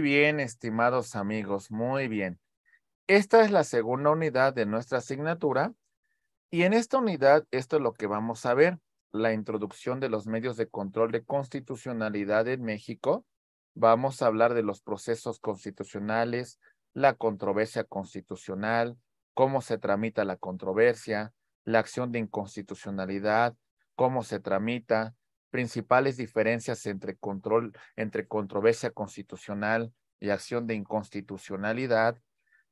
bien, estimados amigos, muy bien. Esta es la segunda unidad de nuestra asignatura y en esta unidad esto es lo que vamos a ver, la introducción de los medios de control de constitucionalidad en México. Vamos a hablar de los procesos constitucionales, la controversia constitucional, cómo se tramita la controversia, la acción de inconstitucionalidad, cómo se tramita, principales diferencias entre control, entre controversia constitucional y acción de inconstitucionalidad.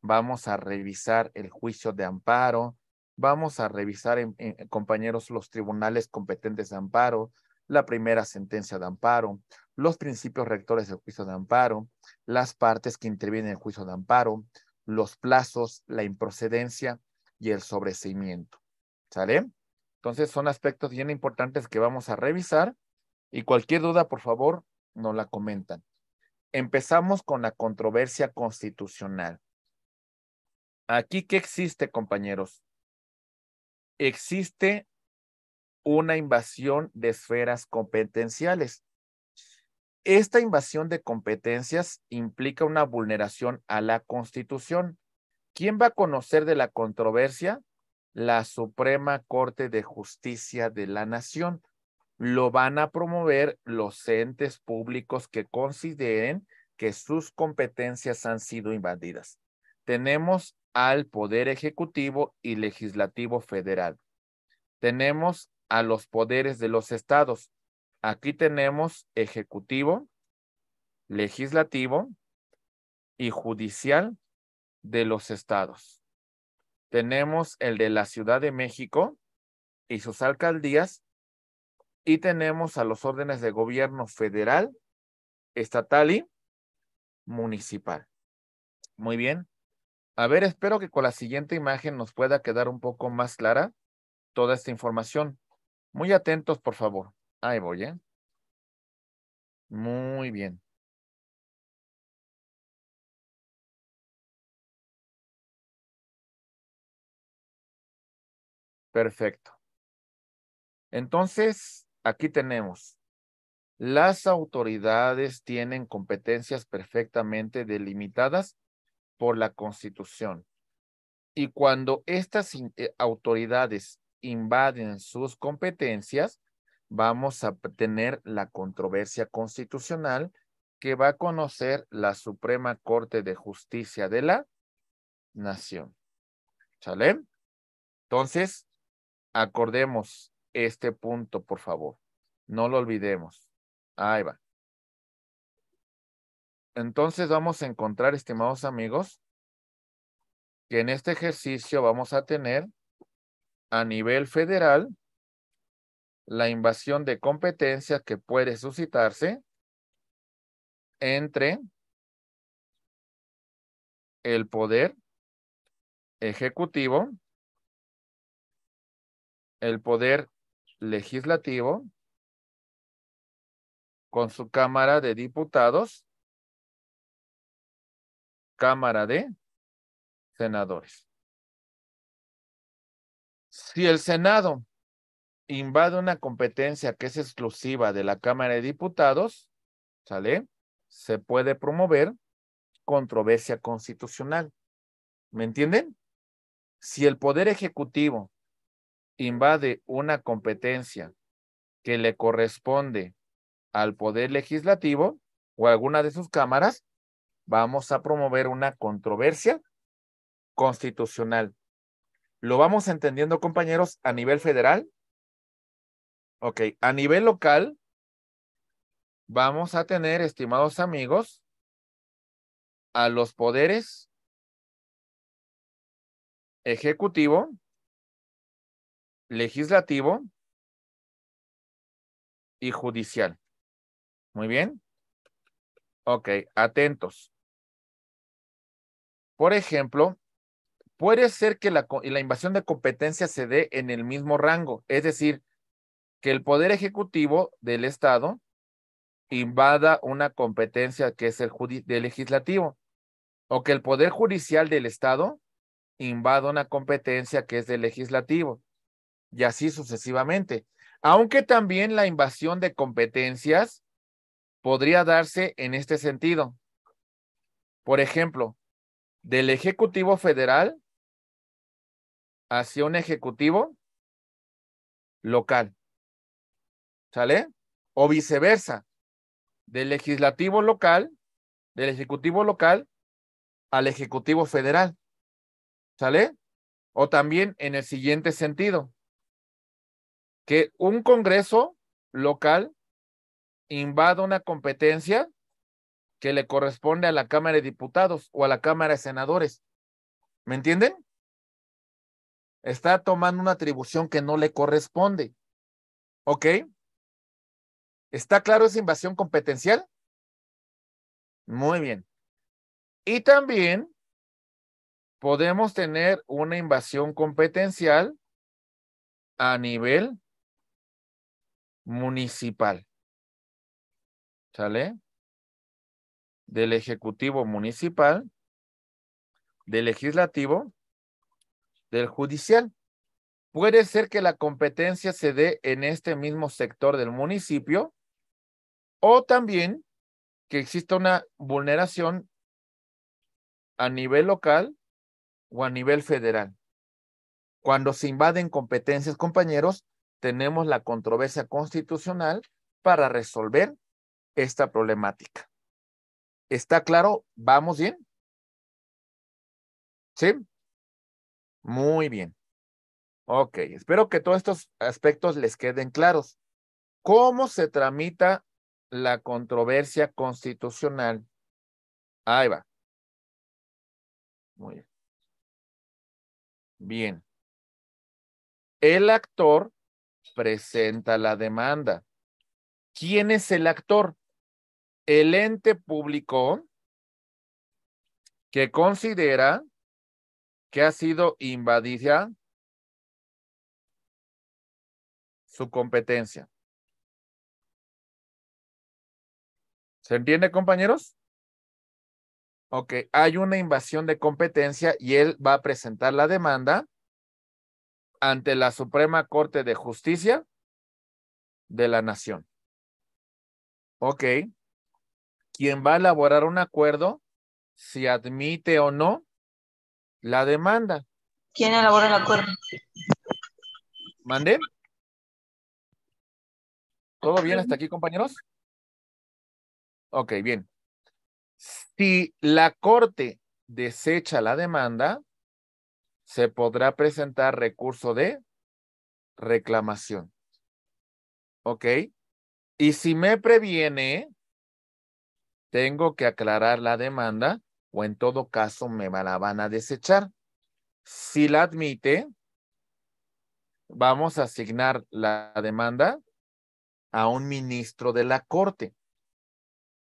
Vamos a revisar el juicio de amparo. Vamos a revisar, en, compañeros, los tribunales competentes de amparo, la primera sentencia de amparo, los principios rectores del juicio de amparo, las partes que intervienen en el juicio de amparo, los plazos, la improcedencia y el sobreseimiento. ¿Sale? Entonces, son aspectos bien importantes que vamos a revisar y cualquier duda, por favor, nos la comentan. Empezamos con la controversia constitucional. Aquí, ¿qué existe, compañeros? Existe una invasión de esferas competenciales. Esta invasión de competencias implica una vulneración a la Constitución. ¿Quién va a conocer de la controversia? la Suprema Corte de Justicia de la Nación. Lo van a promover los entes públicos que consideren que sus competencias han sido invadidas. Tenemos al Poder Ejecutivo y Legislativo Federal. Tenemos a los poderes de los estados. Aquí tenemos Ejecutivo, Legislativo y Judicial de los estados tenemos el de la Ciudad de México y sus alcaldías, y tenemos a los órdenes de gobierno federal, estatal y municipal. Muy bien. A ver, espero que con la siguiente imagen nos pueda quedar un poco más clara toda esta información. Muy atentos, por favor. Ahí voy, ¿eh? Muy bien. Perfecto. Entonces, aquí tenemos. Las autoridades tienen competencias perfectamente delimitadas por la Constitución. Y cuando estas eh, autoridades invaden sus competencias, vamos a tener la controversia constitucional que va a conocer la Suprema Corte de Justicia de la Nación. ¿Sale? Entonces, acordemos este punto, por favor. No lo olvidemos. Ahí va. Entonces vamos a encontrar, estimados amigos, que en este ejercicio vamos a tener a nivel federal la invasión de competencias que puede suscitarse entre el poder ejecutivo el poder legislativo con su Cámara de Diputados, Cámara de Senadores. Si el Senado invade una competencia que es exclusiva de la Cámara de Diputados, ¿sale? Se puede promover controversia constitucional. ¿Me entienden? Si el Poder Ejecutivo invade una competencia que le corresponde al Poder Legislativo o alguna de sus cámaras, vamos a promover una controversia constitucional. ¿Lo vamos entendiendo, compañeros, a nivel federal? Ok, a nivel local, vamos a tener, estimados amigos, a los poderes ejecutivo, legislativo y judicial. Muy bien. Ok, atentos. Por ejemplo, puede ser que la, la invasión de competencia se dé en el mismo rango, es decir, que el poder ejecutivo del Estado invada una competencia que es el del legislativo, o que el poder judicial del Estado invada una competencia que es del legislativo, y así sucesivamente. Aunque también la invasión de competencias podría darse en este sentido. Por ejemplo, del Ejecutivo Federal hacia un Ejecutivo local. ¿Sale? O viceversa, del legislativo local, del Ejecutivo local al Ejecutivo Federal. ¿Sale? O también en el siguiente sentido, que un congreso local invada una competencia que le corresponde a la Cámara de Diputados o a la Cámara de Senadores. ¿Me entienden? Está tomando una atribución que no le corresponde. ¿Ok? ¿Está claro esa invasión competencial? Muy bien. Y también podemos tener una invasión competencial a nivel municipal. ¿Sale? Del Ejecutivo Municipal, del Legislativo, del Judicial. Puede ser que la competencia se dé en este mismo sector del municipio o también que exista una vulneración a nivel local o a nivel federal. Cuando se invaden competencias, compañeros, tenemos la controversia constitucional para resolver esta problemática. ¿Está claro? ¿Vamos bien? ¿Sí? Muy bien. Ok, espero que todos estos aspectos les queden claros. ¿Cómo se tramita la controversia constitucional? Ahí va. Muy bien. Bien. El actor presenta la demanda. ¿Quién es el actor? El ente público que considera que ha sido invadida su competencia. ¿Se entiende, compañeros? Ok, hay una invasión de competencia y él va a presentar la demanda ante la Suprema Corte de Justicia de la Nación. Ok. ¿Quién va a elaborar un acuerdo si admite o no la demanda. ¿Quién elabora el acuerdo? ¿Mandé? ¿Todo bien hasta aquí, compañeros? Ok, bien. Si la Corte desecha la demanda, se podrá presentar recurso de reclamación. ¿Ok? Y si me previene, tengo que aclarar la demanda o en todo caso me la van a desechar. Si la admite, vamos a asignar la demanda a un ministro de la corte,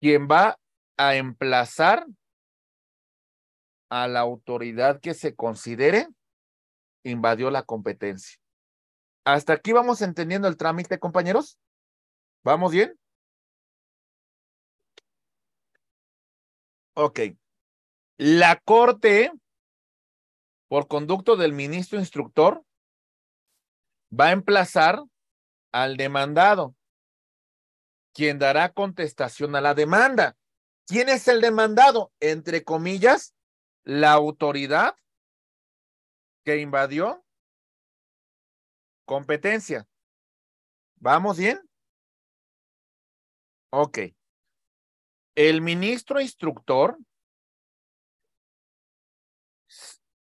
quien va a emplazar a la autoridad que se considere, invadió la competencia. ¿Hasta aquí vamos entendiendo el trámite, compañeros? ¿Vamos bien? Ok. La Corte, por conducto del ministro instructor, va a emplazar al demandado, quien dará contestación a la demanda. ¿Quién es el demandado? Entre comillas, la autoridad que invadió competencia. ¿Vamos bien? Ok. El ministro instructor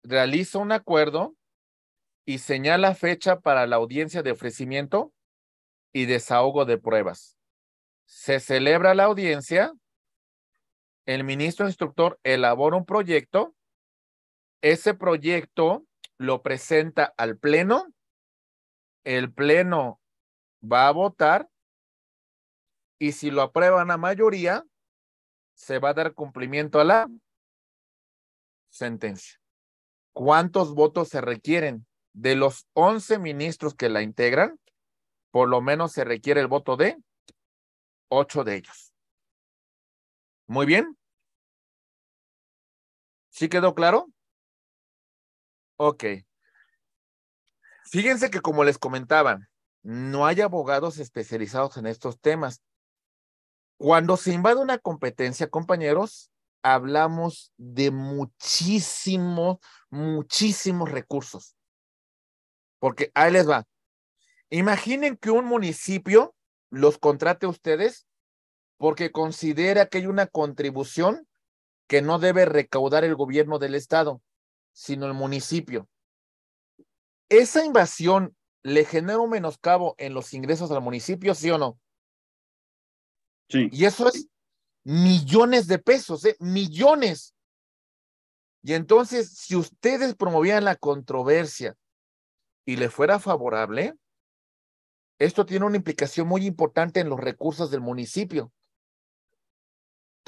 realiza un acuerdo y señala fecha para la audiencia de ofrecimiento y desahogo de pruebas. Se celebra la audiencia el ministro instructor elabora un proyecto, ese proyecto lo presenta al pleno, el pleno va a votar y si lo aprueban a mayoría, se va a dar cumplimiento a la sentencia. ¿Cuántos votos se requieren? De los 11 ministros que la integran, por lo menos se requiere el voto de 8 de ellos. Muy bien. ¿Sí quedó claro? Ok. Fíjense que como les comentaba, no hay abogados especializados en estos temas. Cuando se invade una competencia, compañeros, hablamos de muchísimos, muchísimos recursos. Porque ahí les va. Imaginen que un municipio los contrate a ustedes porque considera que hay una contribución que no debe recaudar el gobierno del estado, sino el municipio. ¿Esa invasión le genera un menoscabo en los ingresos al municipio, sí o no? Sí. Y eso es millones de pesos, ¿eh? millones. Y entonces, si ustedes promovían la controversia y le fuera favorable, esto tiene una implicación muy importante en los recursos del municipio.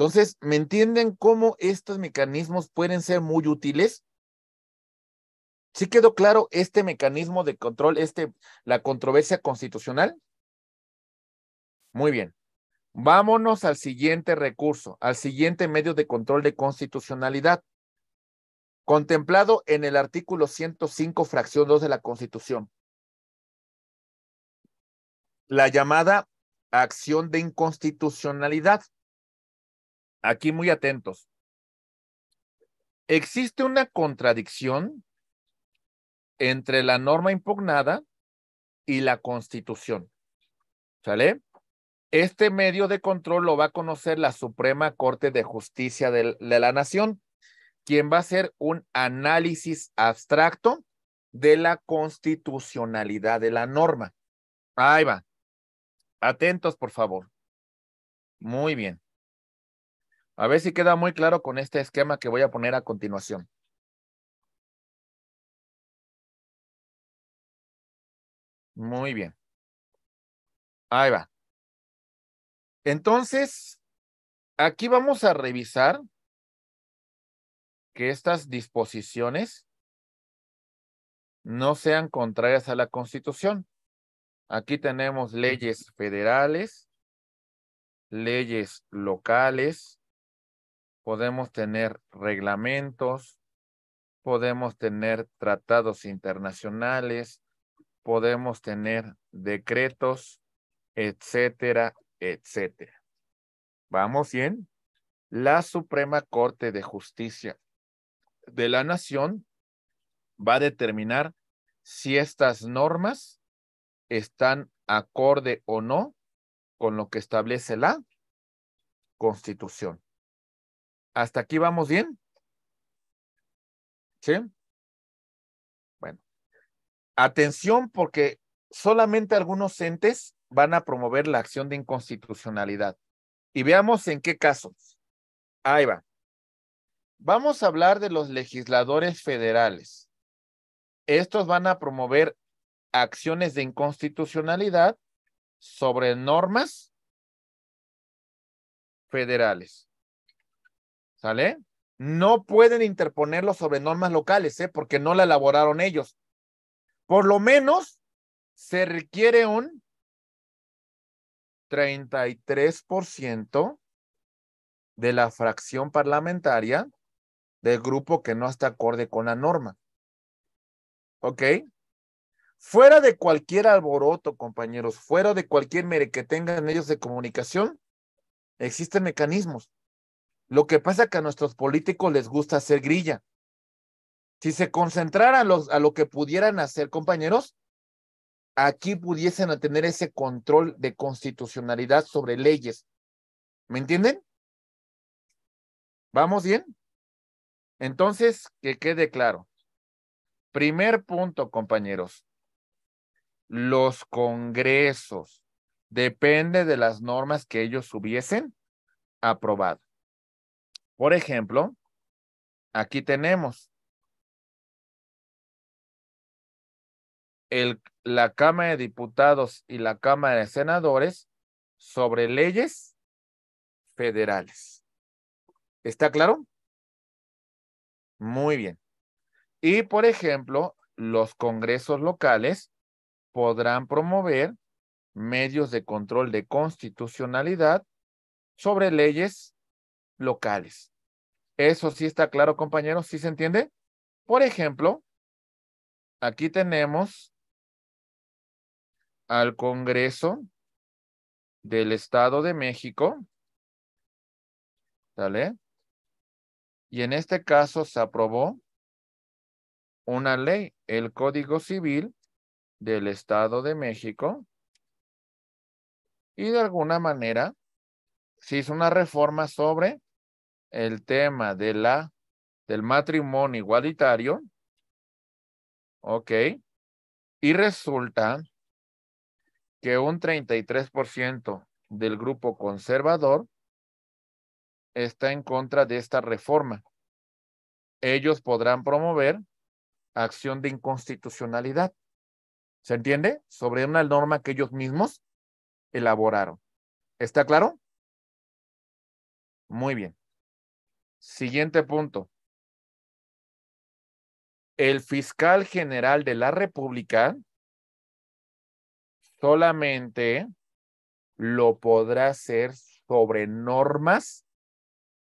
Entonces, ¿me entienden cómo estos mecanismos pueden ser muy útiles? ¿Sí quedó claro este mecanismo de control, este, la controversia constitucional? Muy bien. Vámonos al siguiente recurso, al siguiente medio de control de constitucionalidad, contemplado en el artículo 105, fracción 2 de la Constitución. La llamada acción de inconstitucionalidad aquí muy atentos. Existe una contradicción entre la norma impugnada y la constitución. ¿Sale? Este medio de control lo va a conocer la Suprema Corte de Justicia de, la Nación, quien va a hacer un análisis abstracto de la constitucionalidad de la norma. Ahí va. Atentos, por favor. Muy bien. A ver si queda muy claro con este esquema que voy a poner a continuación. Muy bien. Ahí va. Entonces, aquí vamos a revisar que estas disposiciones no sean contrarias a la Constitución. Aquí tenemos leyes federales, leyes locales, podemos tener reglamentos, podemos tener tratados internacionales, podemos tener decretos, etcétera, etcétera. ¿Vamos bien? La Suprema Corte de Justicia de la Nación va a determinar si estas normas están acorde o no con lo que establece la Constitución. ¿Hasta aquí vamos bien? ¿Sí? Bueno. Atención porque solamente algunos entes van a promover la acción de inconstitucionalidad. Y veamos en qué casos. Ahí va. Vamos a hablar de los legisladores federales. Estos van a promover acciones de inconstitucionalidad sobre normas federales. ¿Sale? No pueden interponerlo sobre normas locales, ¿eh? porque no la elaboraron ellos. Por lo menos se requiere un 33% de la fracción parlamentaria del grupo que no está acorde con la norma. ¿Ok? Fuera de cualquier alboroto, compañeros, fuera de cualquier mere que tengan medios de comunicación, existen mecanismos. Lo que pasa es que a nuestros políticos les gusta hacer grilla. Si se concentraran a lo que pudieran hacer, compañeros, aquí pudiesen tener ese control de constitucionalidad sobre leyes. ¿Me entienden? ¿Vamos bien? Entonces, que quede claro. Primer punto, compañeros. Los congresos depende de las normas que ellos hubiesen aprobado. Por ejemplo, aquí tenemos la Cámara de Diputados y la Cámara de Senadores sobre leyes federales. ¿Está claro? Muy bien. Y, por ejemplo, los congresos locales podrán promover medios de control de constitucionalidad sobre leyes locales. Eso sí está claro, compañeros, ¿sí se entiende? Por ejemplo, aquí tenemos al Congreso del Estado de México. ¿Sale? Y en este caso se aprobó una ley, el Código Civil del Estado de México. Y de alguna manera se hizo una reforma sobre el tema de la, del matrimonio igualitario, ok, y resulta que un 33% del grupo conservador está en contra de esta reforma. Ellos podrán promover acción de inconstitucionalidad. ¿Se entiende? Sobre una norma que ellos mismos elaboraron. ¿Está claro? Muy bien. Siguiente punto. El fiscal general de la República solamente lo podrá hacer sobre normas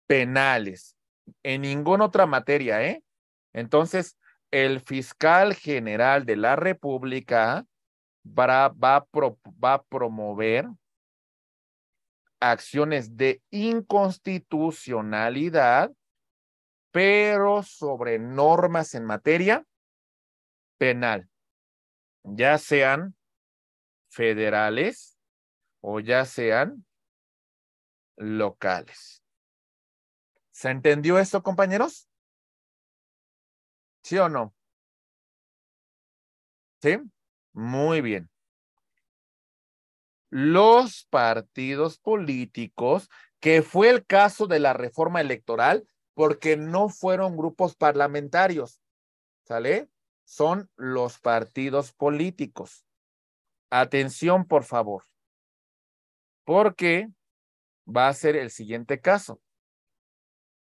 penales. En ninguna otra materia, ¿eh? Entonces, el fiscal general de la República va, va a promover acciones de inconstitucionalidad, pero sobre normas en materia penal, ya sean federales o ya sean locales. ¿Se entendió esto, compañeros? ¿Sí o no? ¿Sí? Muy bien los partidos políticos, que fue el caso de la reforma electoral, porque no fueron grupos parlamentarios, ¿sale? Son los partidos políticos. Atención, por favor, porque va a ser el siguiente caso.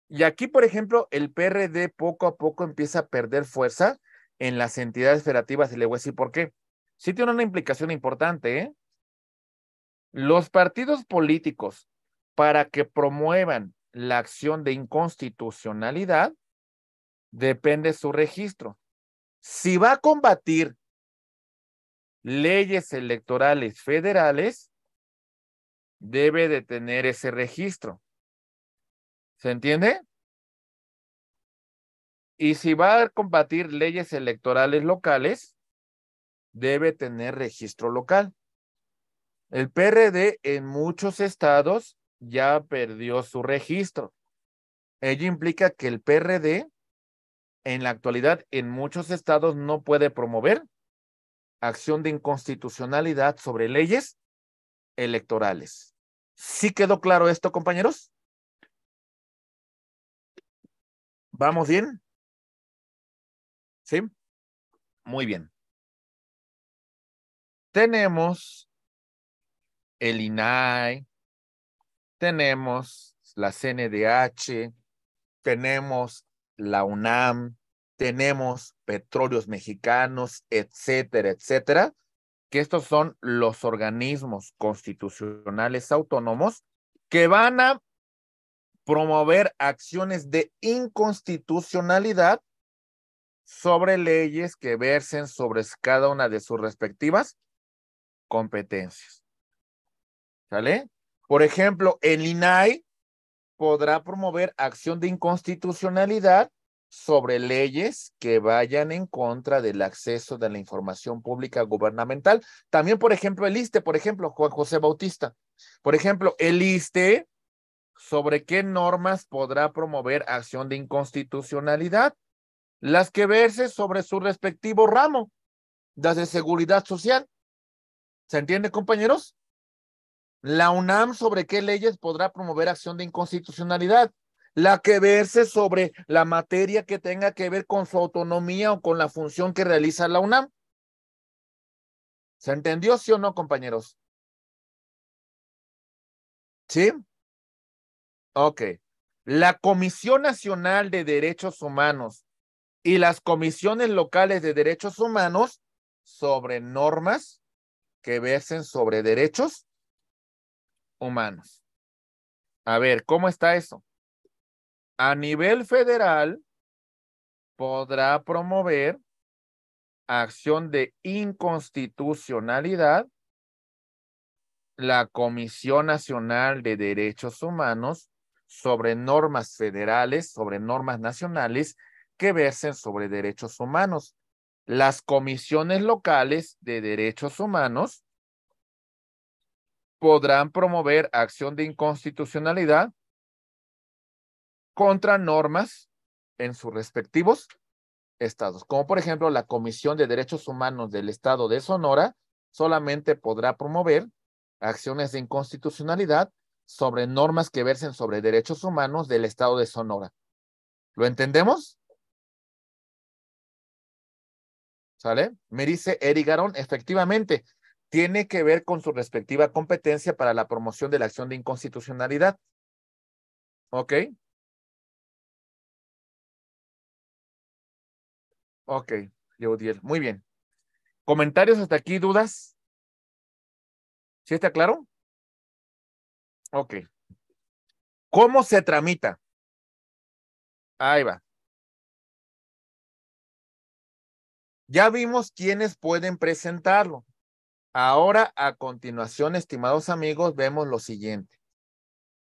Y aquí, por ejemplo, el PRD poco a poco empieza a perder fuerza en las entidades federativas y le voy a decir por qué. Sí tiene una implicación importante, ¿eh? Los partidos políticos, para que promuevan la acción de inconstitucionalidad, depende su registro. Si va a combatir leyes electorales federales, debe de tener ese registro. ¿Se entiende? Y si va a combatir leyes electorales locales, debe tener registro local. El PRD en muchos estados ya perdió su registro. Ello implica que el PRD en la actualidad en muchos estados no puede promover acción de inconstitucionalidad sobre leyes electorales. ¿Sí quedó claro esto, compañeros? ¿Vamos bien? ¿Sí? Muy bien. Tenemos el INAI, tenemos la CNDH, tenemos la UNAM, tenemos petróleos mexicanos, etcétera, etcétera, que estos son los organismos constitucionales autónomos que van a promover acciones de inconstitucionalidad sobre leyes que versen sobre cada una de sus respectivas competencias. ¿Sale? Por ejemplo, el INAI podrá promover acción de inconstitucionalidad sobre leyes que vayan en contra del acceso de la información pública gubernamental. También, por ejemplo, el ISTE, por ejemplo, Juan José Bautista. Por ejemplo, el ISTE, ¿sobre qué normas podrá promover acción de inconstitucionalidad? Las que verse sobre su respectivo ramo, las de seguridad social. ¿Se entiende, compañeros? La UNAM sobre qué leyes podrá promover acción de inconstitucionalidad. La que verse sobre la materia que tenga que ver con su autonomía o con la función que realiza la UNAM. ¿Se entendió sí o no, compañeros? ¿Sí? Ok. La Comisión Nacional de Derechos Humanos y las comisiones locales de derechos humanos sobre normas que versen sobre derechos humanos. A ver, ¿cómo está eso? A nivel federal, podrá promover acción de inconstitucionalidad la Comisión Nacional de Derechos Humanos sobre normas federales, sobre normas nacionales que versen sobre derechos humanos. Las comisiones locales de derechos humanos podrán promover acción de inconstitucionalidad contra normas en sus respectivos estados, como por ejemplo la Comisión de Derechos Humanos del Estado de Sonora solamente podrá promover acciones de inconstitucionalidad sobre normas que versen sobre derechos humanos del Estado de Sonora. ¿Lo entendemos? ¿Sale? Me dice Eric Garón, efectivamente, tiene que ver con su respectiva competencia para la promoción de la acción de inconstitucionalidad. ¿Ok? Ok, Yeudiel. Muy bien. ¿Comentarios hasta aquí? ¿Dudas? ¿Sí está claro? Ok. ¿Cómo se tramita? Ahí va. Ya vimos quiénes pueden presentarlo. Ahora, a continuación, estimados amigos, vemos lo siguiente.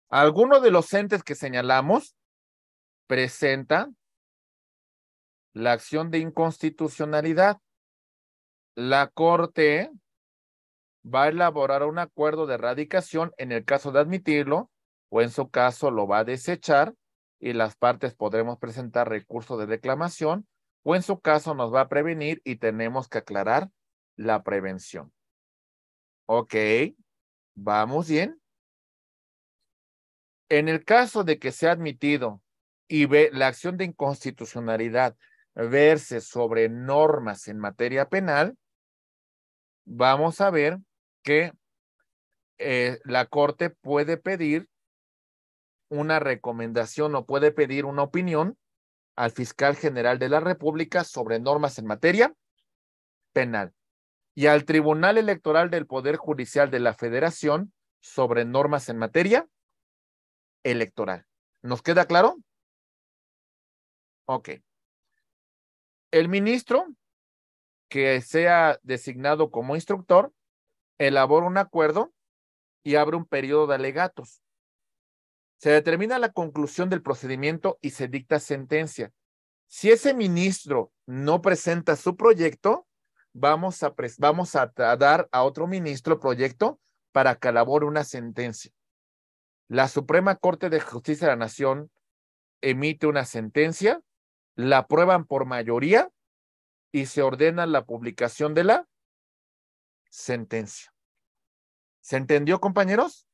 Alguno de los entes que señalamos presenta la acción de inconstitucionalidad. La Corte va a elaborar un acuerdo de erradicación en el caso de admitirlo o en su caso lo va a desechar y las partes podremos presentar recurso de reclamación o en su caso nos va a prevenir y tenemos que aclarar la prevención. Ok, vamos bien. En el caso de que sea admitido y ve la acción de inconstitucionalidad verse sobre normas en materia penal, vamos a ver que eh, la Corte puede pedir una recomendación o puede pedir una opinión al fiscal general de la República sobre normas en materia penal y al Tribunal Electoral del Poder Judicial de la Federación sobre normas en materia electoral. ¿Nos queda claro? Ok. El ministro que sea designado como instructor elabora un acuerdo y abre un periodo de alegatos. Se determina la conclusión del procedimiento y se dicta sentencia. Si ese ministro no presenta su proyecto, vamos a, dar a otro ministro proyecto para que elabore una sentencia. La Suprema Corte de Justicia de la Nación emite una sentencia, la aprueban por mayoría y se ordena la publicación de la sentencia. ¿Se entendió, compañeros?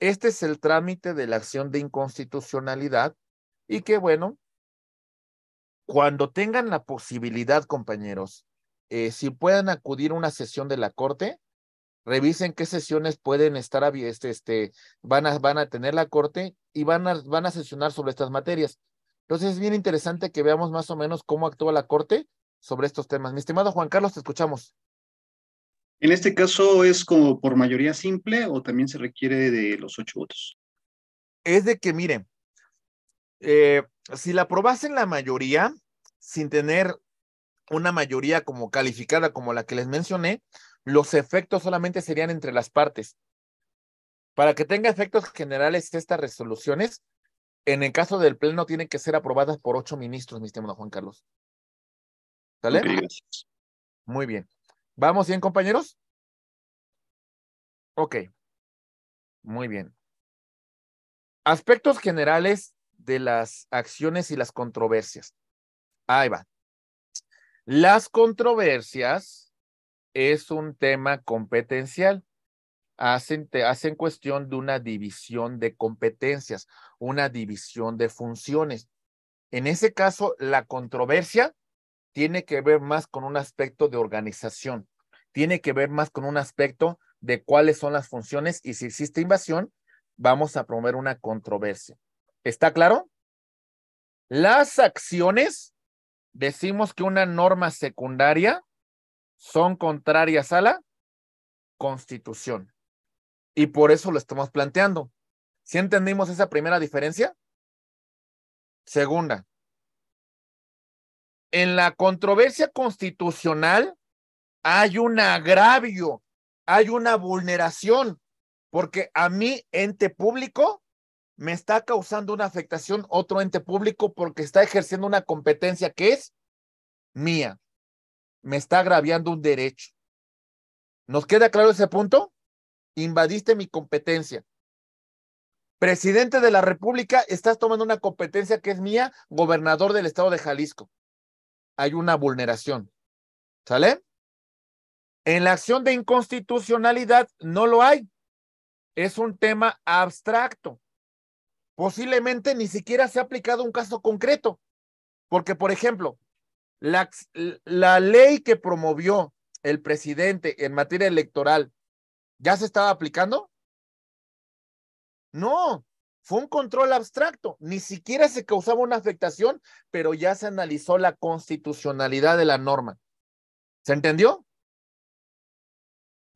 Este es el trámite de la acción de inconstitucionalidad y que, bueno, cuando tengan la posibilidad, compañeros, eh, si puedan acudir a una sesión de la Corte, revisen qué sesiones pueden estar, este, este, van, a, van a tener la Corte y van a, van a sesionar sobre estas materias. Entonces es bien interesante que veamos más o menos cómo actúa la Corte sobre estos temas. Mi estimado Juan Carlos, te escuchamos. En este caso es como por mayoría simple o también se requiere de los ocho votos. Es de que, miren, eh, si la aprobasen la mayoría, sin tener una mayoría como calificada como la que les mencioné, los efectos solamente serían entre las partes. Para que tenga efectos generales estas resoluciones, en el caso del Pleno tienen que ser aprobadas por ocho ministros, mi estimado Juan Carlos. ¿Sale? Muy bien. ¿Vamos bien, compañeros? Ok. Muy bien. Aspectos generales de las acciones y las controversias. Ahí va. Las controversias es un tema competencial. Hacen, cuestión de una división de competencias, una división de funciones. En ese caso, la controversia tiene que ver más con un aspecto de organización, tiene que ver más con un aspecto de cuáles son las funciones y si existe invasión, vamos a promover una controversia. ¿Está claro? Las acciones, decimos que una norma secundaria son contrarias a la constitución. Y por eso lo estamos planteando. ¿Si ¿Sí entendimos esa primera diferencia? Segunda, en la controversia constitucional hay un agravio, hay una vulneración, porque a mí, ente público, me está causando una afectación otro ente público porque está ejerciendo una competencia que es mía. Me está agraviando un derecho. ¿Nos queda claro ese punto? Invadiste mi competencia. Presidente de la República, estás tomando una competencia que es mía, gobernador del estado de Jalisco. Hay una vulneración. ¿Sale? En la acción de inconstitucionalidad no lo hay. Es un tema abstracto posiblemente ni siquiera se ha aplicado un caso concreto. Porque, por ejemplo, la, la ley que promovió el presidente en materia electoral, ¿ya se estaba aplicando? No, fue un control abstracto, ni siquiera se causaba una afectación, pero ya se analizó la constitucionalidad de la norma. ¿Se entendió?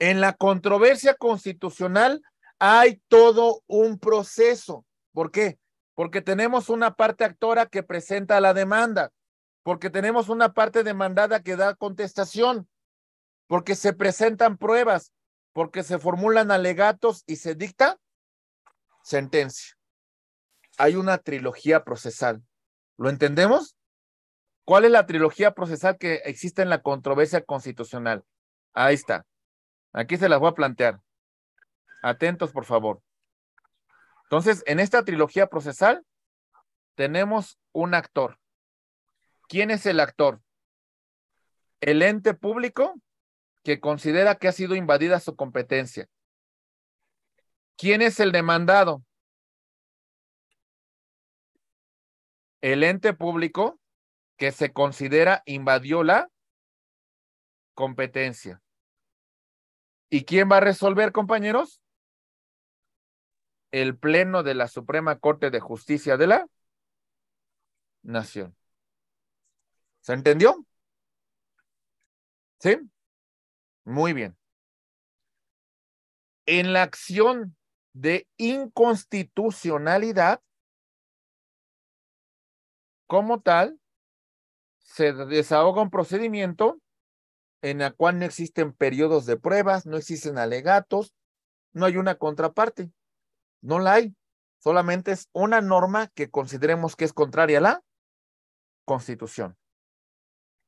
En la controversia constitucional hay todo un proceso. ¿Por qué? Porque tenemos una parte actora que presenta la demanda, porque tenemos una parte demandada que da contestación, porque se presentan pruebas, porque se formulan alegatos y se dicta sentencia. Hay una trilogía procesal. ¿Lo entendemos? ¿Cuál es la trilogía procesal que existe en la controversia constitucional? Ahí está. Aquí se las voy a plantear. Atentos, por favor. Entonces, en esta trilogía procesal tenemos un actor. ¿Quién es el actor? El ente público que considera que ha sido invadida su competencia. ¿Quién es el demandado? El ente público que se considera invadió la competencia. ¿Y quién va a resolver, compañeros? el Pleno de la Suprema Corte de Justicia de la Nación. ¿Se entendió? ¿Sí? Muy bien. En la acción de inconstitucionalidad, como tal, se desahoga un procedimiento en el cual no existen periodos de pruebas, no existen alegatos, no hay una contraparte. No la hay. Solamente es una norma que consideremos que es contraria a la Constitución.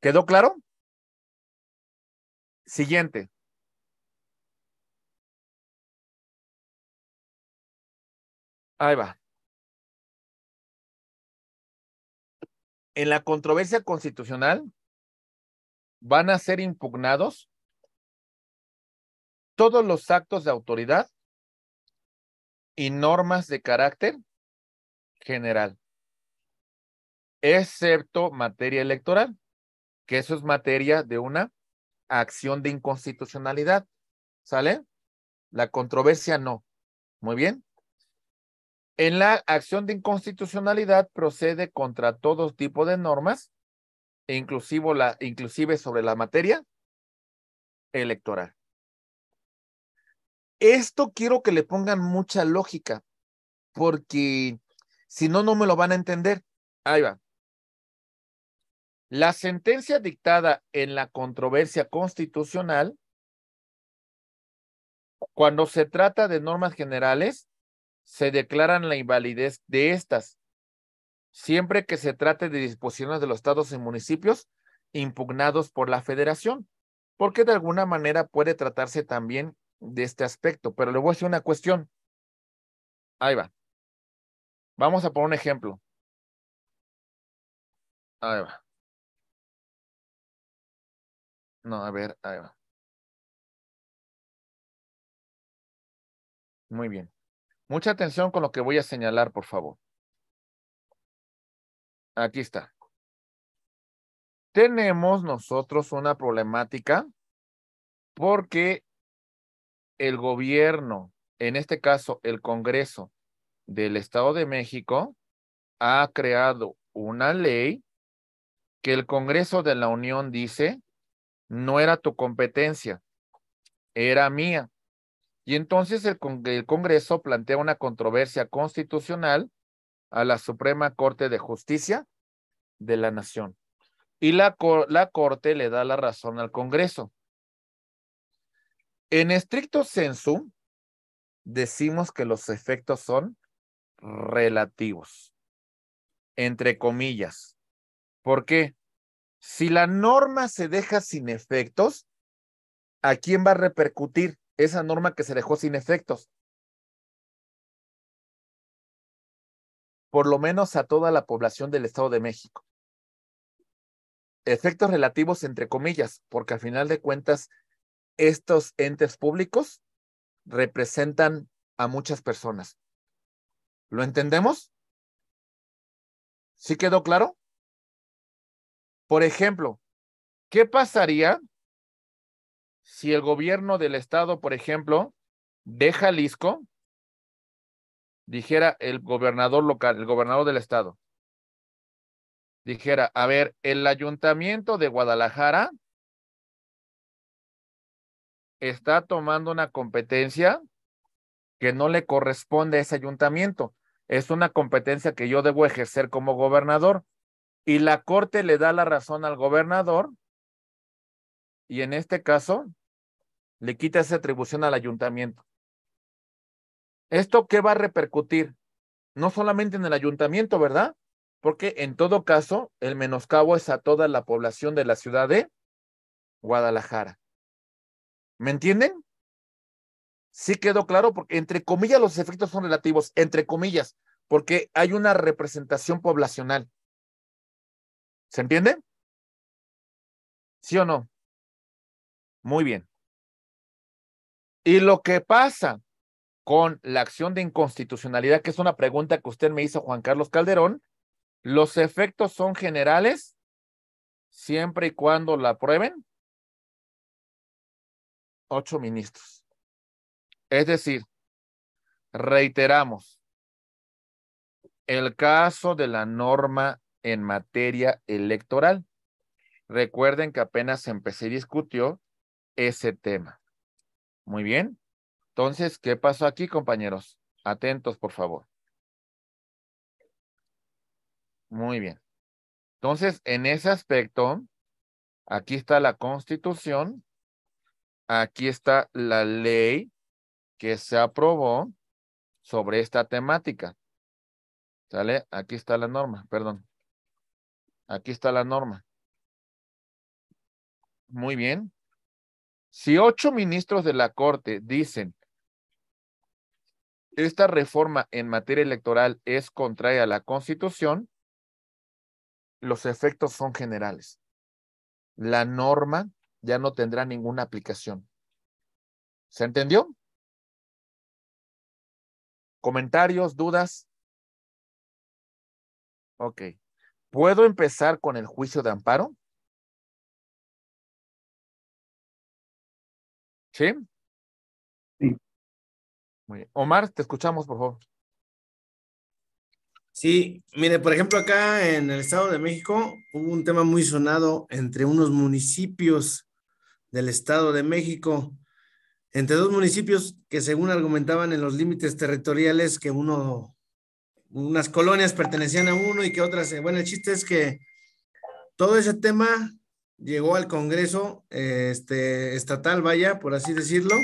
¿Quedó claro? Siguiente. Ahí va. En la controversia constitucional van a ser impugnados todos los actos de autoridad y normas de carácter general, excepto materia electoral, que eso es materia de una acción de inconstitucionalidad. ¿Sale? La controversia no. Muy bien. En la acción de inconstitucionalidad procede contra todo tipo de normas, inclusive, la, inclusive sobre la materia electoral. Esto quiero que le pongan mucha lógica, porque si no, no me lo van a entender. Ahí va. La sentencia dictada en la controversia constitucional, cuando se trata de normas generales, se declaran la invalidez de estas, siempre que se trate de disposiciones de los estados y municipios impugnados por la federación, porque de alguna manera puede tratarse también de este aspecto, pero le voy a hacer una cuestión. Ahí va. Vamos a poner un ejemplo. Ahí va. No, a ver, ahí va. Muy bien. Mucha atención con lo que voy a señalar, por favor. Aquí está. Tenemos nosotros una problemática porque el gobierno, en este caso el Congreso del Estado de México, ha creado una ley que el Congreso de la Unión dice no era tu competencia, era mía. Y entonces el, Congreso plantea una controversia constitucional a la Suprema Corte de Justicia de la Nación. Y la Corte le da la razón al Congreso. En estricto senso, decimos que los efectos son relativos, entre comillas. ¿Por qué? Si la norma se deja sin efectos, ¿a quién va a repercutir esa norma que se dejó sin efectos? Por lo menos a toda la población del Estado de México. Efectos relativos, entre comillas, porque al final de cuentas estos entes públicos representan a muchas personas. ¿Lo entendemos? ¿Sí quedó claro? Por ejemplo, ¿qué pasaría si el gobierno del estado, por ejemplo, de Jalisco, dijera el gobernador local, el gobernador del estado, dijera, a ver, el ayuntamiento de Guadalajara está tomando una competencia que no le corresponde a ese ayuntamiento. Es una competencia que yo debo ejercer como gobernador. Y la Corte le da la razón al gobernador y en este caso le quita esa atribución al ayuntamiento. ¿Esto qué va a repercutir? No solamente en el ayuntamiento, ¿verdad? Porque en todo caso, el menoscabo es a toda la población de la ciudad de Guadalajara. ¿Me entienden? Sí quedó claro, porque entre comillas los efectos son relativos, entre comillas, porque hay una representación poblacional. ¿Se entiende? ¿Sí o no? Muy bien. Y lo que pasa con la acción de inconstitucionalidad, que es una pregunta que usted me hizo, Juan Carlos Calderón, los efectos son generales siempre y cuando la aprueben? ocho ministros. Es decir, reiteramos, el caso de la norma en materia electoral. Recuerden que apenas empecé y discutió ese tema. Muy bien. Entonces, ¿qué pasó aquí, compañeros? Atentos, por favor. Muy bien. Entonces, en ese aspecto, aquí está la constitución aquí está la ley que se aprobó sobre esta temática. ¿Sale? Aquí está la norma, perdón. Aquí está la norma. Muy bien. Si ocho ministros de la Corte dicen esta reforma en materia electoral es contraria a la Constitución, los efectos son generales. La norma ya no tendrá ninguna aplicación. ¿Se entendió? ¿Comentarios, dudas? Ok. ¿Puedo empezar con el juicio de amparo? ¿Sí? Sí. Omar, te escuchamos, por favor. Sí, mire, por ejemplo, acá en el Estado de México hubo un tema muy sonado entre unos municipios del Estado de México entre dos municipios que según argumentaban en los límites territoriales que uno, unas colonias pertenecían a uno y que otras, eh, bueno, el chiste es que todo ese tema llegó al Congreso eh, este, estatal, vaya, por así decirlo,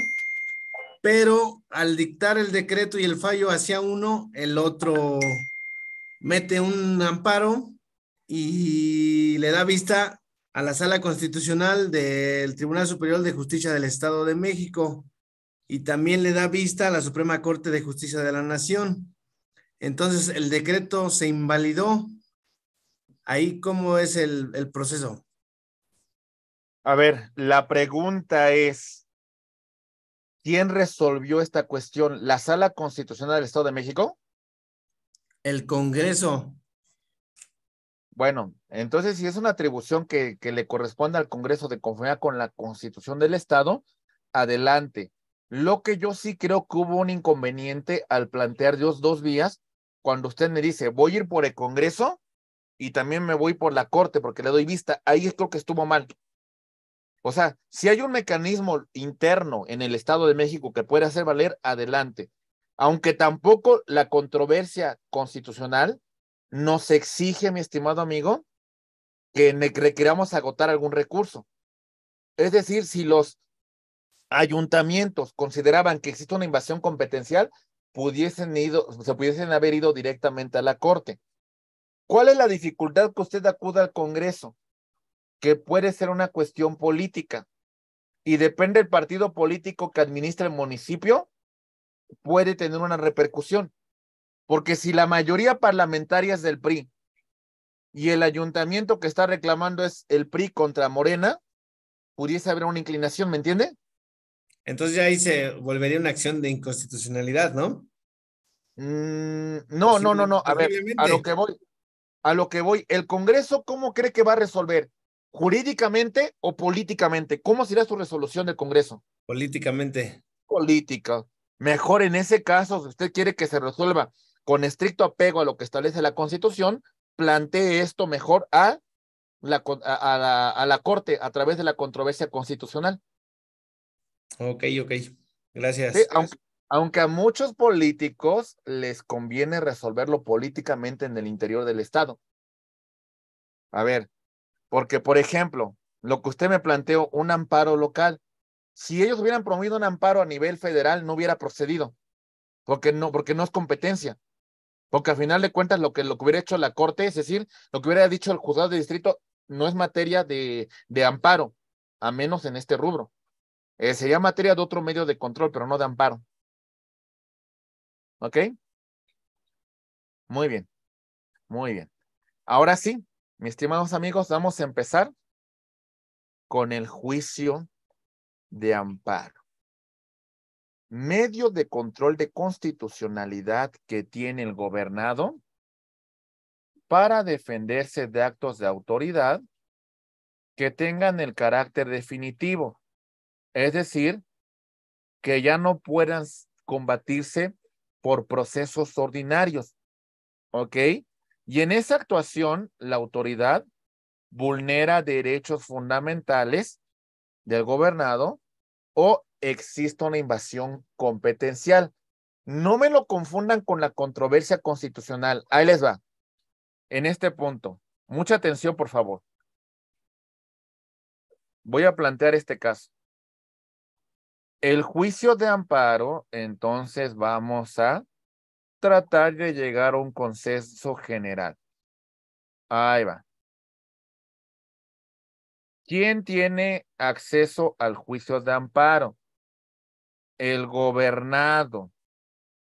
pero al dictar el decreto y el fallo hacia uno, el otro mete un amparo y le da vista a la Sala Constitucional del Tribunal Superior de Justicia del Estado de México y también le da vista a la Suprema Corte de Justicia de la Nación. Entonces, el decreto se invalidó. Ahí, ¿cómo es el, proceso? A ver, la pregunta es, ¿quién resolvió esta cuestión? ¿La Sala Constitucional del Estado de México? El Congreso. Bueno, entonces si es una atribución que, que le corresponde al Congreso de conformidad con la Constitución del Estado, adelante. Lo que yo sí creo que hubo un inconveniente al plantear Dios dos vías, cuando usted me dice, voy a ir por el Congreso y también me voy por la Corte porque le doy vista, ahí es que estuvo mal. O sea, si hay un mecanismo interno en el Estado de México que puede hacer valer, adelante. Aunque tampoco la controversia constitucional nos exige, mi estimado amigo, que requiramos agotar algún recurso. Es decir, si los ayuntamientos consideraban que existe una invasión competencial, pudiesen ido, se pudiesen haber ido directamente a la Corte. ¿Cuál es la dificultad que usted acuda al Congreso? Que puede ser una cuestión política y depende del partido político que administra el municipio, puede tener una repercusión. Porque si la mayoría parlamentaria es del PRI y el ayuntamiento que está reclamando es el PRI contra Morena, pudiese haber una inclinación, ¿me entiende? Entonces ya ahí se volvería una acción de inconstitucionalidad, ¿no? Mm, no, pues no, no, no. A ver, a lo que voy, a lo que voy, el Congreso, ¿cómo cree que va a resolver? ¿Jurídicamente o políticamente? ¿Cómo será su resolución del Congreso? Políticamente. Política. Mejor en ese caso, si usted quiere que se resuelva con estricto apego a lo que establece la Constitución, plantee esto mejor a la, a, la, a la Corte a través de la controversia constitucional. Ok, ok. Gracias. aunque, a muchos políticos les conviene resolverlo políticamente en el interior del Estado. A ver, porque por ejemplo, lo que usted me planteó, un amparo local, si ellos hubieran promovido un amparo a nivel federal, no hubiera procedido, porque no, porque no es competencia. Porque al final de cuentas, lo que, lo que hubiera hecho la Corte, es decir, lo que hubiera dicho el juzgado de distrito, no es materia de, de amparo, a menos en este rubro. Eh, sería materia de otro medio de control, pero no de amparo. ¿Ok? Muy bien. Muy bien. Ahora sí, mis estimados amigos, vamos a empezar con el juicio de amparo medio de control de constitucionalidad que tiene el gobernado para defenderse de actos de autoridad que tengan el carácter definitivo, es decir, que ya no puedan combatirse por procesos ordinarios. ¿Ok? Y en esa actuación, la autoridad vulnera derechos fundamentales del gobernado o existe una invasión competencial. No me lo confundan con la controversia constitucional. Ahí les va. En este punto, mucha atención, por favor. Voy a plantear este caso. El juicio de amparo, entonces vamos a tratar de llegar a un consenso general. Ahí va. ¿Quién tiene acceso al juicio de amparo? el gobernado.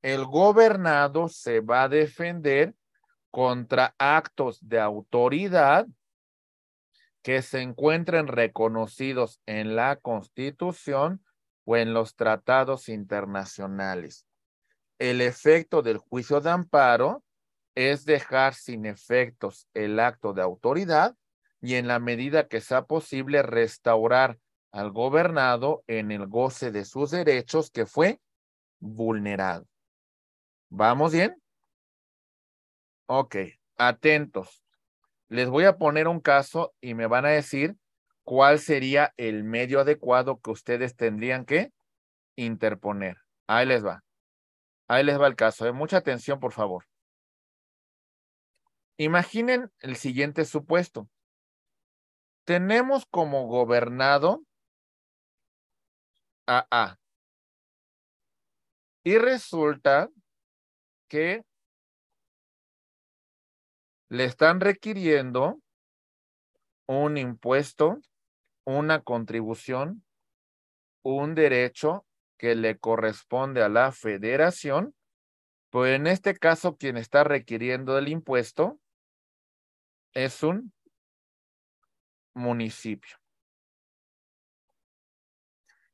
El gobernado se va a defender contra actos de autoridad que se encuentren reconocidos en la Constitución o en los tratados internacionales. El efecto del juicio de amparo es dejar sin efectos el acto de autoridad y en la medida que sea posible restaurar al gobernado en el goce de sus derechos que fue vulnerado. ¿Vamos bien? Ok, atentos. Les voy a poner un caso y me van a decir cuál sería el medio adecuado que ustedes tendrían que interponer. Ahí les va. Ahí les va el caso. Eh, mucha atención, por favor. Imaginen el siguiente supuesto. Tenemos como gobernado a Y resulta que le están requiriendo un impuesto, una contribución, un derecho que le corresponde a la federación, pues en este caso quien está requiriendo el impuesto es un municipio.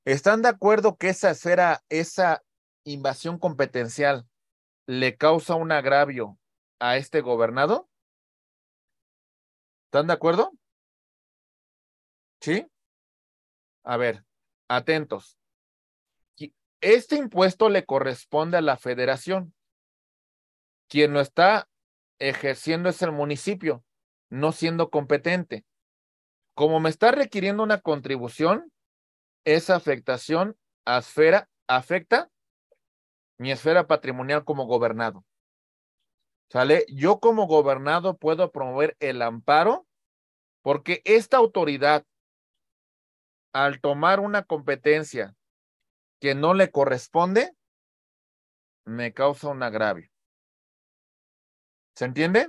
¿Están de acuerdo que esa esfera, esa invasión competencial le causa un agravio a este gobernado? ¿Están de acuerdo? ¿Sí? A ver, atentos. Este impuesto le corresponde a la federación. Quien lo está ejerciendo es el municipio, no siendo competente. Como me está requiriendo una contribución, esa afectación esfera afecta mi esfera patrimonial como gobernado. ¿Sale? Yo como gobernado puedo promover el amparo porque esta autoridad, al tomar una competencia que no le corresponde, me causa un agravio. ¿Se entiende?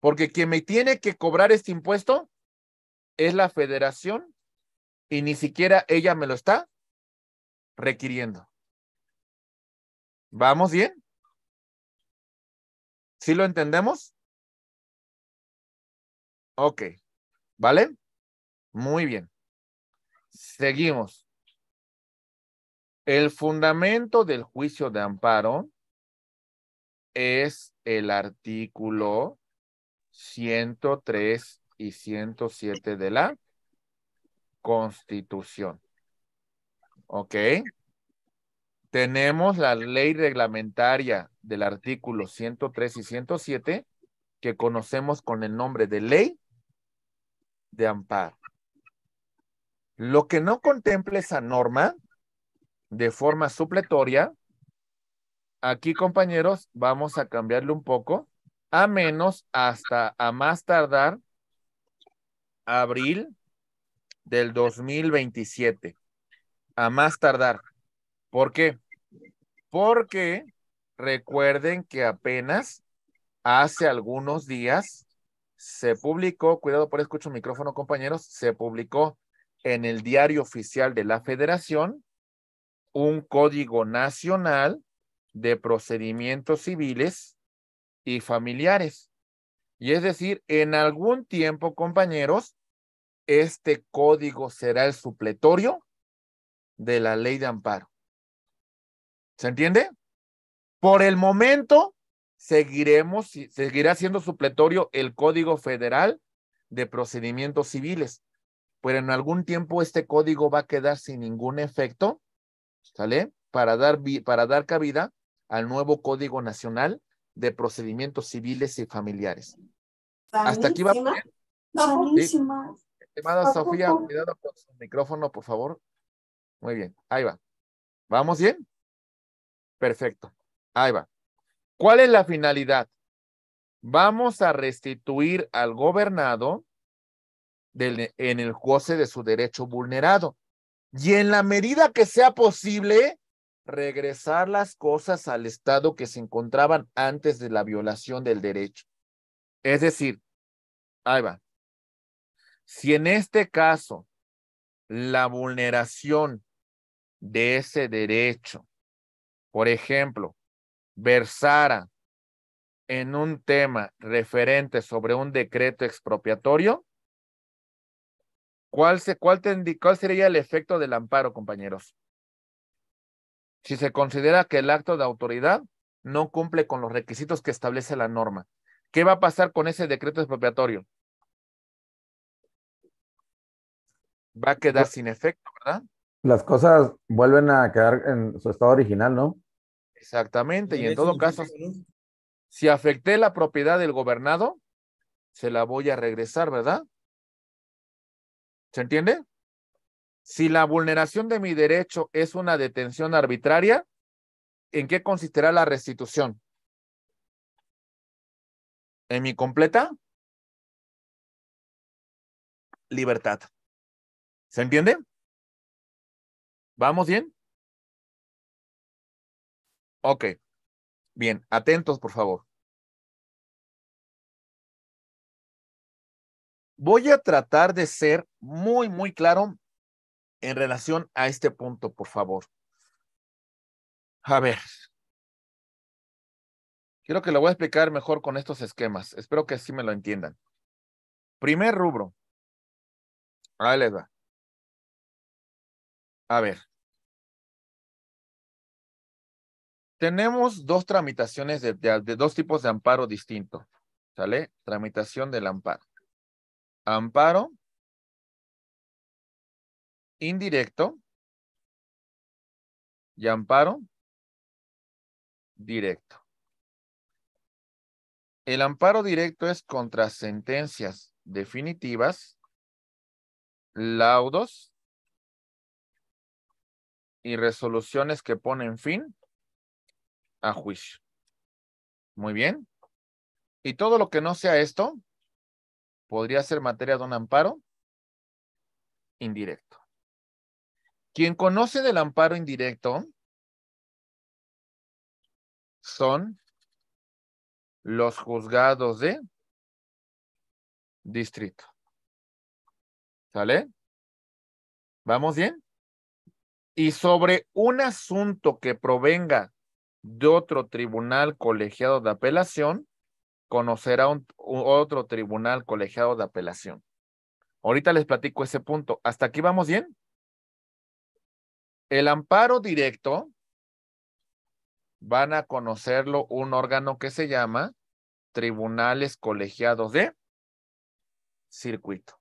Porque quien me tiene que cobrar este impuesto es la federación y ni siquiera ella me lo está requiriendo. ¿Vamos bien? ¿Sí lo entendemos? Ok, ¿vale? Muy bien. Seguimos. El fundamento del juicio de amparo es el artículo 103 y 107 de la Constitución. ¿Ok? Tenemos la ley reglamentaria del artículo 103 y 107 que conocemos con el nombre de ley de amparo. Lo que no contemple esa norma de forma supletoria, aquí compañeros vamos a cambiarle un poco, a menos hasta a más tardar abril del 2027, a más tardar. ¿Por qué? Porque recuerden que apenas hace algunos días se publicó, cuidado por escuchar el micrófono compañeros, se publicó en el diario oficial de la federación un código nacional de procedimientos civiles y familiares. Y es decir, en algún tiempo, compañeros, este código será el supletorio de la ley de amparo. ¿Se entiende? Por el momento, seguiremos, seguirá siendo supletorio el Código Federal de Procedimientos Civiles, pero en algún tiempo este código va a quedar sin ningún efecto, ¿sale? Para dar, para dar cabida al nuevo Código Nacional de Procedimientos Civiles y Familiares. Hasta aquí va. Sofía, cuidado con su micrófono, por favor. Muy bien, ahí va. ¿Vamos bien? Perfecto, ahí va. ¿Cuál es la finalidad? Vamos a restituir al gobernado en el juce de su derecho vulnerado. Y en la medida que sea posible, regresar las cosas al estado que se encontraban antes de la violación del derecho. Es decir, ahí va, si en este caso la vulneración de ese derecho, por ejemplo, versara en un tema referente sobre un decreto expropiatorio, ¿cuál, sería el efecto del amparo, compañeros? Si se considera que el acto de autoridad no cumple con los requisitos que establece la norma, ¿qué va a pasar con ese decreto expropiatorio? va a quedar sin efecto, ¿verdad? Las cosas vuelven a quedar en su estado original, ¿no? Exactamente, y en todo caso, si afecté la propiedad del gobernado, se la voy a regresar, ¿verdad? ¿Se entiende? Si la vulneración de mi derecho es una detención arbitraria, ¿en qué consistirá la restitución? ¿En mi completa? Libertad. ¿Se entiende? ¿Vamos bien? Ok. Bien, atentos, por favor. Voy a tratar de ser muy, muy claro en relación a este punto, por favor. A ver. Quiero que lo voy a explicar mejor con estos esquemas. Espero que así me lo entiendan. Primer rubro. Ahí les va. A ver. Tenemos dos tramitaciones de, dos tipos de amparo distintos. ¿Sale? Tramitación del amparo. Amparo indirecto y amparo directo. El amparo directo es contra sentencias definitivas, laudos y resoluciones que ponen fin a juicio. Muy bien. Y todo lo que no sea esto podría ser materia de un amparo indirecto. Quien conoce del amparo indirecto son los juzgados de distrito. ¿Sale? ¿Vamos bien? y sobre un asunto que provenga de otro tribunal colegiado de apelación, conocerá otro tribunal colegiado de apelación. Ahorita les platico ese punto. ¿Hasta aquí vamos bien? El amparo directo van a conocerlo un órgano que se llama Tribunales Colegiados de Circuito.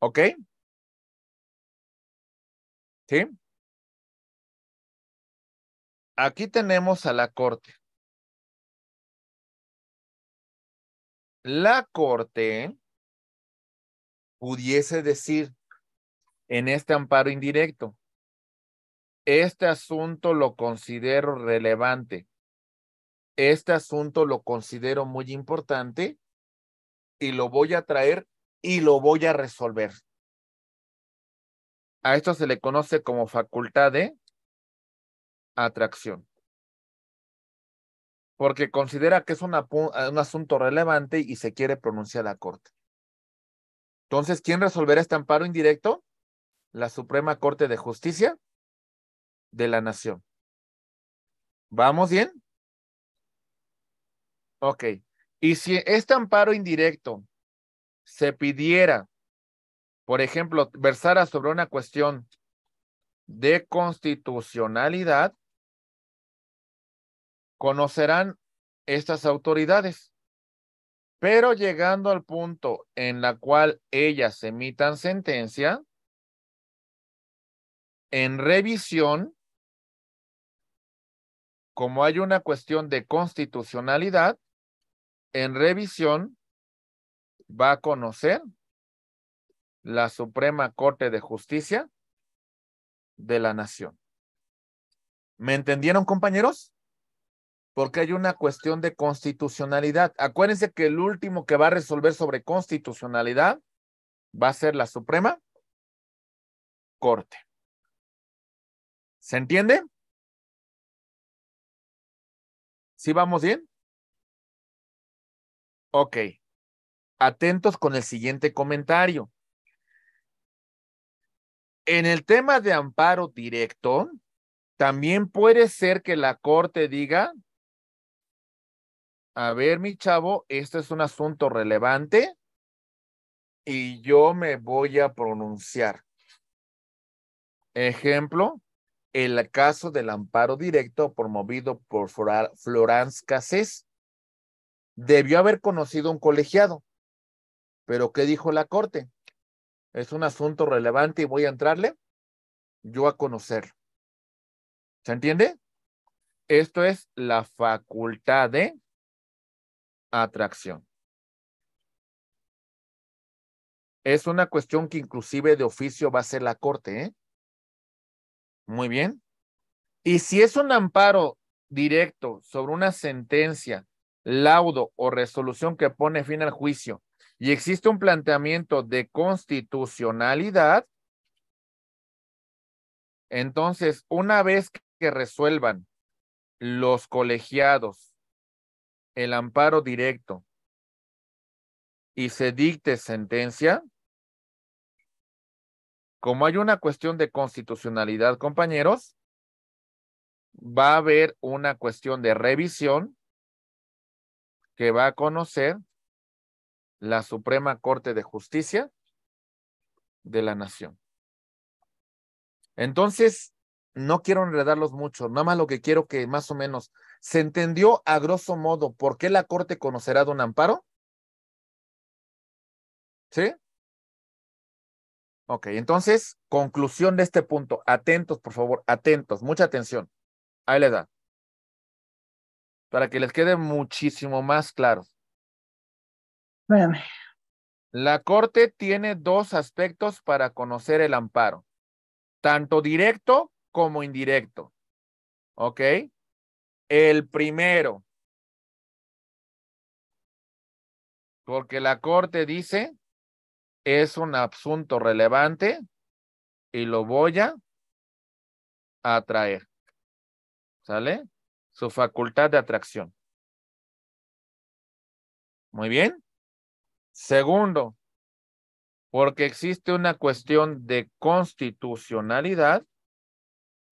¿Ok? Aquí tenemos a la corte. La corte pudiese decir en este amparo indirecto, este asunto lo considero relevante, este asunto lo considero muy importante y lo voy a traer y lo voy a resolver. A esto se le conoce como facultad de atracción. Porque considera que es eh, un asunto relevante y se quiere pronunciar la Corte. Entonces, ¿quién resolverá este amparo indirecto? La Suprema Corte de Justicia de la Nación. ¿Vamos bien? Ok. Y si este amparo indirecto se pidiera por ejemplo, versara sobre una cuestión de constitucionalidad, conocerán estas autoridades. Pero llegando al punto en la cual ellas emitan sentencia, en revisión, como hay una cuestión de constitucionalidad, en revisión va a conocer la Suprema Corte de Justicia de la Nación. ¿Me entendieron, compañeros? Porque hay una cuestión de constitucionalidad. Acuérdense que el último que va a resolver sobre constitucionalidad va a ser la Suprema Corte. ¿Se entiende? ¿Sí vamos bien? Ok. Atentos con el siguiente comentario. En el tema de amparo directo, también puede ser que la corte diga, a ver, mi chavo, este es un asunto relevante y yo me voy a pronunciar. Ejemplo, el caso del amparo directo promovido por Florence Cassés. Debió haber conocido un colegiado, pero ¿qué dijo la corte? es un asunto relevante y voy a entrarle yo a conocer. ¿Se entiende? Esto es la facultad de atracción. Es una cuestión que inclusive de oficio va a ser la corte. ¿eh? Muy bien. Y si es un amparo directo sobre una sentencia, laudo o resolución que pone fin al juicio y existe un planteamiento de constitucionalidad, entonces, una vez que resuelvan los colegiados el amparo directo y se dicte sentencia, como hay una cuestión de constitucionalidad, compañeros, va a haber una cuestión de revisión que va a conocer la Suprema Corte de Justicia de la Nación. Entonces, no quiero enredarlos mucho, nada más lo que quiero que más o menos se entendió a grosso modo por qué la Corte conocerá a don Amparo. ¿Sí? Ok, entonces, conclusión de este punto. Atentos, por favor, atentos, mucha atención. Ahí le da. Para que les quede muchísimo más claro. La Corte tiene dos aspectos para conocer el amparo, tanto directo como indirecto. ¿Ok? El primero, porque la Corte dice, es un asunto relevante y lo voy a atraer. ¿Sale? Su facultad de atracción. Muy bien. Segundo, porque existe una cuestión de constitucionalidad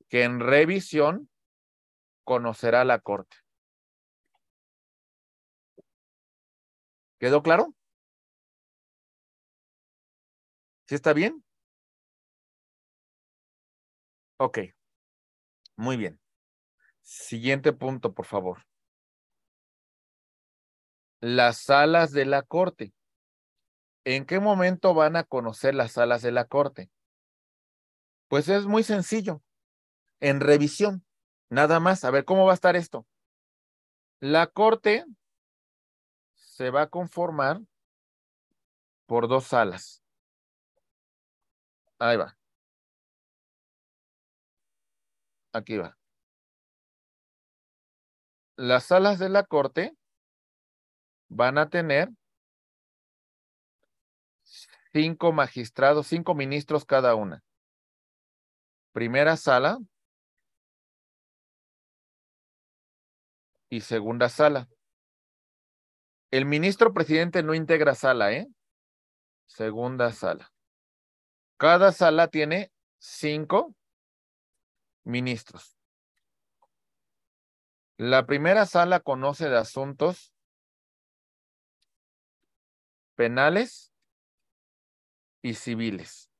que en revisión conocerá la Corte. ¿Quedó claro? ¿Sí está bien? Ok. Muy bien. Siguiente punto, por favor. Las salas de la Corte. ¿en qué momento van a conocer las salas de la Corte? Pues es muy sencillo, en revisión, nada más, a ver cómo va a estar esto. La Corte se va a conformar por dos salas. Ahí va. Aquí va. Las salas de la Corte van a tener cinco magistrados, cinco ministros cada una. Primera sala y segunda sala. El ministro presidente no integra sala, ¿eh? Segunda sala. Cada sala tiene cinco ministros. La primera sala conoce de asuntos penales y civiles.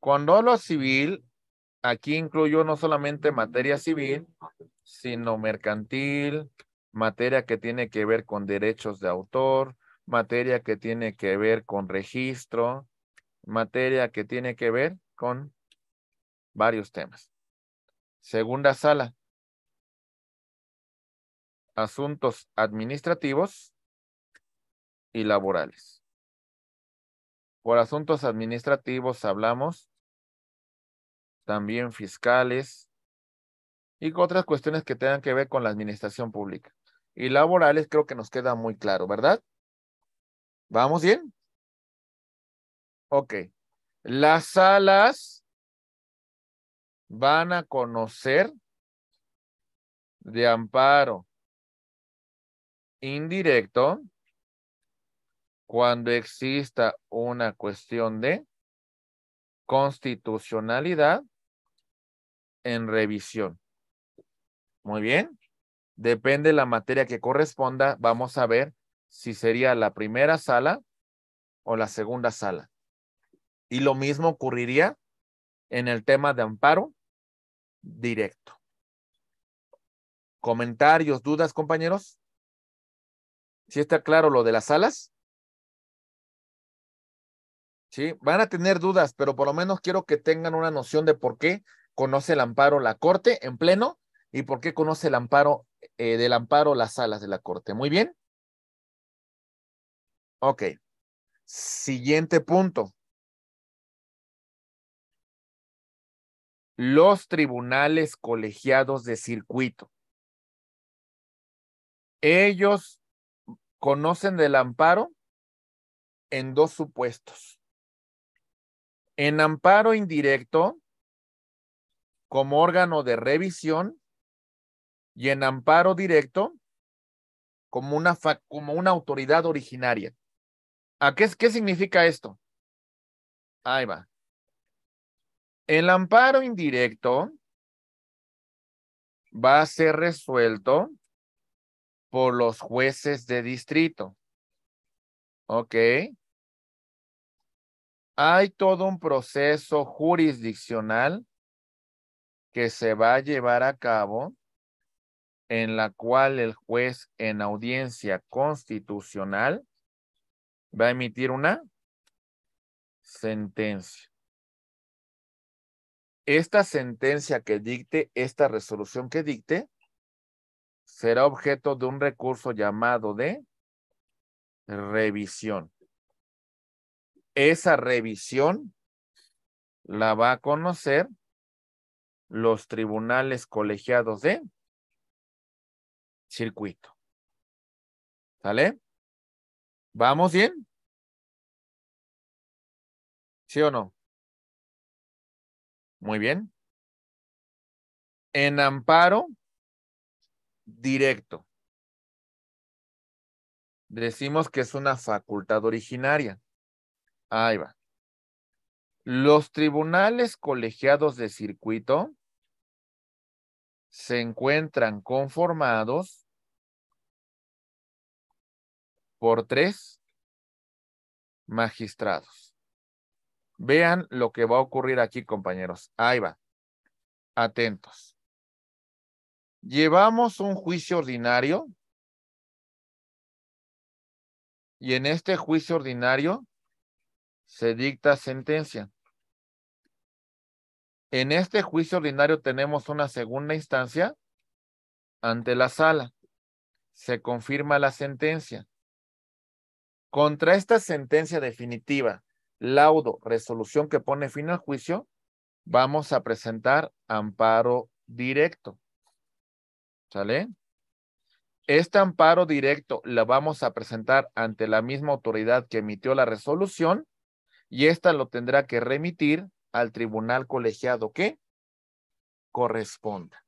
Cuando hablo civil, aquí incluyo no solamente materia civil, sino mercantil, materia que tiene que ver con derechos de autor, materia que tiene que ver con registro, materia que tiene que ver con varios temas. Segunda sala. Asuntos administrativos y laborales. Por asuntos administrativos hablamos, también fiscales y otras cuestiones que tengan que ver con la administración pública. Y laborales creo que nos queda muy claro, ¿verdad? ¿Vamos bien? Ok. Las salas van a conocer de amparo indirecto cuando exista una cuestión de constitucionalidad en revisión. Muy bien. Depende la materia que corresponda, vamos a ver si sería la primera sala o la segunda sala. Y lo mismo ocurriría en el tema de amparo directo. ¿Comentarios, dudas, compañeros? ¿Si está claro lo de las salas? ¿sí? Van a tener dudas, pero por lo menos quiero que tengan una noción de por qué conoce el amparo la Corte en pleno y por qué conoce el amparo eh, del amparo las salas de la Corte. Muy bien. Ok. Siguiente punto. Los tribunales colegiados de circuito. Ellos conocen del amparo en dos supuestos. En amparo indirecto, como órgano de revisión, y en amparo directo, como una, como una autoridad originaria. ¿A qué, qué significa esto? Ahí va. El amparo indirecto va a ser resuelto por los jueces de distrito. ¿Ok? hay todo un proceso jurisdiccional que se va a llevar a cabo en la cual el juez en audiencia constitucional va a emitir una sentencia. Esta sentencia que dicte, esta resolución que dicte, será objeto de un recurso llamado de revisión. Esa revisión la va a conocer los tribunales colegiados de circuito. ¿Sale? ¿Vamos bien? ¿Sí o no? Muy bien. En amparo directo. Decimos que es una facultad originaria. Ahí va. Los tribunales colegiados de circuito se encuentran conformados por tres magistrados. Vean lo que va a ocurrir aquí, compañeros. Ahí va. Atentos. Llevamos un juicio ordinario y en este juicio ordinario se dicta sentencia. En este juicio ordinario tenemos una segunda instancia ante la sala. Se confirma la sentencia. Contra esta sentencia definitiva, laudo, resolución que pone fin al juicio, vamos a presentar amparo directo. ¿Sale? Este amparo directo la vamos a presentar ante la misma autoridad que emitió la resolución y ésta lo tendrá que remitir al tribunal colegiado que corresponda.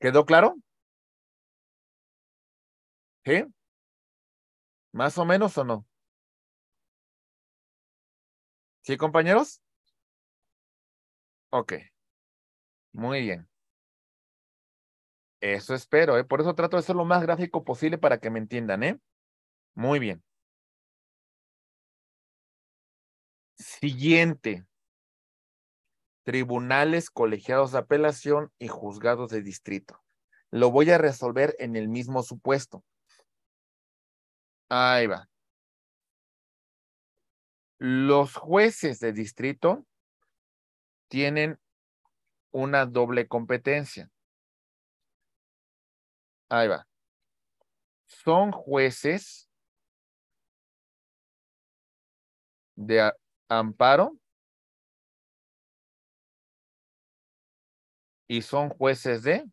¿Quedó claro? ¿Sí? ¿Más o menos o no? ¿Sí, compañeros? Ok. Muy bien. Eso espero, ¿eh? Por eso trato de ser lo más gráfico posible para que me entiendan, ¿eh? Muy bien. Siguiente. Tribunales, colegiados de apelación y juzgados de distrito. Lo voy a resolver en el mismo supuesto. Ahí va. Los jueces de distrito tienen una doble competencia. Ahí va. Son jueces de Amparo y son jueces de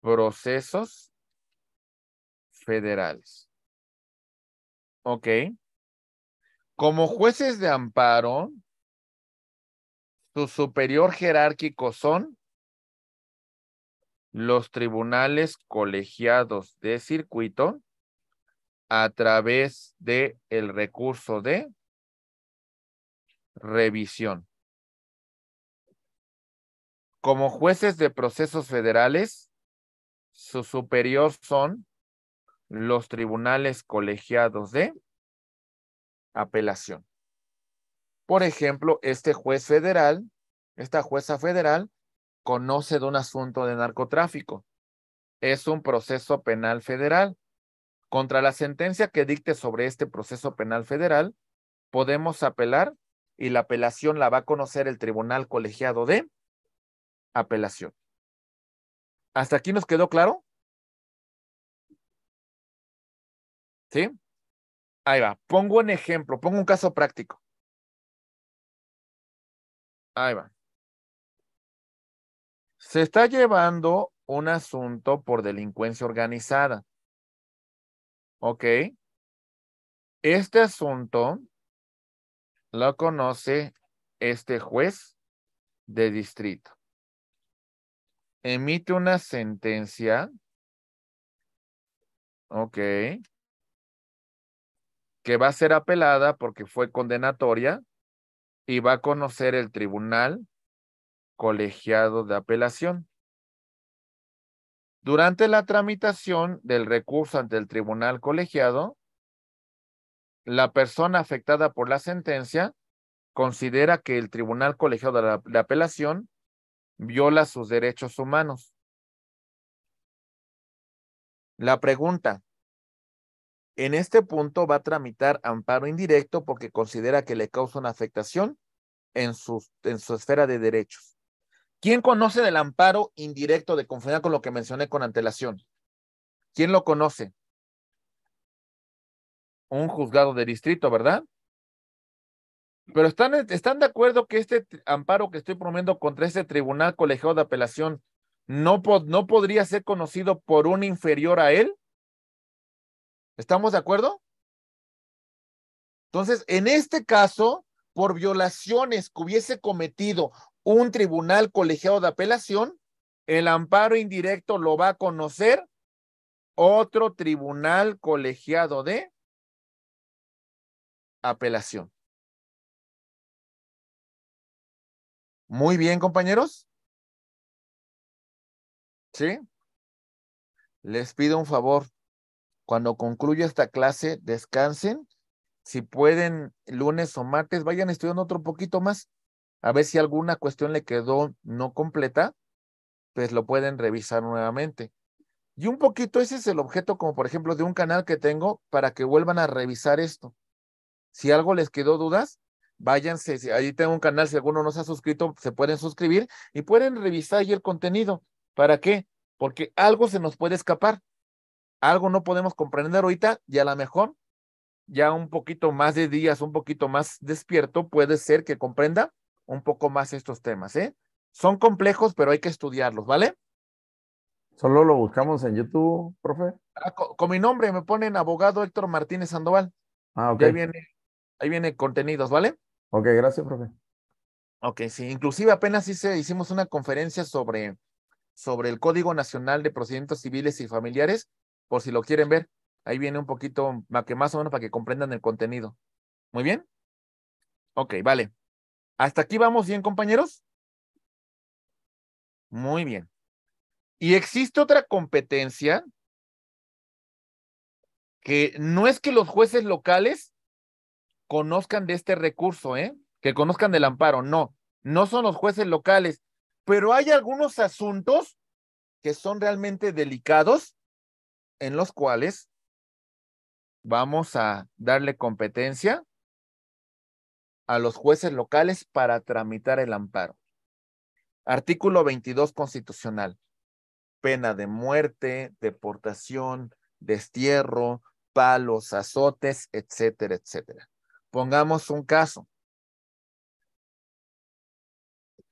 procesos federales. Ok. Como jueces de amparo, su superior jerárquico son los tribunales colegiados de circuito a través de el recurso de revisión. Como jueces de procesos federales, su superior son los tribunales colegiados de apelación. Por ejemplo, este juez federal, esta jueza federal, conoce de un asunto de narcotráfico. Es un proceso penal federal. Contra la sentencia que dicte sobre este proceso penal federal, podemos apelar y la apelación la va a conocer el Tribunal Colegiado de Apelación. ¿Hasta aquí nos quedó claro? ¿Sí? Ahí va. Pongo un ejemplo, pongo un caso práctico. Ahí va. Se está llevando un asunto por delincuencia organizada. ¿Ok? Este asunto lo conoce este juez de distrito. Emite una sentencia. Ok. Que va a ser apelada porque fue condenatoria y va a conocer el tribunal colegiado de apelación. Durante la tramitación del recurso ante el tribunal colegiado, la persona afectada por la sentencia considera que el Tribunal Colegiado de, Apelación viola sus derechos humanos. La pregunta, en este punto va a tramitar amparo indirecto porque considera que le causa una afectación en su, en su esfera de derechos. ¿Quién conoce del amparo indirecto de conformidad con lo que mencioné con antelación? ¿Quién lo conoce? un juzgado de distrito, ¿verdad? Pero están, están de acuerdo que este amparo que estoy promoviendo contra este tribunal colegiado de apelación no, no podría ser conocido por un inferior a él. ¿Estamos de acuerdo? Entonces, en este caso, por violaciones que hubiese cometido un tribunal colegiado de apelación, el amparo indirecto lo va a conocer otro tribunal colegiado de apelación. Muy bien, compañeros. ¿Sí? Les pido un favor. Cuando concluya esta clase, descansen. Si pueden, lunes o martes, vayan estudiando otro poquito más. A ver si alguna cuestión le quedó no completa, pues lo pueden revisar nuevamente. Y un poquito ese es el objeto, como por ejemplo, de un canal que tengo para que vuelvan a revisar esto. Si algo les quedó dudas, váyanse, ahí tengo un canal, si alguno no se ha suscrito, se pueden suscribir y pueden revisar ahí el contenido. ¿Para qué? Porque algo se nos puede escapar, algo no podemos comprender ahorita y a lo mejor ya un poquito más de días, un poquito más despierto, puede ser que comprenda un poco más estos temas, ¿eh? Son complejos, pero hay que estudiarlos, ¿vale? Solo lo buscamos en YouTube, profe. Ah, con, mi nombre me ponen abogado Héctor Martínez Sandoval. Ah, ok. viene Ahí viene contenidos, ¿vale? Ok, gracias, profe. Ok, sí. Inclusive apenas hice, hicimos una conferencia sobre, sobre el Código Nacional de Procedimientos Civiles y Familiares, por si lo quieren ver. Ahí viene un poquito, que más o menos para que comprendan el contenido. ¿Muy bien? Ok, vale. ¿Hasta aquí vamos bien, compañeros? Muy bien. Y existe otra competencia que no es que los jueces locales conozcan de este recurso, ¿eh? Que conozcan del amparo, no, no son los jueces locales, pero hay algunos asuntos que son realmente delicados en los cuales vamos a darle competencia a los jueces locales para tramitar el amparo. Artículo 22 constitucional. Pena de muerte, deportación, destierro, palos, azotes, etcétera, etcétera. Pongamos un caso.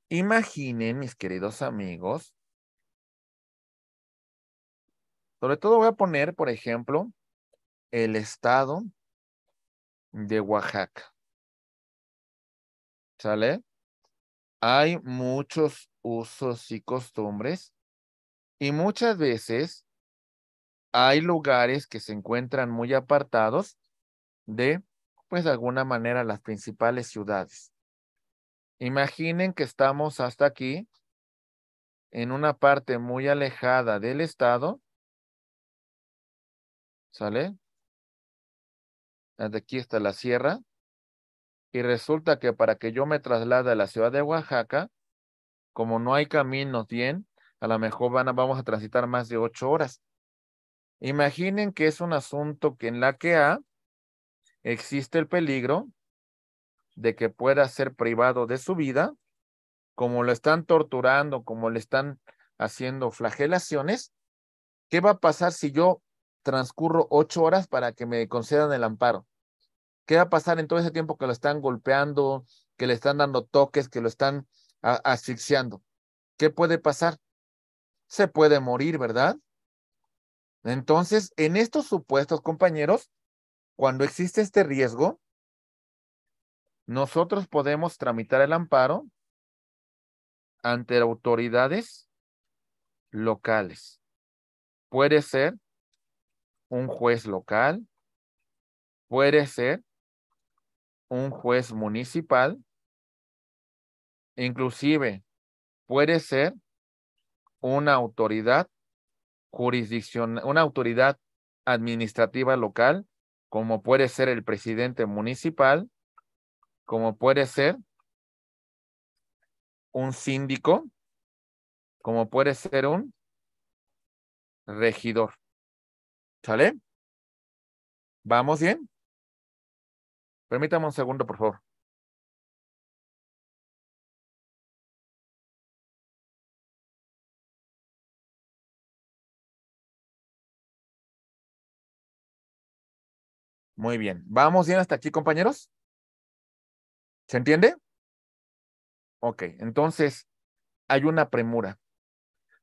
Imaginen, mis queridos amigos, sobre todo voy a poner, por ejemplo, el estado de Oaxaca. ¿Sale? Hay muchos usos y costumbres y muchas veces hay lugares que se encuentran muy apartados de pues de alguna manera las principales ciudades. Imaginen que estamos hasta aquí, en una parte muy alejada del estado. ¿Sale? Desde aquí está la sierra. Y resulta que para que yo me traslade a la ciudad de Oaxaca, como no hay caminos bien, a lo mejor vamos a transitar más de ocho horas. Imaginen que es un asunto que en la que A existe el peligro de que pueda ser privado de su vida, como lo están torturando, como le están haciendo flagelaciones, ¿qué va a pasar si yo transcurro ocho horas para que me concedan el amparo? ¿Qué va a pasar en todo ese tiempo que lo están golpeando, que le están dando toques, que lo están asfixiando? ¿Qué puede pasar? Se puede morir, ¿verdad? Entonces, en estos supuestos, compañeros, cuando existe este riesgo, nosotros podemos tramitar el amparo ante autoridades locales. Puede ser un juez local, puede ser un juez municipal, inclusive puede ser una autoridad jurisdiccional, una autoridad administrativa local como puede ser el presidente municipal, como puede ser un síndico, como puede ser un regidor. ¿Sale? ¿Vamos bien? Permítame un segundo, por favor. Muy bien. ¿Vamos bien hasta aquí, compañeros? ¿Se entiende? Ok, entonces hay una premura.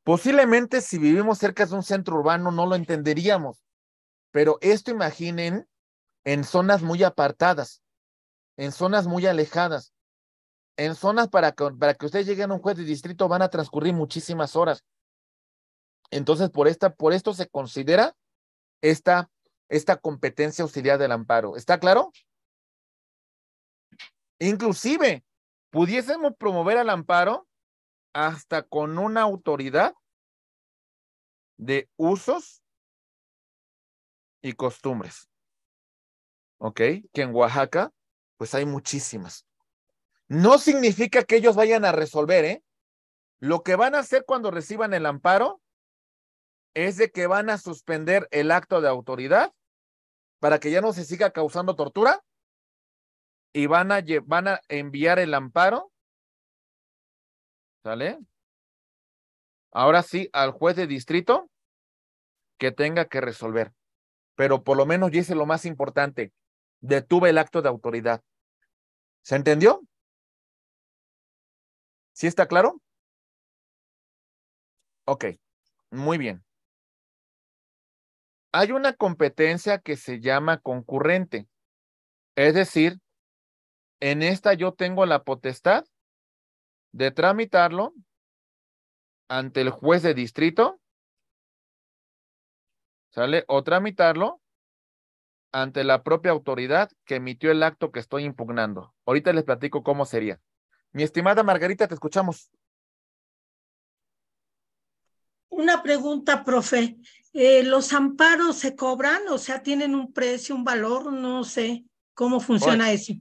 Posiblemente si vivimos cerca de un centro urbano no lo entenderíamos, pero esto imaginen en zonas muy apartadas, en zonas muy alejadas, en zonas para que, para que ustedes lleguen a un juez de distrito van a transcurrir muchísimas horas. Entonces, por, esta, por esto se considera esta esta competencia auxiliar del amparo. ¿Está claro? Inclusive, pudiésemos promover al amparo hasta con una autoridad de usos y costumbres. ¿Ok? Que en Oaxaca, pues hay muchísimas. No significa que ellos vayan a resolver, ¿eh? Lo que van a hacer cuando reciban el amparo es de que van a suspender el acto de autoridad para que ya no se siga causando tortura y van a, van a enviar el amparo. ¿Sale? Ahora sí, al juez de distrito que tenga que resolver. Pero por lo menos yo hice lo más importante. Detuve el acto de autoridad. ¿Se entendió? ¿Sí está claro? Ok, muy bien hay una competencia que se llama concurrente. Es decir, en esta yo tengo la potestad de tramitarlo ante el juez de distrito, ¿sale? O tramitarlo ante la propia autoridad que emitió el acto que estoy impugnando. Ahorita les platico cómo sería. Mi estimada Margarita, te escuchamos una pregunta, profe. Eh, ¿Los amparos se cobran? O sea, ¿tienen un precio, un valor? No sé cómo funciona eso.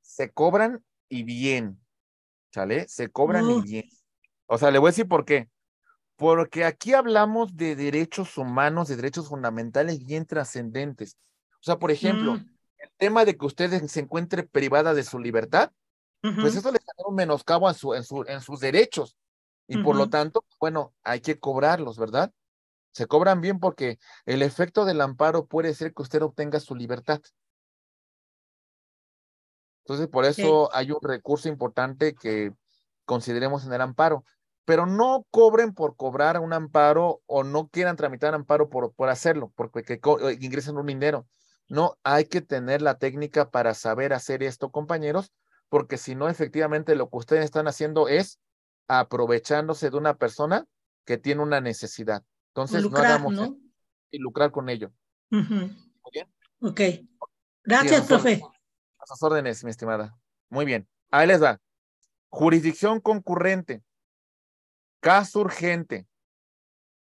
Se, cobran y bien, ¿sale? Se cobran y oh. bien. O sea, le voy a decir por qué. Porque aquí hablamos de derechos humanos, de derechos fundamentales bien trascendentes. O sea, por ejemplo, mm. el tema de que usted se encuentre privada de su libertad, pues eso le genera un menoscabo en sus derechos. Y por lo tanto, bueno, hay que cobrarlos, ¿verdad? Se cobran bien porque el efecto del amparo puede ser que usted obtenga su libertad. Entonces, por eso hay un recurso importante que consideremos en el amparo. Pero no cobren por cobrar un amparo o no quieran tramitar amparo por, por hacerlo, porque que eh, ingresen un dinero. No, hay que tener la técnica para saber hacer esto, compañeros, porque si no, efectivamente lo que ustedes están haciendo es aprovechándose de una persona que tiene una necesidad. Entonces, lucrar, no y lucrar con ello. Muy bien. Ok. Gracias, profe. a sus órdenes, mi estimada. Muy bien. Ahí les va. Jurisdicción concurrente. Caso urgente.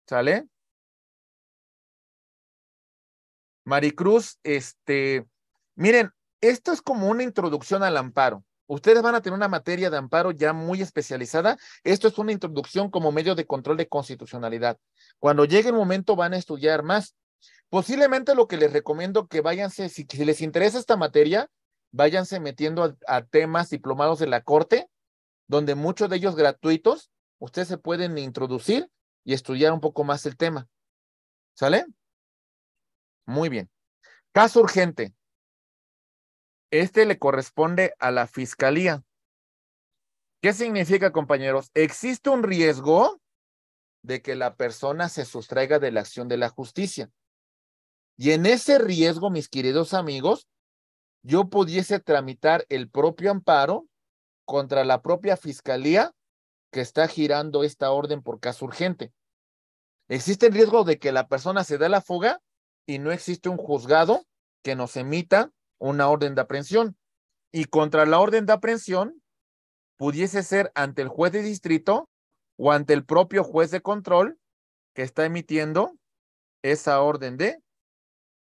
¿Sale? Maricruz, este, miren, esto es como una introducción al amparo. Ustedes van a tener una materia de amparo ya muy especializada. Esto es una introducción como medio de control de constitucionalidad. Cuando llegue el momento van a estudiar más. Posiblemente lo que les recomiendo que váyanse, si, les interesa esta materia, váyanse metiendo a temas diplomados de la corte, donde muchos de ellos gratuitos, ustedes se pueden introducir y estudiar un poco más el tema. ¿Sale? Muy bien. Caso urgente. Este le corresponde a la fiscalía. ¿Qué significa, compañeros? Existe un riesgo de que la persona se sustraiga de la acción de la justicia. Y en ese riesgo, mis queridos amigos, yo pudiese tramitar el propio amparo contra la propia fiscalía que está girando esta orden por caso urgente. Existe el riesgo de que la persona se dé la fuga y no existe un juzgado que nos emita una orden de aprehensión. Y contra la orden de aprehensión pudiese ser ante el juez de distrito o ante el propio juez de control que está emitiendo esa orden de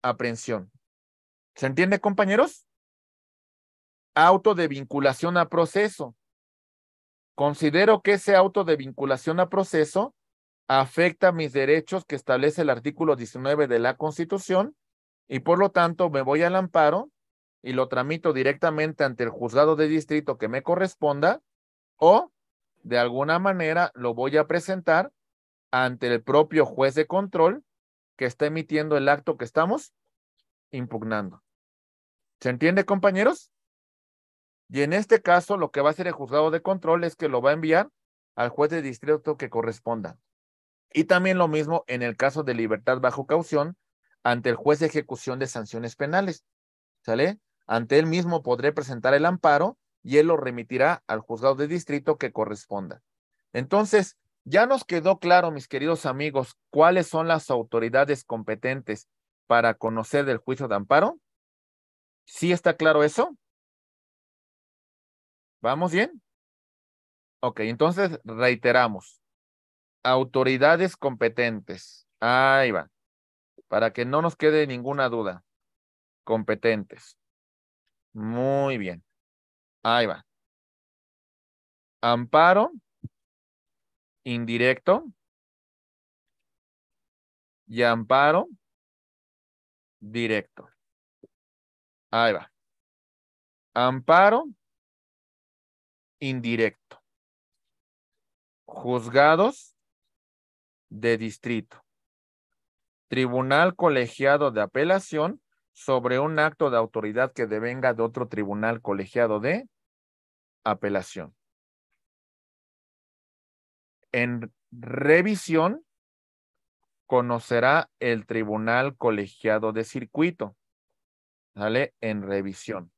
aprehensión. ¿Se entiende, compañeros? Auto de vinculación a proceso. Considero que ese auto de vinculación a proceso afecta mis derechos que establece el artículo 19 de la Constitución y por lo tanto me voy al amparo y lo tramito directamente ante el juzgado de distrito que me corresponda o de alguna manera lo voy a presentar ante el propio juez de control que está emitiendo el acto que estamos impugnando. ¿Se entiende, compañeros? Y en este caso, lo que va a hacer el juzgado de control es que lo va a enviar al juez de distrito que corresponda. Y también lo mismo en el caso de libertad bajo caución ante el juez de ejecución de sanciones penales. ¿Sale? Ante él mismo podré presentar el amparo y él lo remitirá al juzgado de distrito que corresponda. Entonces, ya nos quedó claro, mis queridos amigos, cuáles son las autoridades competentes para conocer del juicio de amparo. ¿Sí está claro eso? ¿Vamos bien? Ok, entonces reiteramos. Autoridades competentes. Ahí va. Para que no nos quede ninguna duda. Competentes. Muy bien. Ahí va. Amparo, indirecto. Y amparo, directo. Ahí va. Amparo, indirecto. Juzgados de distrito. Tribunal colegiado de apelación sobre un acto de autoridad que devenga de otro tribunal colegiado de apelación. En revisión, conocerá el tribunal colegiado de circuito. ¿Sale? En revisión.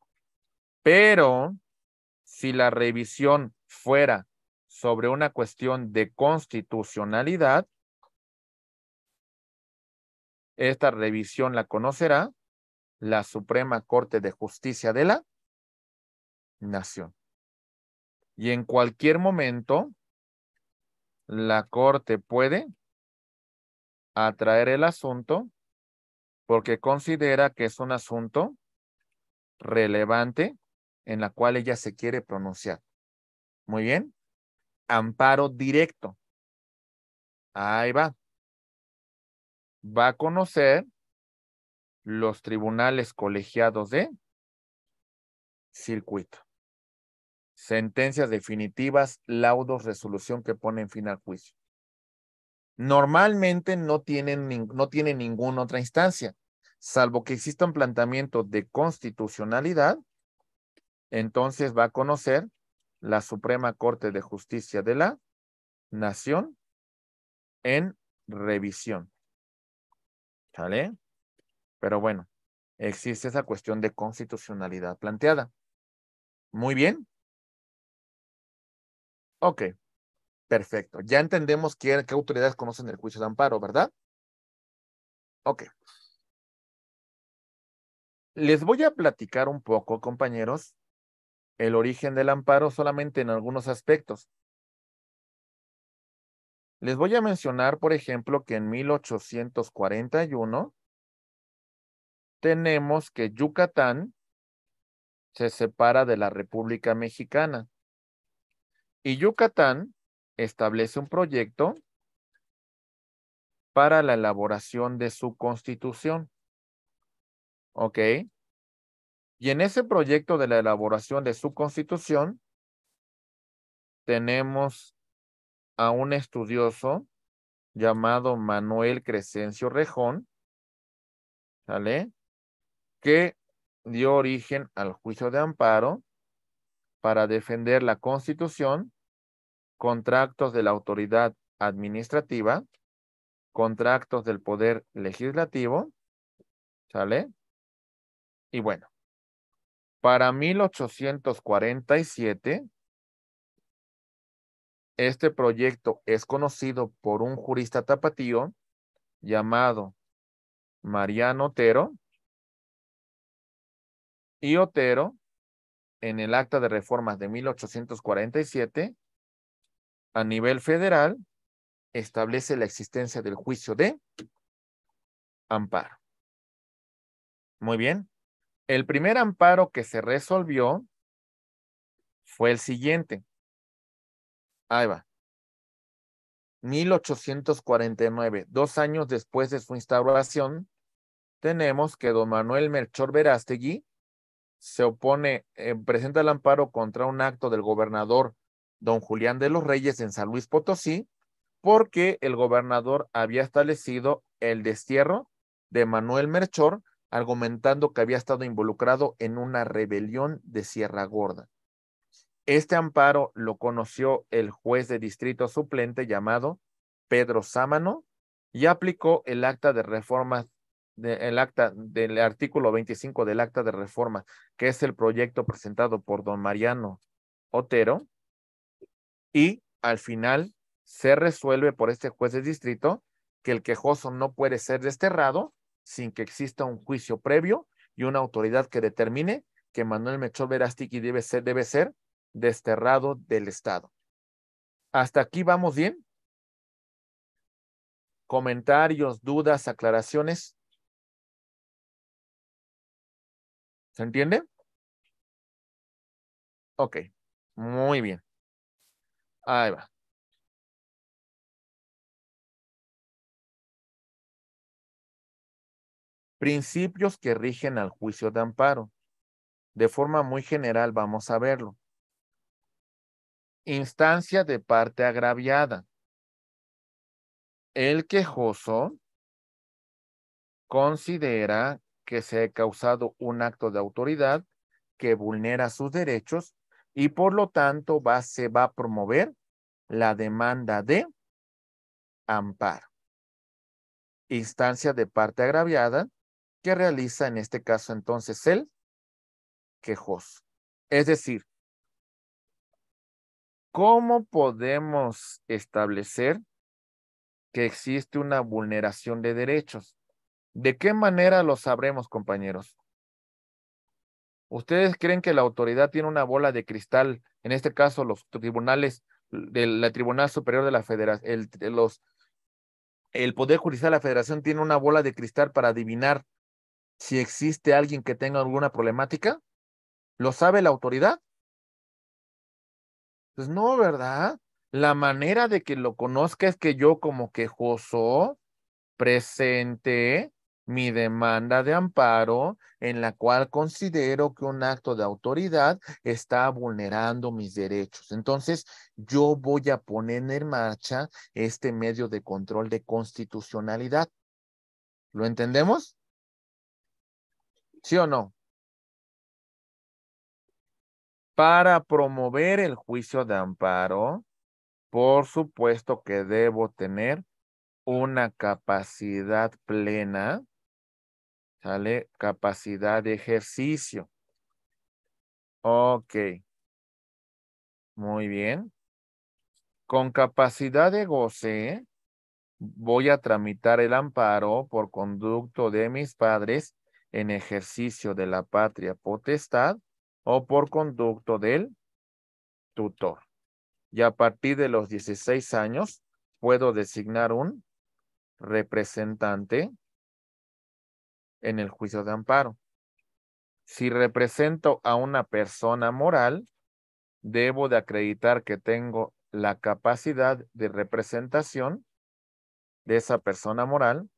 Pero si la revisión fuera sobre una cuestión de constitucionalidad, esta revisión la conocerá la Suprema Corte de Justicia de la Nación. Y en cualquier momento, la Corte puede atraer el asunto porque considera que es un asunto relevante en la cual ella se quiere pronunciar. Muy bien. Amparo directo. Ahí va. Va a conocer los tribunales colegiados de circuito. Sentencias definitivas, laudos, resolución que ponen fin al juicio. Normalmente no tienen, no tienen ninguna otra instancia, salvo que exista un planteamiento de constitucionalidad, entonces va a conocer la Suprema Corte de Justicia de la Nación en revisión. ¿Sale? Pero bueno, existe esa cuestión de constitucionalidad planteada. Muy bien. Ok, perfecto. Ya entendemos qué, autoridades conocen el juicio de amparo, ¿verdad? Ok. Les voy a platicar un poco, compañeros, el origen del amparo solamente en algunos aspectos. Les voy a mencionar, por ejemplo, que en 1841 tenemos que Yucatán se separa de la República Mexicana. Y Yucatán establece un proyecto para la elaboración de su constitución. ¿Ok? Y en ese proyecto de la elaboración de su constitución, tenemos a un estudioso llamado Manuel Crescencio Rejón, ¿sale? que dio origen al juicio de amparo para defender la constitución, contractos de la autoridad administrativa, contractos del poder legislativo, ¿sale? Y bueno, para 1847, este proyecto es conocido por un jurista tapatío llamado Mariano Otero, y Otero, en el Acta de Reformas de 1847, a nivel federal, establece la existencia del juicio de amparo. Muy bien. El primer amparo que se resolvió fue el siguiente. Ahí va. 1849, dos años después de su instauración, tenemos que don Manuel Melchor Verástegui se opone, eh, presenta el amparo contra un acto del gobernador don Julián de los Reyes en San Luis Potosí, porque el gobernador había establecido el destierro de Manuel Merchor, argumentando que había estado involucrado en una rebelión de Sierra Gorda. Este amparo lo conoció el juez de distrito suplente llamado Pedro Sámano y aplicó el acta de reformas acta del artículo 25 del acta de reforma, que es el proyecto presentado por don Mariano Otero, y al final se resuelve por este juez de distrito que el quejoso no puede ser desterrado sin que exista un juicio previo y una autoridad que determine que Manuel mechor Verastiqui debe ser, debe ser desterrado del Estado. ¿Hasta aquí vamos bien? ¿Comentarios, dudas, aclaraciones? ¿Se entiende? Ok, muy bien. Ahí va. Principios que rigen al juicio de amparo. De forma muy general vamos a verlo. Instancia de parte agraviada. El quejoso considera que se ha causado un acto de autoridad que vulnera sus derechos y por lo tanto va, se va a promover la demanda de amparo. Instancia de parte agraviada que realiza en este caso entonces el quejoso. Es decir, ¿cómo podemos establecer que existe una vulneración de derechos? ¿De qué manera lo sabremos, compañeros? ¿Ustedes creen que la autoridad tiene una bola de cristal, en este caso los tribunales, de la Tribunal Superior de la Federación, el, los, el Poder Judicial de la Federación tiene una bola de cristal para adivinar si existe alguien que tenga alguna problemática? ¿Lo sabe la autoridad? Pues no, ¿verdad? La manera de que lo conozca es que yo como quejoso presente mi demanda de amparo en la cual considero que un acto de autoridad está vulnerando mis derechos. Entonces, yo voy a poner en marcha este medio de control de constitucionalidad. ¿Lo entendemos? ¿Sí o no? Para promover el juicio de amparo, por supuesto que debo tener una capacidad plena ¿Sale? Capacidad de ejercicio. Ok. Muy bien. Con capacidad de goce, voy a tramitar el amparo por conducto de mis padres en ejercicio de la patria potestad o por conducto del tutor. Y a partir de los 16 años, puedo designar un representante en el juicio de amparo. Si represento a una persona moral, debo de acreditar que tengo la capacidad de representación de esa persona moral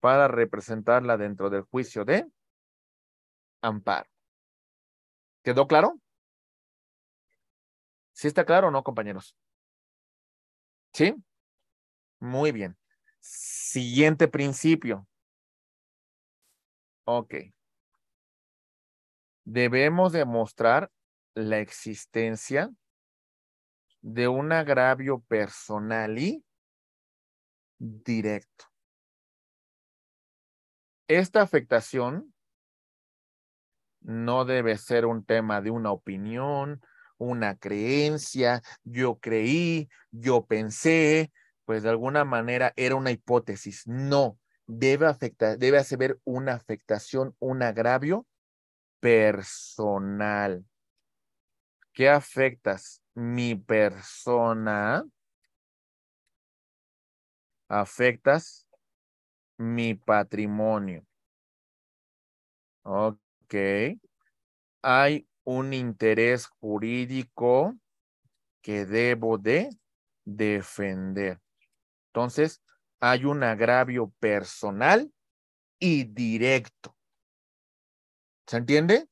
para representarla dentro del juicio de amparo. ¿Quedó claro? ¿Sí está claro o no, compañeros? ¿Sí? Muy bien. Siguiente principio. Ok. Debemos demostrar la existencia de un agravio personal y directo. Esta afectación no debe ser un tema de una opinión, una creencia, yo creí, yo pensé, pues de alguna manera era una hipótesis. No, debe, afectar, debe haber una afectación, un agravio personal. ¿Qué afectas? Mi persona. Afectas mi patrimonio. Ok. Hay un interés jurídico que debo de defender. Entonces, hay un agravio personal y directo. ¿Se entiende?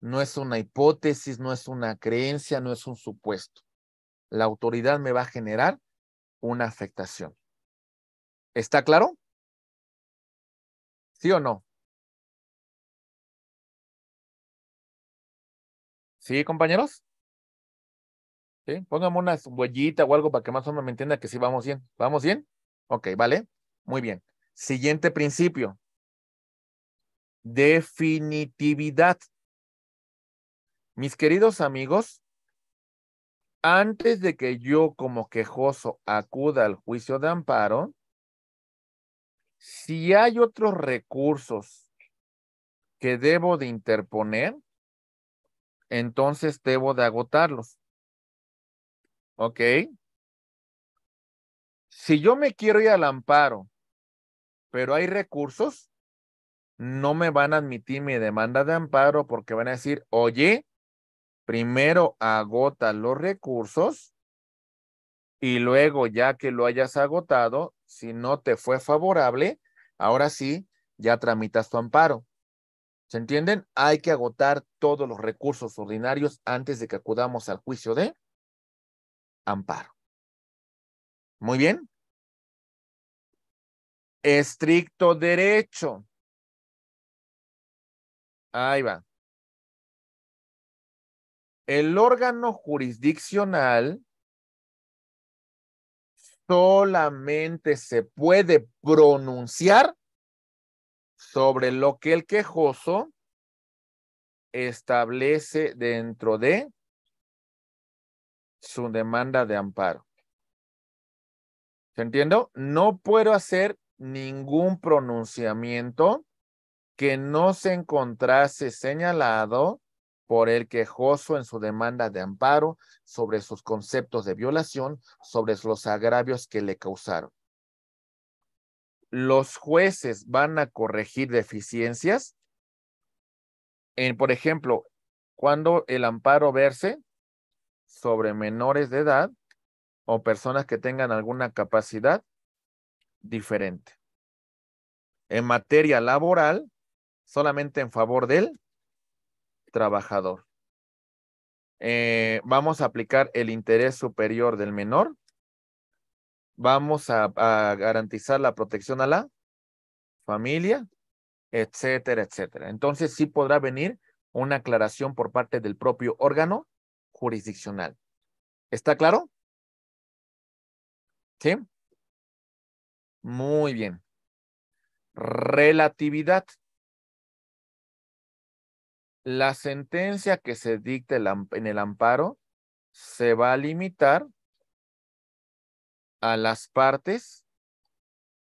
No es una hipótesis, no es una creencia, no es un supuesto. La autoridad me va a generar una afectación. ¿Está claro? ¿Sí o no? ¿Sí, compañeros? ¿Sí? Póngame una huellita o algo para que más o menos me entienda que sí vamos bien. ¿Vamos bien? Ok, ¿vale? Muy bien. Siguiente principio. Definitividad. Mis queridos amigos, antes de que yo como quejoso acuda al juicio de amparo, si hay otros recursos que debo de interponer, entonces debo de agotarlos. ¿Ok? si yo me quiero ir al amparo, pero hay recursos, no me van a admitir mi demanda de amparo porque van a decir, oye, primero agota los recursos y luego ya que lo hayas agotado, si no te fue favorable, ahora sí, ya tramitas tu amparo. ¿Se entienden? Hay que agotar todos los recursos ordinarios antes de que acudamos al juicio de amparo. Muy bien. Estricto derecho. Ahí va. El órgano jurisdiccional solamente se puede pronunciar sobre lo que el quejoso establece dentro de su demanda de amparo. ¿Se entiendo? No puedo hacer ningún pronunciamiento que no se encontrase señalado por el quejoso en su demanda de amparo sobre sus conceptos de violación, sobre los agravios que le causaron. Los jueces van a corregir deficiencias. En, por ejemplo, cuando el amparo verse sobre menores de edad, o personas que tengan alguna capacidad diferente. En materia laboral, solamente en favor del trabajador. Eh, vamos a aplicar el interés superior del menor. Vamos a garantizar la protección a la familia, etcétera, etcétera. Entonces sí podrá venir una aclaración por parte del propio órgano jurisdiccional. ¿Está claro? ¿Sí? Muy bien. Relatividad. La sentencia que se dicte en el amparo se va a limitar a las partes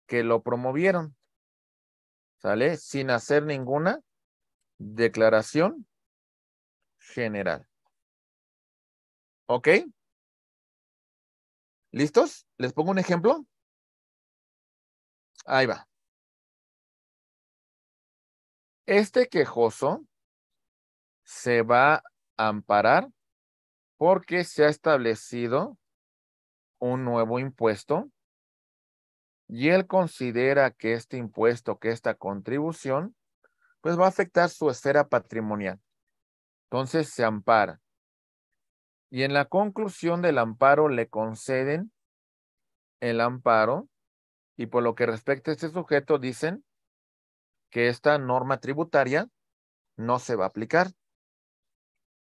que lo promovieron. ¿Sale? Sin hacer ninguna declaración general. ¿Ok? ¿Listos? ¿Les pongo un ejemplo? Ahí va. Este quejoso se va a amparar porque se ha establecido un nuevo impuesto y él considera que este impuesto, que esta contribución, pues va a afectar su esfera patrimonial. Entonces se ampara. Y en la conclusión del amparo le conceden el amparo y por lo que respecta a este sujeto dicen que esta norma tributaria no se va a aplicar.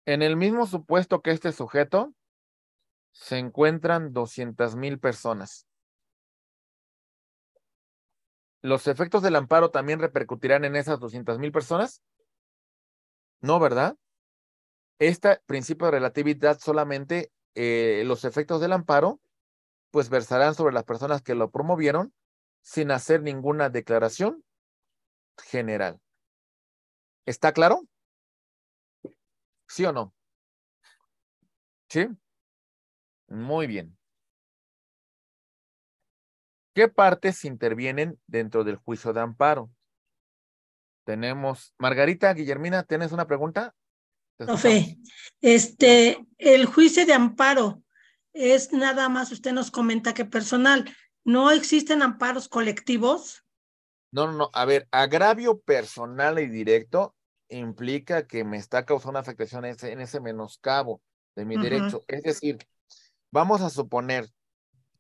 En el mismo supuesto que este sujeto, se encuentran 200 mil personas. ¿Los efectos del amparo también repercutirán en esas 200 mil personas? No, ¿verdad? este principio de relatividad solamente eh, los efectos del amparo, pues versarán sobre las personas que lo promovieron sin hacer ninguna declaración general. ¿Está claro? ¿Sí o no? ¿Sí? Muy bien. ¿Qué partes intervienen dentro del juicio de amparo? Tenemos, Margarita, Guillermina, ¿tienes una pregunta? Profe, este, el juicio de amparo es nada más, usted nos comenta que personal. ¿No existen amparos colectivos? No, no, no. A ver, agravio personal y directo implica que me está causando una afectación en ese, menoscabo de mi derecho. Es decir, vamos a suponer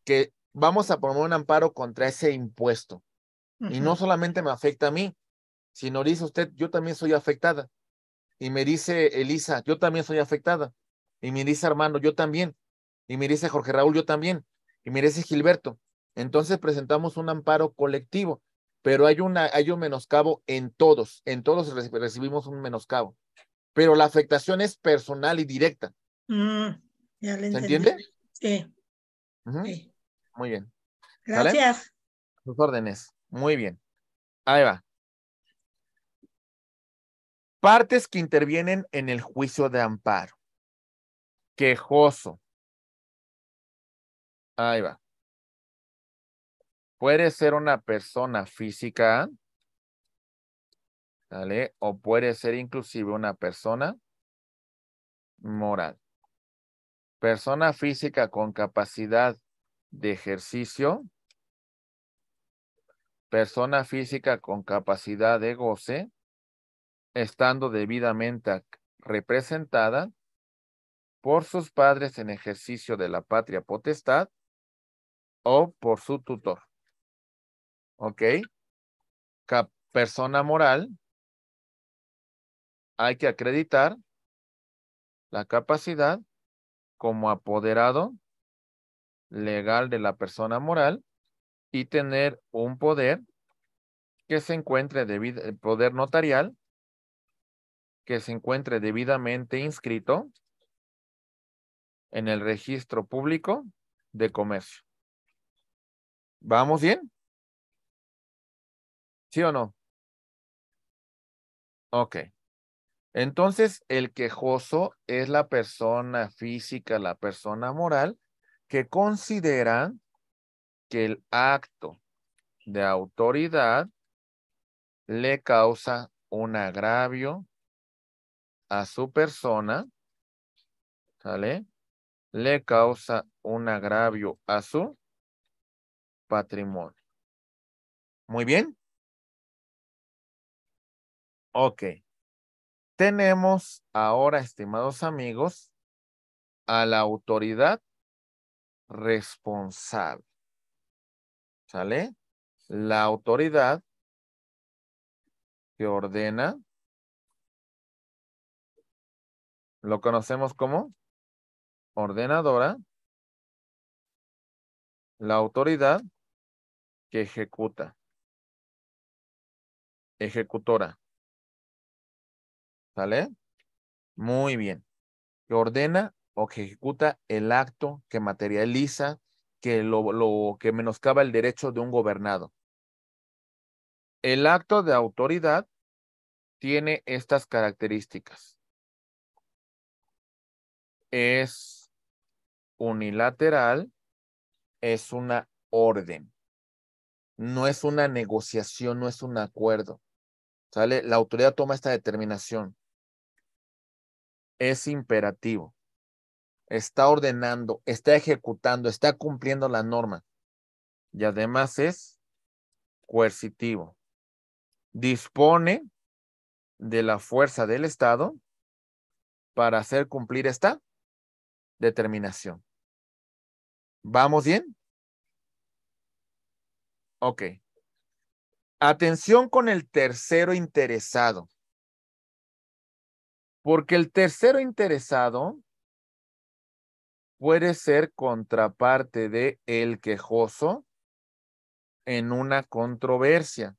que vamos a promover un amparo contra ese impuesto. Y no solamente me afecta a mí, sino dice usted, yo también soy afectada. Y me dice Elisa, yo también soy afectada. Y me dice hermano, yo también. Y me dice Jorge Raúl, yo también. Y me dice Gilberto. Entonces presentamos un amparo colectivo, pero hay, una, hay un menoscabo en todos. En todos recibimos un menoscabo. Pero la afectación es personal y directa. Mm, ¿Se entiende? Sí. Muy bien. Gracias. Sus órdenes. Muy bien. Ahí va. Partes que intervienen en el juicio de amparo. Quejoso. Ahí va. Puede ser una persona física, O puede ser inclusive una persona moral. Persona física con capacidad de ejercicio. Persona física con capacidad de goce estando debidamente representada por sus padres en ejercicio de la patria potestad o por su tutor. ¿Ok? persona moral, hay que acreditar la capacidad como apoderado legal de la persona moral y tener un poder que se encuentre debido, eh, poder notarial que se encuentre debidamente inscrito en el registro público de comercio. ¿Vamos bien? ¿Sí o no? Ok. Entonces, el quejoso es la persona física, la persona moral, que considera que el acto de autoridad le causa un agravio a su persona, ¿sale? Le causa un agravio a su patrimonio. Muy bien. Ok. Tenemos ahora, estimados amigos, a la autoridad responsable. ¿Sale? La autoridad que ordena Lo conocemos como ordenadora, la autoridad que ejecuta, ejecutora. ¿Sale? Muy bien. Que ordena o que ejecuta el acto que materializa, que lo, lo que menoscaba el derecho de un gobernado. El acto de autoridad tiene estas características es unilateral, es una orden. No es una negociación, no es un acuerdo. ¿Sale? La autoridad toma esta determinación. Es imperativo. Está ordenando, está ejecutando, está cumpliendo la norma. Y además es coercitivo. Dispone de la fuerza del Estado para hacer cumplir esta determinación. ¿Vamos bien? Ok. Atención con el tercero interesado. Porque el tercero interesado puede ser contraparte de el quejoso en una controversia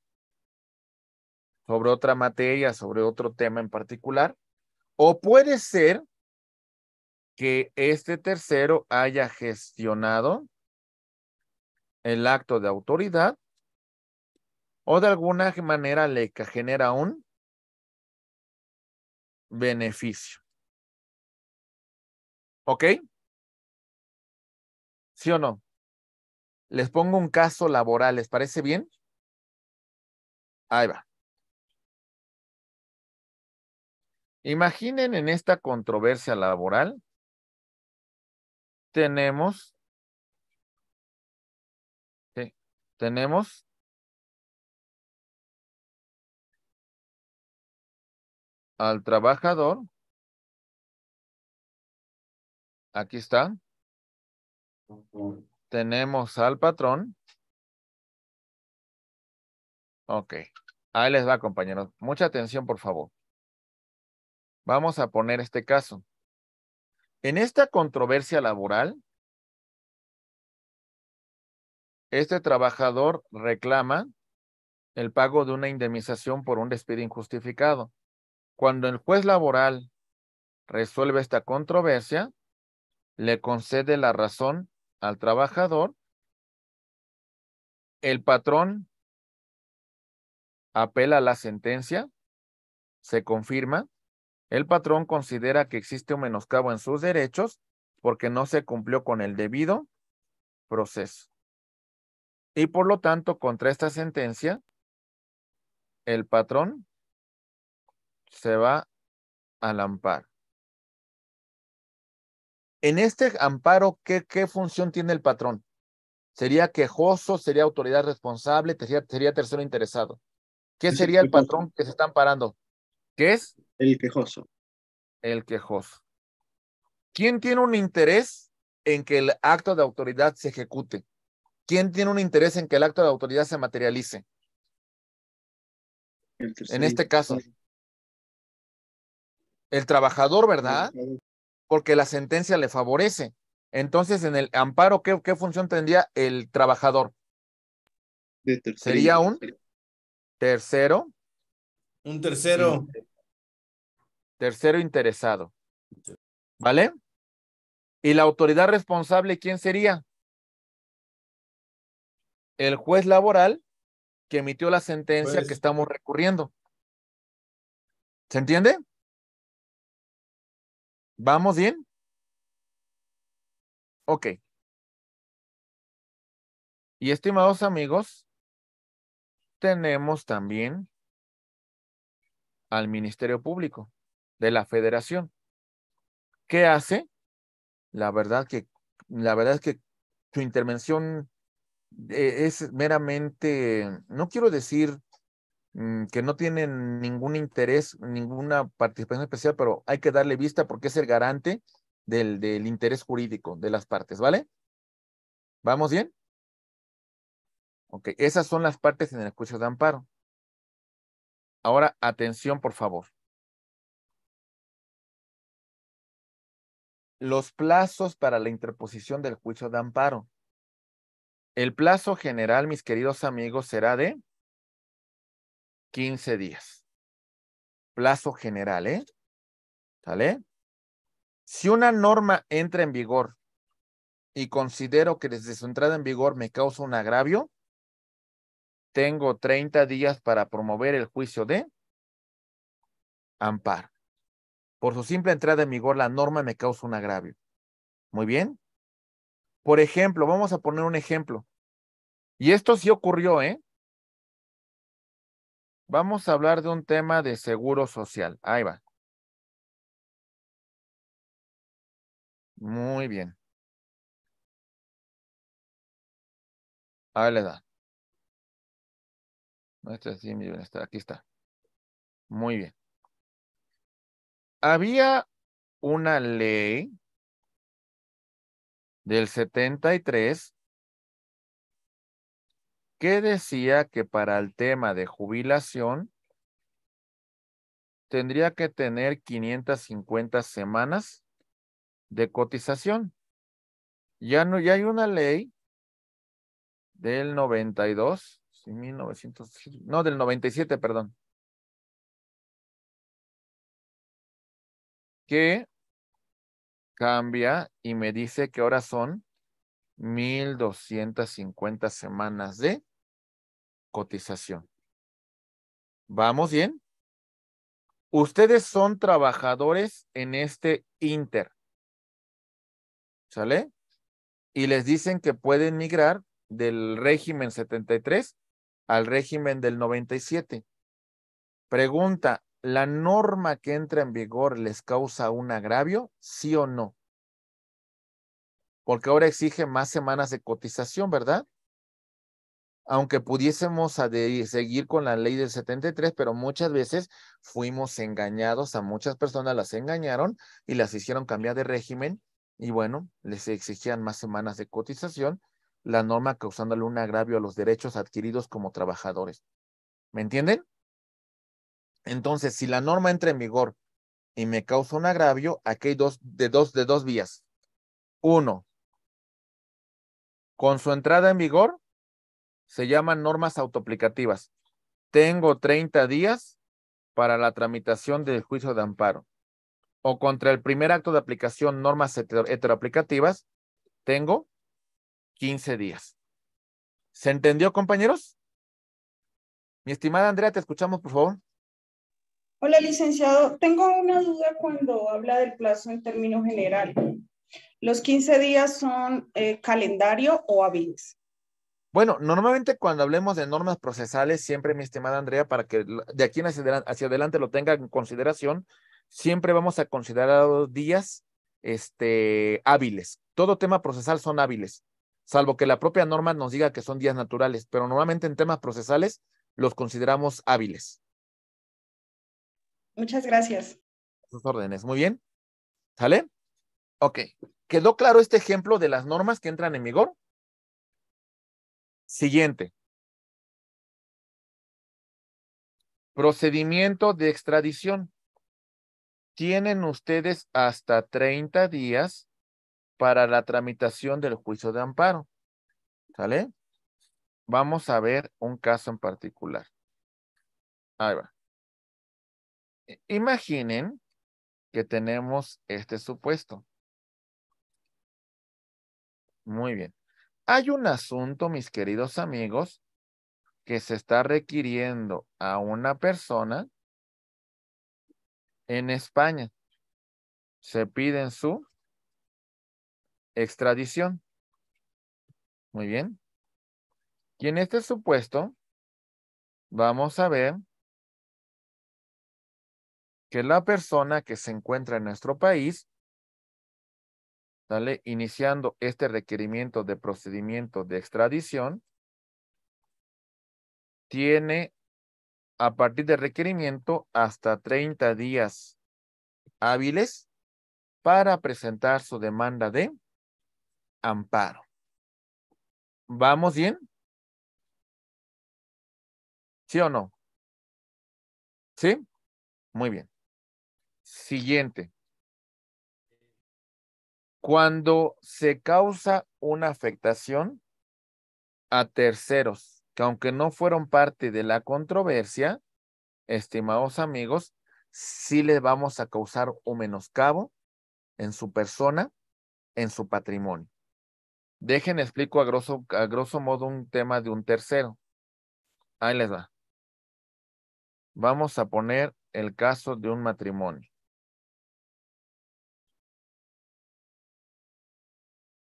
sobre otra materia, sobre otro tema en particular, o puede ser que este tercero haya gestionado el acto de autoridad o de alguna manera le genera un beneficio. ¿Ok? ¿Sí o no? Les pongo un caso laboral, ¿les parece bien? Ahí va. Imaginen en esta controversia laboral tenemos, tenemos al trabajador. Aquí está. Tenemos al patrón. Ok. Ahí les va, compañeros. Mucha atención, por favor. Vamos a poner este caso. En esta controversia laboral, este trabajador reclama el pago de una indemnización por un despido injustificado. Cuando el juez laboral resuelve esta controversia, le concede la razón al trabajador, el patrón apela la sentencia, se confirma el patrón considera que existe un menoscabo en sus derechos porque no se cumplió con el debido proceso. Y por lo tanto, contra esta sentencia, el patrón se va al amparo. En este amparo, ¿qué, función tiene el patrón? ¿Sería quejoso? ¿Sería autoridad responsable? ¿Sería, sería tercero interesado? ¿Qué sería el patrón que se está amparando? ¿Qué es? El quejoso. El quejoso. ¿Quién tiene un interés en que el acto de autoridad se ejecute? ¿Quién tiene un interés en que el acto de autoridad se materialice? en este caso, el trabajador, ¿verdad? Porque la sentencia le favorece. Entonces, en el amparo, ¿qué, función tendría el trabajador? Sería un tercero. Un tercero tercero interesado. ¿Vale? ¿Y la autoridad responsable quién sería? El juez laboral que emitió la sentencia que pues estamos recurriendo. ¿Se entiende? ¿Vamos bien? Ok. Y estimados amigos, tenemos también al Ministerio Público de la federación. ¿Qué hace? La verdad, que, la verdad es que su intervención eh, es meramente, no quiero decir mm, que no tienen ningún interés, ninguna participación especial, pero hay que darle vista porque es el garante del, del interés jurídico de las partes, ¿vale? ¿Vamos bien? Ok, esas son las partes en el juicio de amparo. Ahora, atención, por favor. los plazos para la interposición del juicio de amparo. El plazo general, mis queridos amigos, será de 15 días. Plazo general, ¿eh? ¿Sale? Si una norma entra en vigor y considero que desde su entrada en vigor me causa un agravio, tengo 30 días para promover el juicio de amparo. Por su simple entrada en vigor, la norma me causa un agravio. Muy bien. Por ejemplo, vamos a poner un ejemplo. Y esto sí ocurrió, ¿eh? Vamos a hablar de un tema de seguro social. Ahí va. Muy bien. Ahí le da. Este no está así, Aquí está. Muy bien había una ley del 73 que decía que para el tema de jubilación tendría que tener 550 semanas de cotización. Ya no, ya hay una ley del 92, novecientos, no, del 97, perdón, que cambia y me dice que ahora son 1250 semanas de cotización. ¿Vamos bien? Ustedes son trabajadores en este Inter. ¿Sale? Y les dicen que pueden migrar del régimen 73 al régimen del 97. Pregunta, ¿la norma que entra en vigor les causa un agravio? ¿Sí o no? Porque ahora exige más semanas de cotización, ¿verdad? Aunque pudiésemos seguir con la ley del 73, pero muchas veces fuimos engañados, a muchas personas las engañaron y las hicieron cambiar de régimen y bueno, les exigían más semanas de cotización, la norma causándole un agravio a los derechos adquiridos como trabajadores. ¿Me entienden? Entonces, si la norma entra en vigor y me causa un agravio, aquí hay dos de dos de dos vías. Uno, con su entrada en vigor se llaman normas autoaplicativas. Tengo 30 días para la tramitación del juicio de amparo. O contra el primer acto de aplicación normas heteroaplicativas, tengo 15 días. ¿Se entendió, compañeros? Mi estimada Andrea, te escuchamos, por favor. Hola, licenciado. Tengo una duda cuando habla del plazo en términos generales. ¿Los 15 días son eh, calendario o hábiles? Bueno, normalmente cuando hablemos de normas procesales, siempre, mi estimada Andrea, para que de aquí hacia adelante, lo tenga en consideración, siempre vamos a considerar los días este, hábiles. Todo tema procesal son hábiles, salvo que la propia norma nos diga que son días naturales, pero normalmente en temas procesales los consideramos hábiles. Muchas gracias. Sus órdenes. Muy bien. ¿Sale? Ok. ¿Quedó claro este ejemplo de las normas que entran en vigor? Siguiente. Procedimiento de extradición. Tienen ustedes hasta 30 días para la tramitación del juicio de amparo. ¿Sale? Vamos a ver un caso en particular. Ahí va. E-, imaginen que tenemos este supuesto. Muy bien. Hay un asunto, mis queridos amigos, que se está requiriendo a una persona en España. Se piden su extradición. Muy bien. Y en este supuesto, vamos a ver la persona que se encuentra en nuestro país, ¿sale? iniciando este requerimiento de procedimiento de extradición, tiene a partir del requerimiento hasta 30 días hábiles para presentar su demanda de amparo. ¿Vamos bien? ¿Sí o no? ¿Sí? Muy bien. Siguiente. Cuando se causa una afectación a terceros, que aunque no fueron parte de la controversia, estimados amigos, sí les vamos a causar un menoscabo en su persona, en su patrimonio. Dejen, explico a a grosso modo un tema de un tercero. Ahí les va. Vamos a poner el caso de un matrimonio.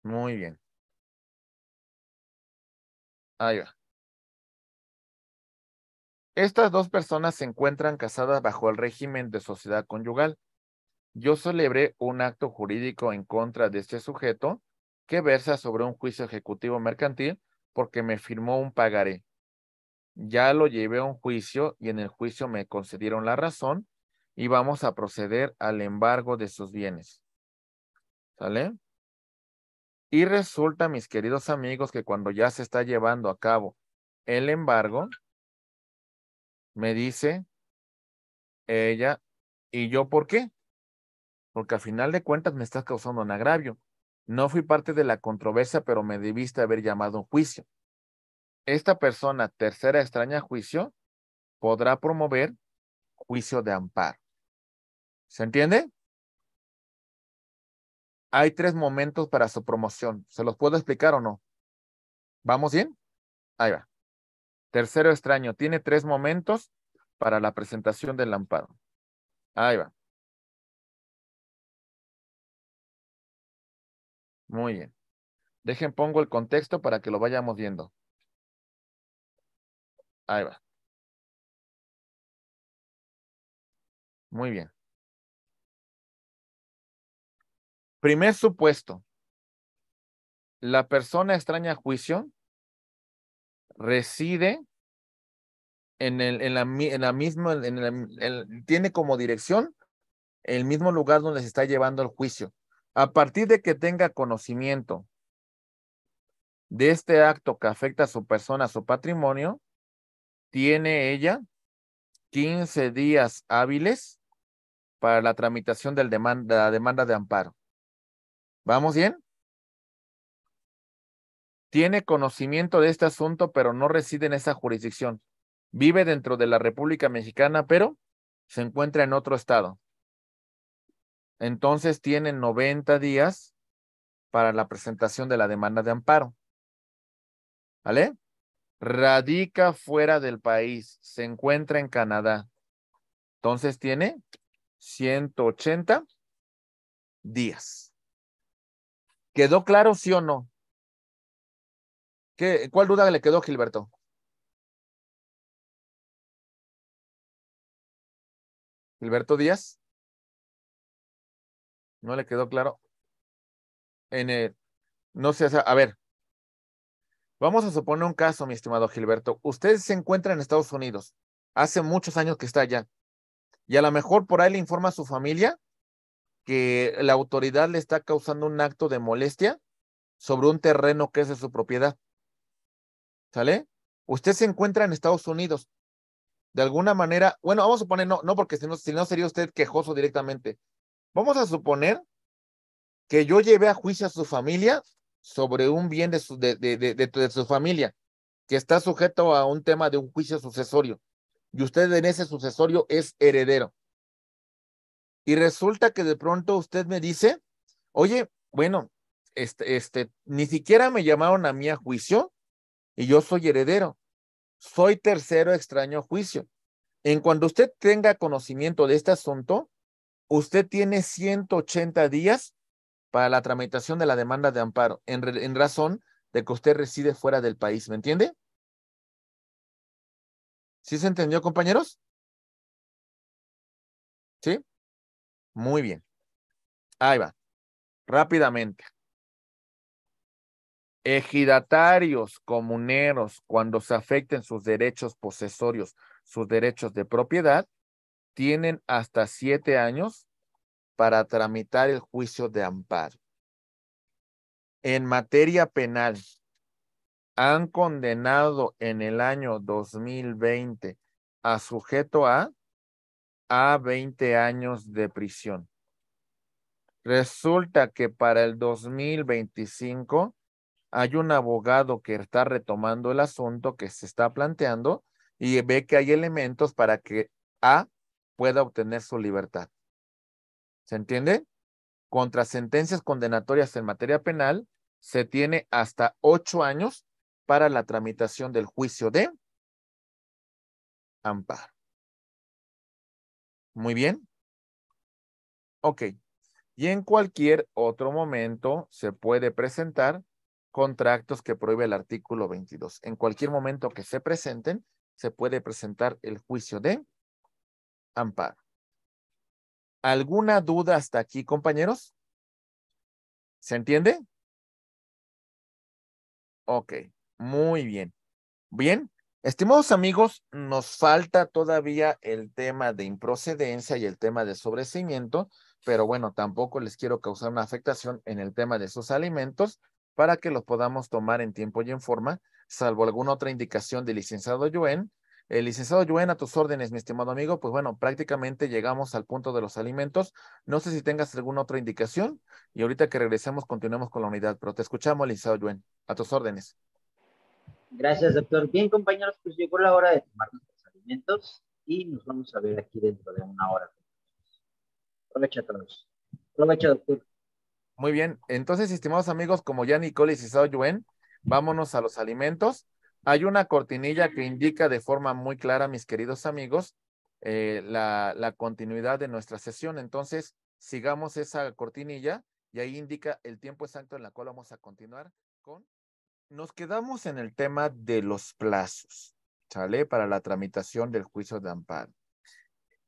Muy bien. Ahí va. Estas dos personas se encuentran casadas bajo el régimen de sociedad conyugal. Yo celebré un acto jurídico en contra de este sujeto que versa sobre un juicio ejecutivo mercantil porque me firmó un pagaré. Ya lo llevé a un juicio y en el juicio me concedieron la razón y vamos a proceder al embargo de sus bienes. ¿Sale? Y resulta, mis queridos amigos, que cuando ya se está llevando a cabo el embargo, me dice ella, ¿y yo por qué? Porque al final de cuentas me estás causando un agravio. No fui parte de la controversia, pero me debiste haber llamado a un juicio. Esta persona, tercera extraña juicio, podrá promover juicio de amparo. ¿Se entiende? hay tres momentos para su promoción. ¿Se los puedo explicar o no? ¿Vamos bien? Ahí va. Tercero extraño. Tiene tres momentos para la presentación del amparo. Ahí va. Muy bien. Dejen, pongo el contexto para que lo vayamos viendo. Ahí va. Muy bien. Primer supuesto, la persona extraña a juicio reside en, el, en, la, en misma, en tiene como dirección el mismo lugar donde se está llevando el juicio. A partir de que tenga conocimiento de este acto que afecta a su persona, a su patrimonio, tiene ella 15 días hábiles para la tramitación del de la demanda de amparo. ¿Vamos bien? Tiene conocimiento de este asunto, pero no reside en esa jurisdicción. Vive dentro de la República Mexicana, pero se encuentra en otro estado. Entonces tiene 90 días para la presentación de la demanda de amparo. ¿Vale? Radica fuera del país, se encuentra en Canadá. Entonces tiene 180 días. ¿Quedó claro sí o no? ¿Qué, ¿Cuál duda le quedó, Gilberto? Gilberto Díaz. ¿No le quedó claro? En el, no sé, a ver. Vamos a suponer un caso, mi estimado Gilberto. Usted se encuentra en Estados Unidos. Hace muchos años que está allá. Y a lo mejor por ahí le informa a su familia que la autoridad le está causando un acto de molestia sobre un terreno que es de su propiedad. ¿Sale? Usted se encuentra en Estados Unidos. De alguna manera, bueno, vamos a suponer, no, no, porque si no, sería usted quejoso directamente. Vamos a suponer que yo llevé a juicio a su familia sobre un bien de su, de, de su familia, que está sujeto a un tema de un juicio sucesorio. Y usted en ese sucesorio es heredero. Y resulta que de pronto usted me dice, oye, bueno, este, este, ni siquiera me llamaron a mí a juicio y yo soy heredero. Soy tercero extraño juicio. En cuando usted tenga conocimiento de este asunto, usted tiene 180 días para la tramitación de la demanda de amparo, en, en razón de que usted reside fuera del país, ¿me entiende? ¿Sí se entendió, compañeros? ¿Sí? Muy bien. Ahí va. Rápidamente. Ejidatarios, comuneros, cuando se afecten sus derechos posesorios, sus derechos de propiedad, tienen hasta siete años para tramitar el juicio de amparo. En materia penal, han condenado en el año 2020 a sujeto a a 20 años de prisión. Resulta que para el 2025 hay un abogado que está retomando el asunto que se está planteando y ve que hay elementos para que A pueda obtener su libertad. ¿Se entiende? Contra sentencias condenatorias en materia penal, se tiene hasta ocho años para la tramitación del juicio de amparo. Muy bien. Ok. Y en cualquier otro momento se puede presentar contratos que prohíbe el artículo 22. En cualquier momento que se presenten, se puede presentar el juicio de amparo. ¿Alguna duda hasta aquí, compañeros? ¿Se entiende? Ok, muy bien. Bien, Estimados amigos, nos falta todavía el tema de improcedencia y el tema de sobrecimiento, pero bueno, tampoco les quiero causar una afectación en el tema de esos alimentos para que los podamos tomar en tiempo y en forma, salvo alguna otra indicación del licenciado Yuen. El licenciado Yuen, a tus órdenes, mi estimado amigo, pues bueno, prácticamente llegamos al punto de los alimentos. No sé si tengas alguna otra indicación y ahorita que regresemos continuamos con la unidad, pero te escuchamos, licenciado Yuen, a tus órdenes. Gracias, doctor. Bien, compañeros, pues llegó la hora de tomar nuestros alimentos y nos vamos a ver aquí dentro de una hora. Aprovecha todos. Aprovecha, doctor. Muy bien. Entonces, estimados amigos, como ya Nicole y Sao Yuen, vámonos a los alimentos. Hay una cortinilla que indica de forma muy clara, mis queridos amigos, eh, la, la continuidad de nuestra sesión. Entonces, sigamos esa cortinilla y ahí indica el tiempo exacto en la cual vamos a continuar con... Nos quedamos en el tema de los plazos, ¿sale? Para la tramitación del juicio de amparo.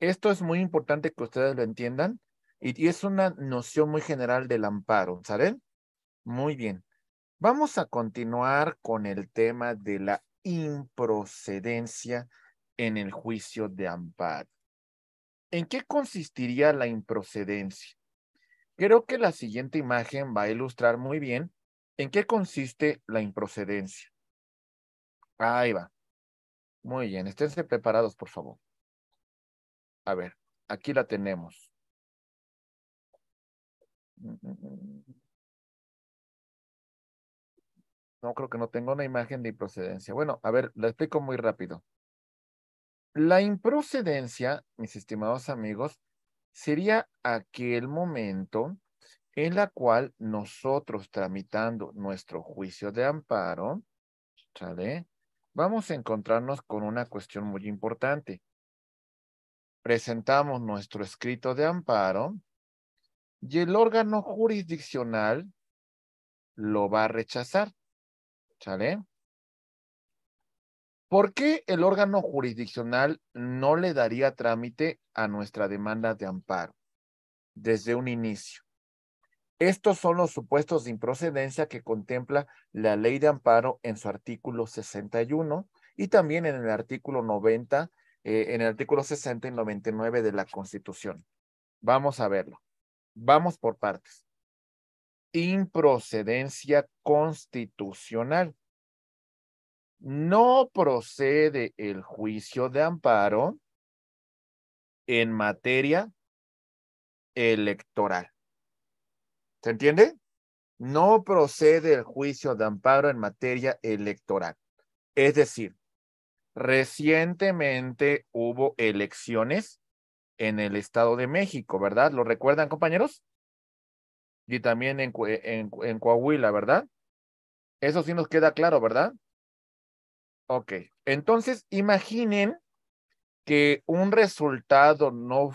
Esto es muy importante que ustedes lo entiendan y, es una noción muy general del amparo, ¿sale? Muy bien. Vamos a continuar con el tema de la improcedencia en el juicio de amparo. ¿En qué consistiría la improcedencia? Creo que la siguiente imagen va a ilustrar muy bien ¿En qué consiste la improcedencia? Ahí va. Muy bien, esténse preparados, por favor. A ver, aquí la tenemos. No, creo que no tenga una imagen de improcedencia. Bueno, a ver, la explico muy rápido. La improcedencia, mis estimados amigos, sería aquel momento en la cual nosotros tramitando nuestro juicio de amparo, ¿sale? Vamos a encontrarnos con una cuestión muy importante. Presentamos nuestro escrito de amparo y el órgano jurisdiccional lo va a rechazar, ¿sale? ¿Por qué el órgano jurisdiccional no le daría trámite a nuestra demanda de amparo desde un inicio? Estos son los supuestos de improcedencia que contempla la ley de amparo en su artículo 61 y también en el artículo 90, eh, en el artículo 60 y 99 de la Constitución. Vamos a verlo. Vamos por partes. Improcedencia constitucional. No procede el juicio de amparo en materia electoral. ¿Se entiende? No procede el juicio de amparo en materia electoral. Es decir, recientemente hubo elecciones en el Estado de México, ¿verdad? ¿Lo recuerdan, compañeros? Y también en, Coahuila, ¿verdad? Eso sí nos queda claro, ¿verdad? Ok, entonces imaginen que un resultado no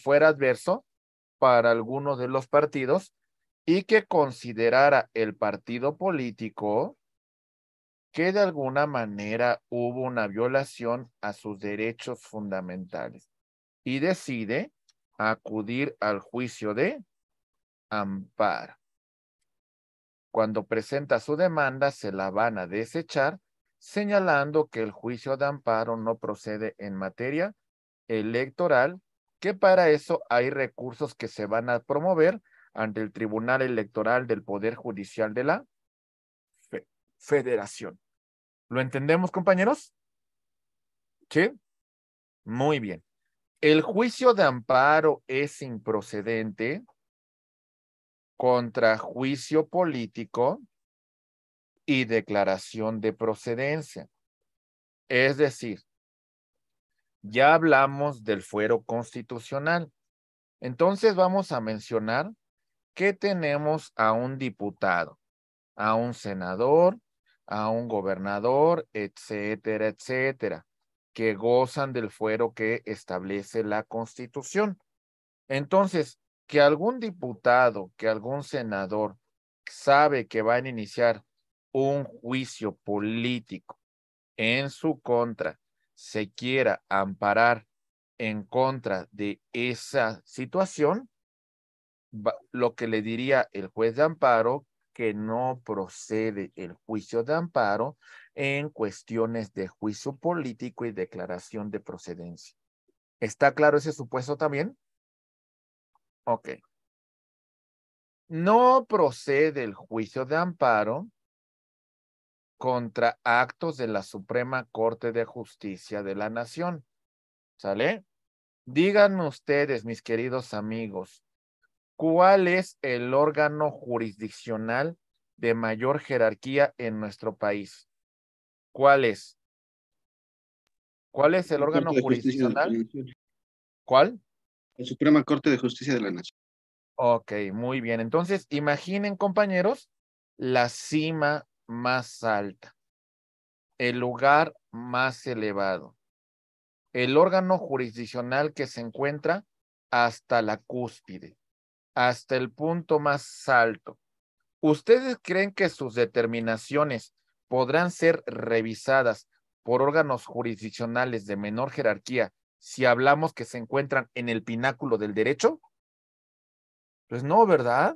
fuera adverso para algunos de los partidos y que considerara el partido político que de alguna manera hubo una violación a sus derechos fundamentales y decide acudir al juicio de amparo. Cuando presenta su demanda, se la van a desechar, señalando que el juicio de amparo no procede en materia electoral que para eso hay recursos que se van a promover ante el Tribunal Electoral del Poder Judicial de la Federación. ¿Lo entendemos, compañeros? ¿Sí? Muy bien. El juicio de amparo es improcedente contra juicio político y declaración de procedencia. Es decir, ya hablamos del fuero constitucional. Entonces vamos a mencionar que tenemos a un diputado, a un senador, a un gobernador, etcétera, etcétera, que gozan del fuero que establece la Constitución. Entonces, que algún diputado, que algún senador sabe que van a iniciar un juicio político en su contra se quiera amparar en contra de esa situación, lo que le diría el juez de amparo que no procede el juicio de amparo en cuestiones de juicio político y declaración de procedencia. ¿Está claro ese supuesto también? Ok. No procede el juicio de amparo contra actos de la Suprema Corte de Justicia de la Nación. ¿Sale? Díganme ustedes, mis queridos amigos, ¿cuál es el órgano jurisdiccional de mayor jerarquía en nuestro país? ¿Cuál es? ¿Cuál es el órgano jurisdiccional? ¿Cuál? La Suprema Corte de Justicia de la Nación. Ok, muy bien. Entonces, imaginen, compañeros, la cima más alta, el lugar más elevado, el órgano jurisdiccional que se encuentra hasta la cúspide, hasta el punto más alto. ¿Ustedes creen que sus determinaciones podrán ser revisadas por órganos jurisdiccionales de menor jerarquía si hablamos que se encuentran en el pináculo del derecho? Pues no, ¿verdad?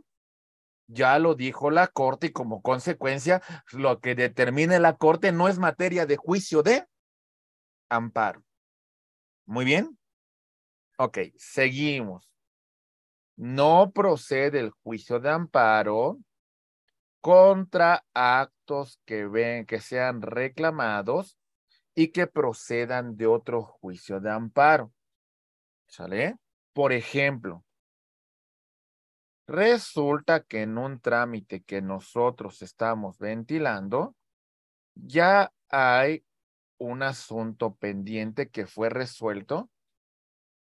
ya lo dijo la Corte y como consecuencia lo que determine la Corte no es materia de juicio de amparo. Muy bien. Ok, seguimos. No procede el juicio de amparo contra actos que, ven, que sean reclamados y que procedan de otro juicio de amparo. ¿Sale? Por ejemplo, Resulta que en un trámite que nosotros estamos ventilando, ya hay un asunto pendiente que fue resuelto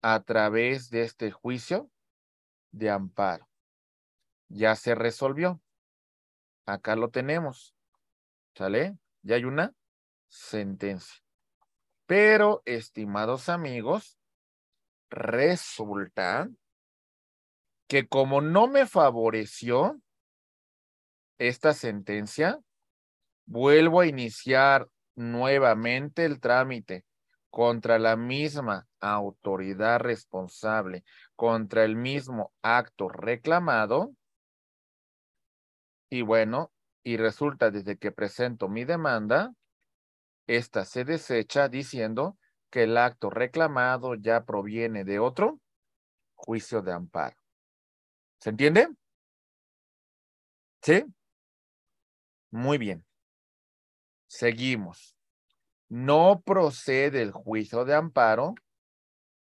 a través de este juicio de amparo. Ya se resolvió. Acá lo tenemos. ¿Sale? Ya hay una sentencia. Pero, estimados amigos, resulta que como no me favoreció esta sentencia, vuelvo a iniciar nuevamente el trámite contra la misma autoridad responsable, contra el mismo acto reclamado. Y bueno, y resulta desde que presento mi demanda, esta se desecha diciendo que el acto reclamado ya proviene de otro juicio de amparo. ¿Se entiende? ¿Sí? Muy bien. Seguimos. No procede el juicio de amparo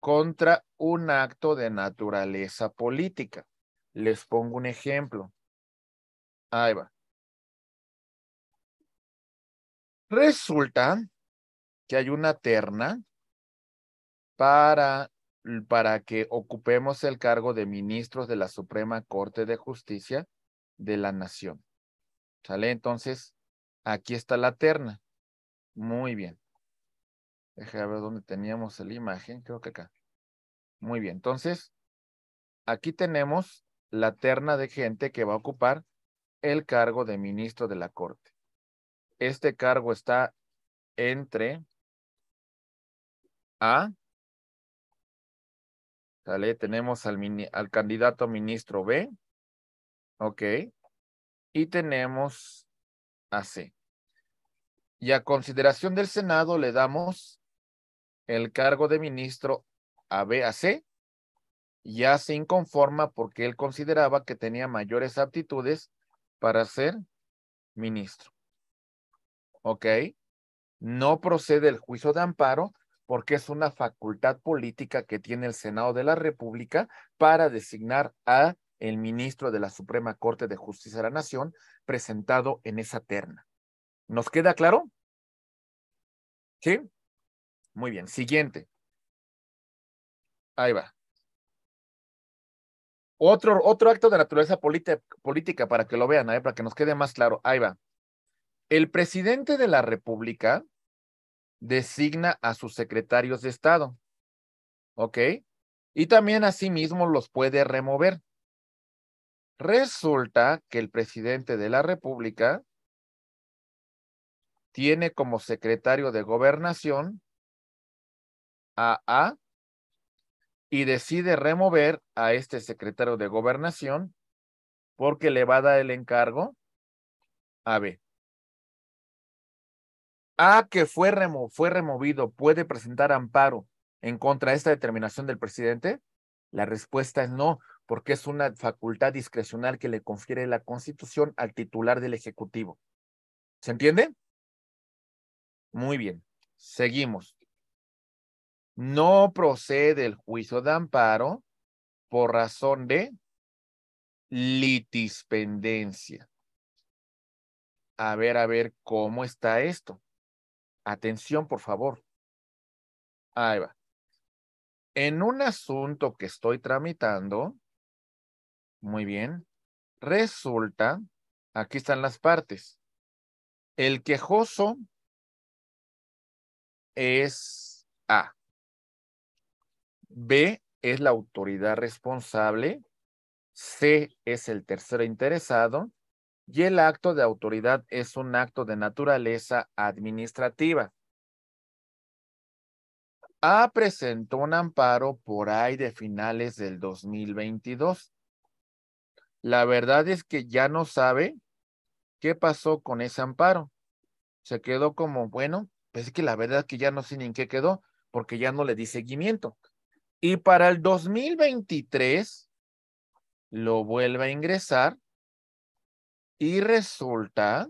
contra un acto de naturaleza política. Les pongo un ejemplo. Ahí va. Resulta que hay una terna para para que ocupemos el cargo de ministros de la Suprema Corte de Justicia de la Nación. ¿Sale? Entonces, aquí está la terna. Muy bien. Déjame ver dónde teníamos la imagen, creo que acá. Muy bien, entonces, aquí tenemos la terna de gente que va a ocupar el cargo de ministro de la Corte. Este cargo está entre A tenemos al, al candidato ministro B. Ok. Y tenemos a C. Y a consideración del Senado le damos el cargo de ministro a B a C. Ya se inconforma porque él consideraba que tenía mayores aptitudes para ser ministro. ¿Ok? No procede el juicio de amparo porque es una facultad política que tiene el Senado de la República para designar a el ministro de la Suprema Corte de Justicia de la Nación presentado en esa terna. ¿Nos queda claro? ¿Sí? Muy bien, siguiente. Ahí va. Otro, otro acto de naturaleza política, para que lo vean, ¿eh? para que nos quede más claro. Ahí va. El presidente de la República designa a sus secretarios de Estado. ¿Ok? Y también asimismo los puede remover. Resulta que el presidente de la República tiene como secretario de gobernación a A y decide remover a este secretario de gobernación porque le va a dar el encargo a B. Ah, que fue, fue removido puede presentar amparo en contra de esta determinación del presidente? La respuesta es no, porque es una facultad discrecional que le confiere la Constitución al titular del Ejecutivo. ¿Se entiende? Muy bien, seguimos. No procede el juicio de amparo por razón de litispendencia. A ver, a ver, ¿cómo está esto? Atención, por favor. Ahí va. En un asunto que estoy tramitando, muy bien, resulta, aquí están las partes. El quejoso es A. B es la autoridad responsable. C es el tercero interesado. Y el acto de autoridad es un acto de naturaleza administrativa. A presentó un amparo por ahí de finales del 2022. La verdad es que ya no sabe qué pasó con ese amparo. Se quedó como, bueno, pues es que la verdad es que ya no sé ni en qué quedó, porque ya no le di seguimiento. Y para el 2023 lo vuelve a ingresar y resulta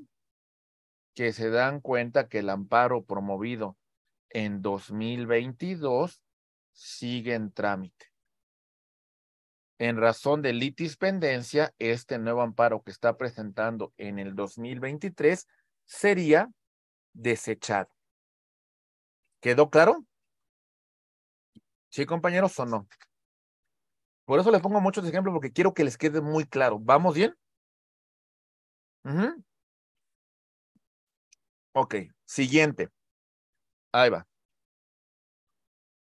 que se dan cuenta que el amparo promovido en 2022 sigue en trámite. En razón de litispendencia, este nuevo amparo que está presentando en el 2023 sería desechado. ¿Quedó claro? ¿Sí, compañeros o no? Por eso les pongo muchos ejemplos porque quiero que les quede muy claro. ¿Vamos bien? Ok, siguiente. Ahí va.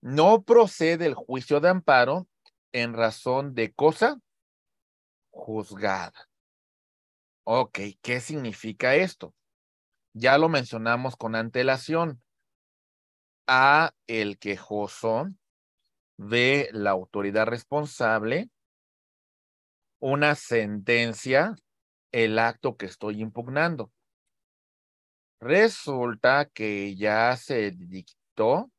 No procede el juicio de amparo en razón de cosa juzgada. Ok, ¿qué significa esto? Ya lo mencionamos con antelación. A el quejoso de la autoridad responsable una sentencia el acto que estoy impugnando. Resulta que ya se dictó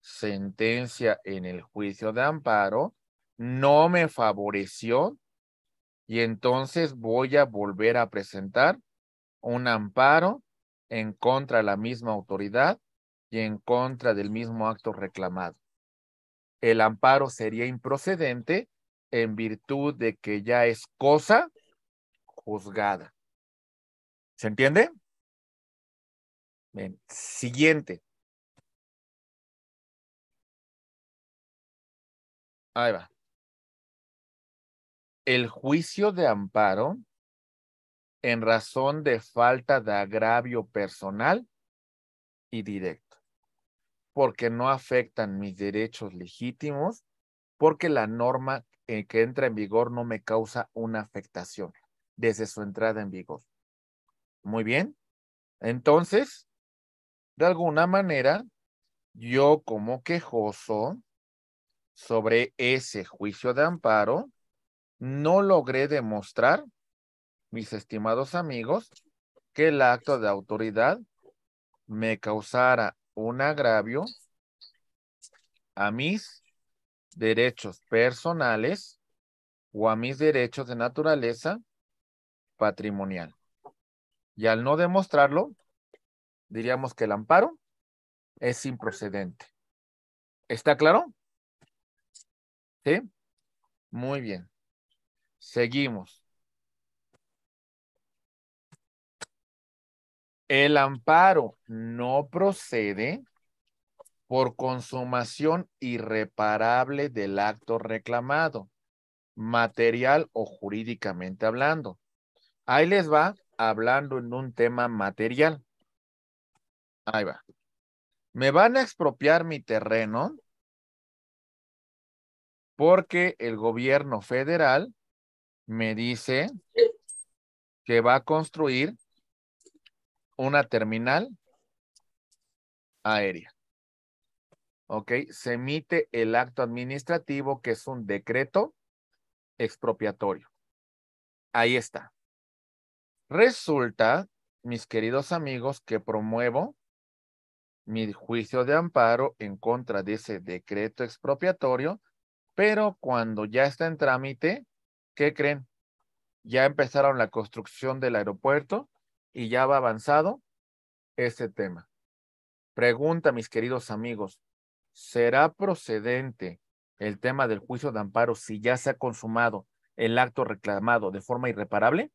sentencia en el juicio de amparo, no me favoreció y entonces voy a volver a presentar un amparo en contra de la misma autoridad y en contra del mismo acto reclamado. El amparo sería improcedente en virtud de que ya es cosa juzgada. ¿Se entiende? Siguiente. Ahí va. El juicio de amparo en razón de falta de agravio personal y directo, porque no afectan mis derechos legítimos, porque la norma eh, que entra en vigor no me causa una afectación desde su entrada en vigor. Muy bien. Entonces, de alguna manera, yo como quejoso sobre ese juicio de amparo, no logré demostrar, mis estimados amigos, que el acto de autoridad me causara un agravio a mis derechos personales o a mis derechos de naturaleza patrimonial. Y al no demostrarlo, diríamos que el amparo es improcedente. ¿Está claro? ¿Sí? Muy bien. Seguimos. El amparo no procede por consumación irreparable del acto reclamado, material o jurídicamente hablando, Ahí les va hablando en un tema material. Ahí va. Me van a expropiar mi terreno porque el gobierno federal me dice que va a construir una terminal aérea. ¿Ok? Se emite el acto administrativo que es un decreto expropiatorio. Ahí está. Resulta, mis queridos amigos, que promuevo mi juicio de amparo en contra de ese decreto expropiatorio, pero cuando ya está en trámite, ¿qué creen? Ya empezaron la construcción del aeropuerto y ya va avanzado ese tema. Pregunta, mis queridos amigos, ¿será procedente el tema del juicio de amparo si ya se ha consumado el acto reclamado de forma irreparable?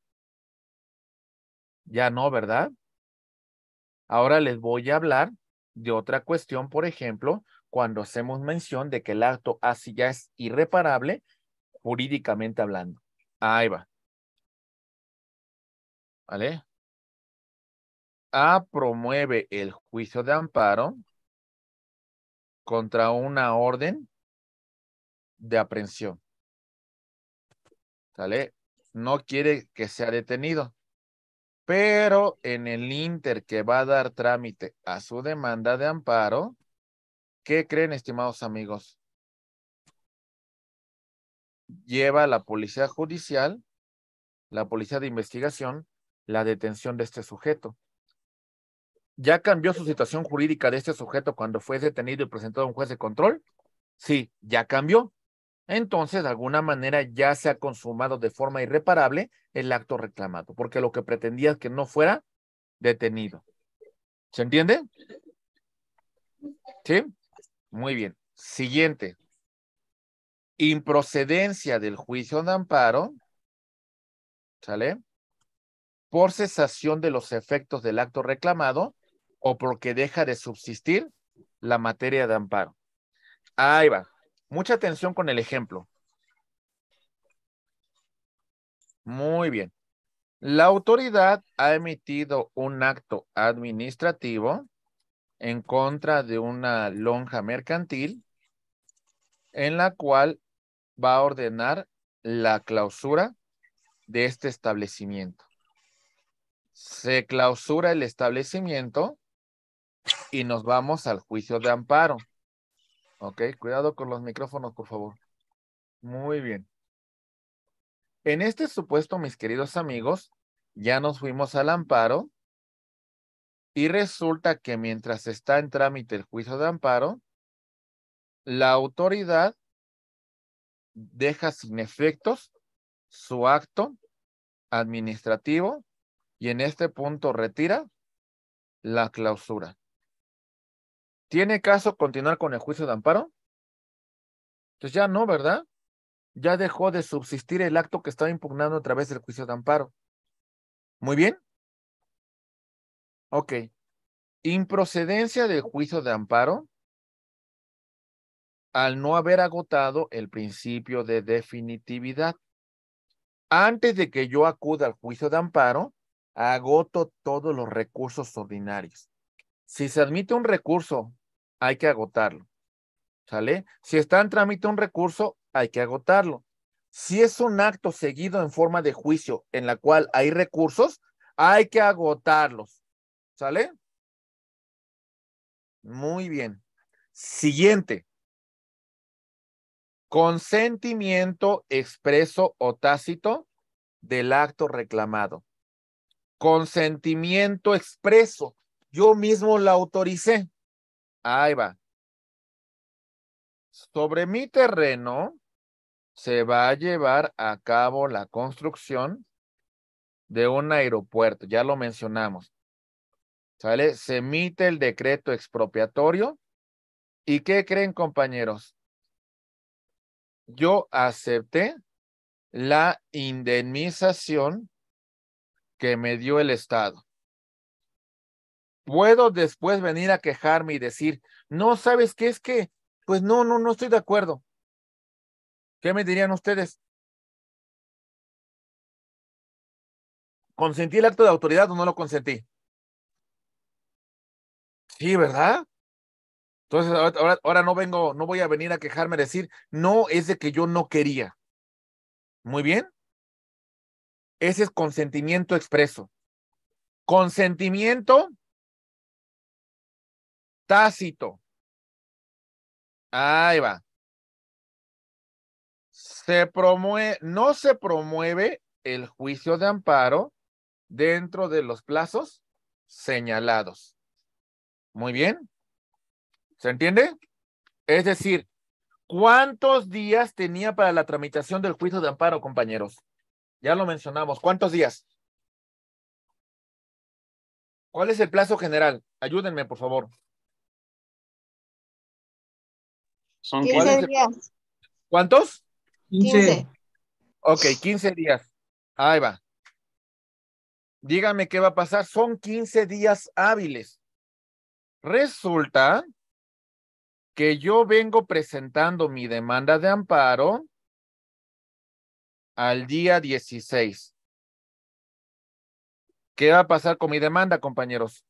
Ya no, ¿verdad? Ahora les voy a hablar de otra cuestión, por ejemplo, cuando hacemos mención de que el acto así ya es irreparable jurídicamente hablando. Ahí va. ¿Vale? A promueve el juicio de amparo contra una orden de aprehensión. ¿Sale? No quiere que sea detenido. Pero en el Inter que va a dar trámite a su demanda de amparo, ¿qué creen, estimados amigos? Lleva a la policía judicial, la policía de investigación, la detención de este sujeto. ¿Ya cambió su situación jurídica de este sujeto cuando fue detenido y presentado a un juez de control? Sí, ya cambió entonces de alguna manera ya se ha consumado de forma irreparable el acto reclamado, porque lo que pretendía es que no fuera detenido. ¿Se entiende? ¿Sí? Muy bien. Siguiente. Improcedencia del juicio de amparo, ¿sale? Por cesación de los efectos del acto reclamado o porque deja de subsistir la materia de amparo. Ahí va. Mucha atención con el ejemplo. Muy bien. La autoridad ha emitido un acto administrativo en contra de una lonja mercantil en la cual va a ordenar la clausura de este establecimiento. Se clausura el establecimiento y nos vamos al juicio de amparo. Ok, cuidado con los micrófonos, por favor. Muy bien. En este supuesto, mis queridos amigos, ya nos fuimos al amparo y resulta que mientras está en trámite el juicio de amparo, la autoridad deja sin efectos su acto administrativo y en este punto retira la clausura. ¿Tiene caso continuar con el juicio de amparo? entonces pues ya no, ¿verdad? Ya dejó de subsistir el acto que estaba impugnando a través del juicio de amparo. Muy bien. Ok. Improcedencia del juicio de amparo al no haber agotado el principio de definitividad. Antes de que yo acuda al juicio de amparo, agoto todos los recursos ordinarios. Si se admite un recurso, hay que agotarlo. ¿Sale? Si está en trámite un recurso, hay que agotarlo. Si es un acto seguido en forma de juicio en la cual hay recursos, hay que agotarlos. ¿Sale? Muy bien. Siguiente. Consentimiento expreso o tácito del acto reclamado. Consentimiento expreso. Yo mismo la autoricé. Ahí va. Sobre mi terreno se va a llevar a cabo la construcción de un aeropuerto. Ya lo mencionamos. ¿Sale? Se emite el decreto expropiatorio. ¿Y qué creen, compañeros? Yo acepté la indemnización que me dio el Estado puedo después venir a quejarme y decir, no, ¿sabes qué es que? Pues no, no, no estoy de acuerdo. ¿Qué me dirían ustedes? ¿Consentí el acto de autoridad o no lo consentí? Sí, ¿verdad? Entonces, ahora, ahora no vengo, no voy a venir a quejarme, a decir, no, es de que yo no quería. Muy bien. Ese es consentimiento expreso. Consentimiento Tácito. Ahí va. Se promueve, no se promueve el juicio de amparo dentro de los plazos señalados. Muy bien. ¿Se entiende? Es decir, ¿cuántos días tenía para la tramitación del juicio de amparo, compañeros? Ya lo mencionamos. ¿Cuántos días? ¿Cuál es el plazo general? Ayúdenme, por favor. días. ¿Cuántos? 15. Ok, 15 días. Ahí va. Dígame qué va a pasar. Son 15 días hábiles. Resulta que yo vengo presentando mi demanda de amparo al día 16. ¿Qué va a pasar con mi demanda, compañeros?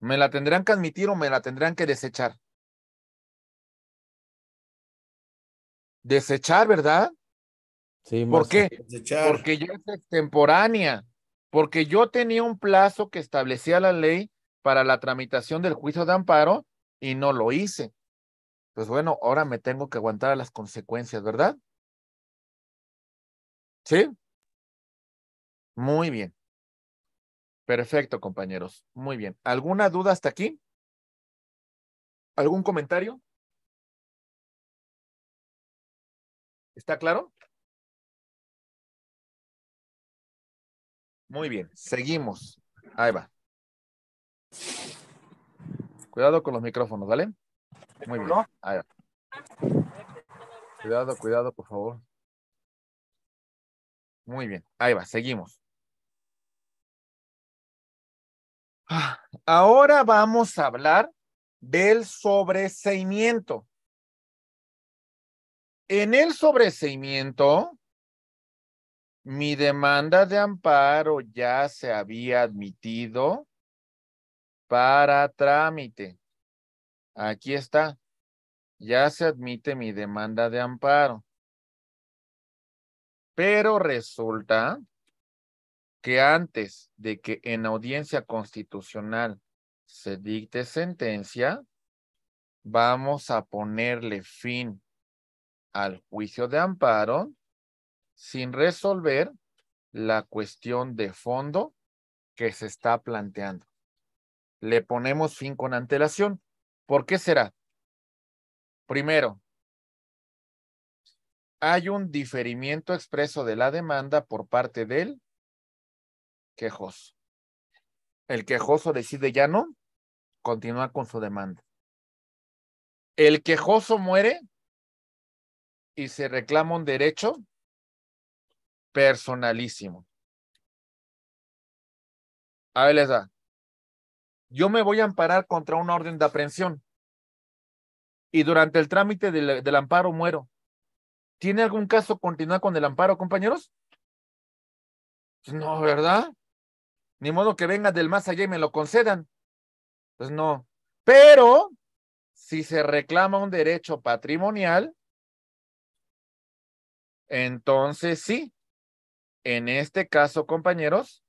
¿Me la tendrán que admitir o me la tendrán que desechar? desechar, ¿verdad? Sí, ¿Por qué? Porque yo es extemporánea, porque yo tenía un plazo que establecía la ley para la tramitación del juicio de amparo y no lo hice. Pues bueno, ahora me tengo que aguantar a las consecuencias, ¿verdad? ¿Sí? Muy bien. Perfecto, compañeros. Muy bien. ¿Alguna duda hasta aquí? ¿Algún comentario? ¿Está claro? Muy bien, seguimos. Ahí va. Cuidado con los micrófonos, ¿vale? Muy bien. Cuidado, cuidado, por favor. Muy bien, ahí va, seguimos. Ah, ahora vamos a hablar del sobreseimiento. En el sobreseimiento, mi demanda de amparo ya se había admitido para trámite. Aquí está. Ya se admite mi demanda de amparo. Pero resulta que antes de que en audiencia constitucional se dicte sentencia, vamos a ponerle fin al juicio de amparo sin resolver la cuestión de fondo que se está planteando. Le ponemos fin con antelación. ¿Por qué será? Primero, hay un diferimiento expreso de la demanda por parte del quejoso. El quejoso decide ya no, continúa con su demanda. El quejoso muere y se reclama un derecho personalísimo. A ver, les da. Yo me voy a amparar contra una orden de aprehensión y durante el trámite del, amparo muero. ¿Tiene algún caso continuar con el amparo, compañeros? Pues no, ¿verdad? Ni modo que venga del más allá y me lo concedan. Pues no. Pero si se reclama un derecho patrimonial, entonces, sí, en este caso, compañeros,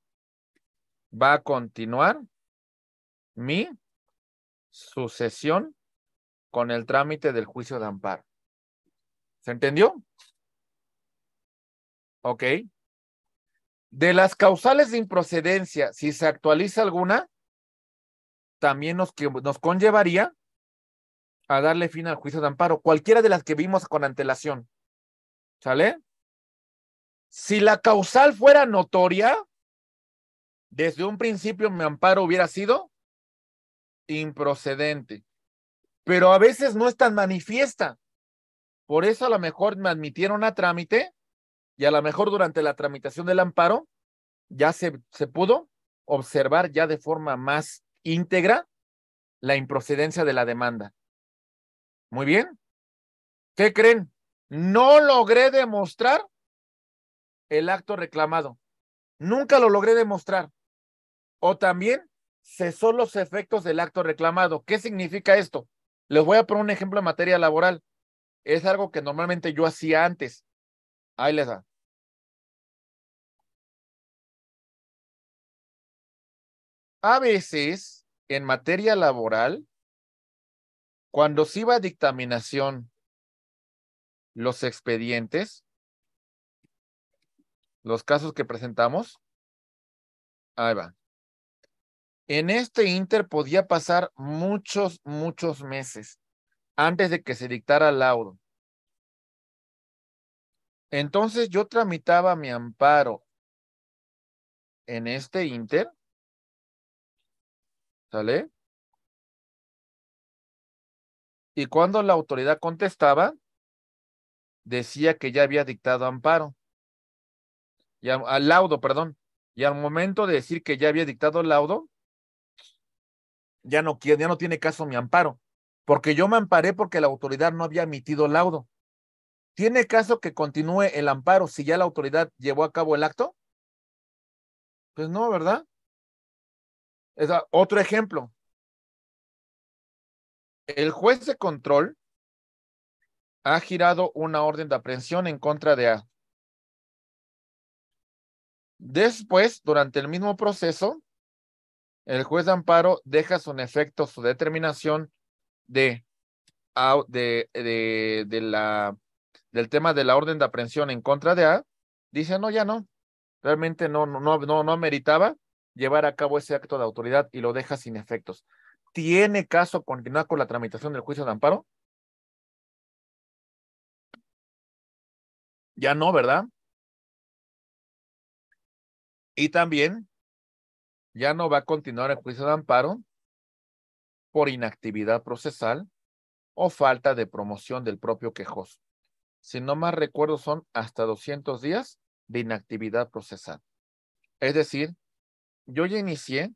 va a continuar mi sucesión con el trámite del juicio de amparo. ¿Se entendió? Ok. De las causales de improcedencia, si se actualiza alguna, también nos, nos conllevaría a darle fin al juicio de amparo, cualquiera de las que vimos con antelación. ¿Sale? Si la causal fuera notoria, desde un principio mi amparo hubiera sido improcedente, pero a veces no es tan manifiesta. Por eso a lo mejor me admitieron a trámite y a lo mejor durante la tramitación del amparo ya se, se pudo observar ya de forma más íntegra la improcedencia de la demanda. Muy bien. ¿Qué creen? No logré demostrar el acto reclamado. Nunca lo logré demostrar. O también cesó los efectos del acto reclamado. ¿Qué significa esto? Les voy a poner un ejemplo en materia laboral. Es algo que normalmente yo hacía antes. Ahí les da. A veces, en materia laboral, cuando se iba a dictaminación los expedientes, los casos que presentamos. Ahí va. En este inter podía pasar muchos, muchos meses antes de que se dictara laudo. Entonces yo tramitaba mi amparo en este inter. ¿Sale? Y cuando la autoridad contestaba, decía que ya había dictado amparo. Y al laudo, perdón. Y al momento de decir que ya había dictado laudo, ya no, ya no tiene caso mi amparo, porque yo me amparé porque la autoridad no había emitido laudo. ¿Tiene caso que continúe el amparo si ya la autoridad llevó a cabo el acto? Pues no, ¿verdad? Es ah, otro ejemplo. El juez de control ha girado una orden de aprehensión en contra de A. Después, durante el mismo proceso, el juez de amparo deja sin efecto su determinación de, de, de, la, del tema de la orden de aprehensión en contra de A. Dice, no, ya no. Realmente no, no, no, no meritaba llevar a cabo ese acto de autoridad y lo deja sin efectos. ¿Tiene caso continuar con la tramitación del juicio de amparo? Ya no, ¿verdad? Y también ya no va a continuar el juicio de amparo por inactividad procesal o falta de promoción del propio quejoso. Si no más recuerdo, son hasta 200 días de inactividad procesal. Es decir, yo ya inicié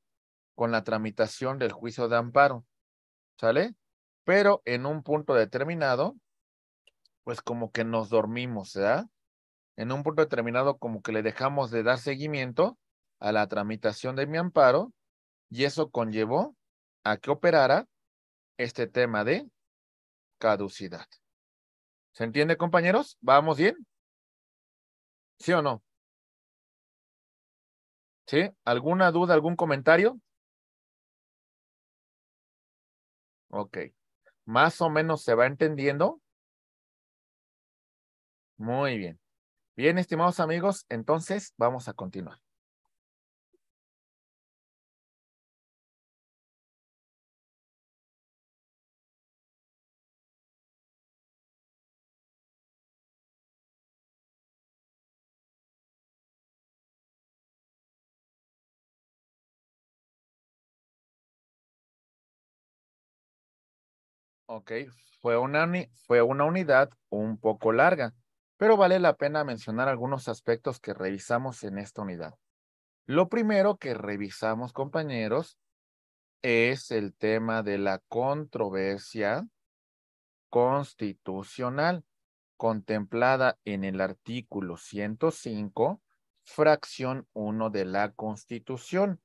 con la tramitación del juicio de amparo, ¿sale? Pero en un punto determinado, pues como que nos dormimos, ¿verdad? En un punto determinado como que le dejamos de dar seguimiento a la tramitación de mi amparo y eso conllevó a que operara este tema de caducidad. ¿Se entiende, compañeros? ¿Vamos bien? ¿Sí o no? ¿Sí? ¿Alguna duda, algún comentario? Ok. Más o menos se va entendiendo muy bien. Bien, estimados amigos, entonces vamos a continuar. Ok, fue una, fue una unidad un poco larga, pero vale la pena mencionar algunos aspectos que revisamos en esta unidad. Lo primero que revisamos, compañeros, es el tema de la controversia constitucional contemplada en el artículo 105, fracción 1 de la Constitución.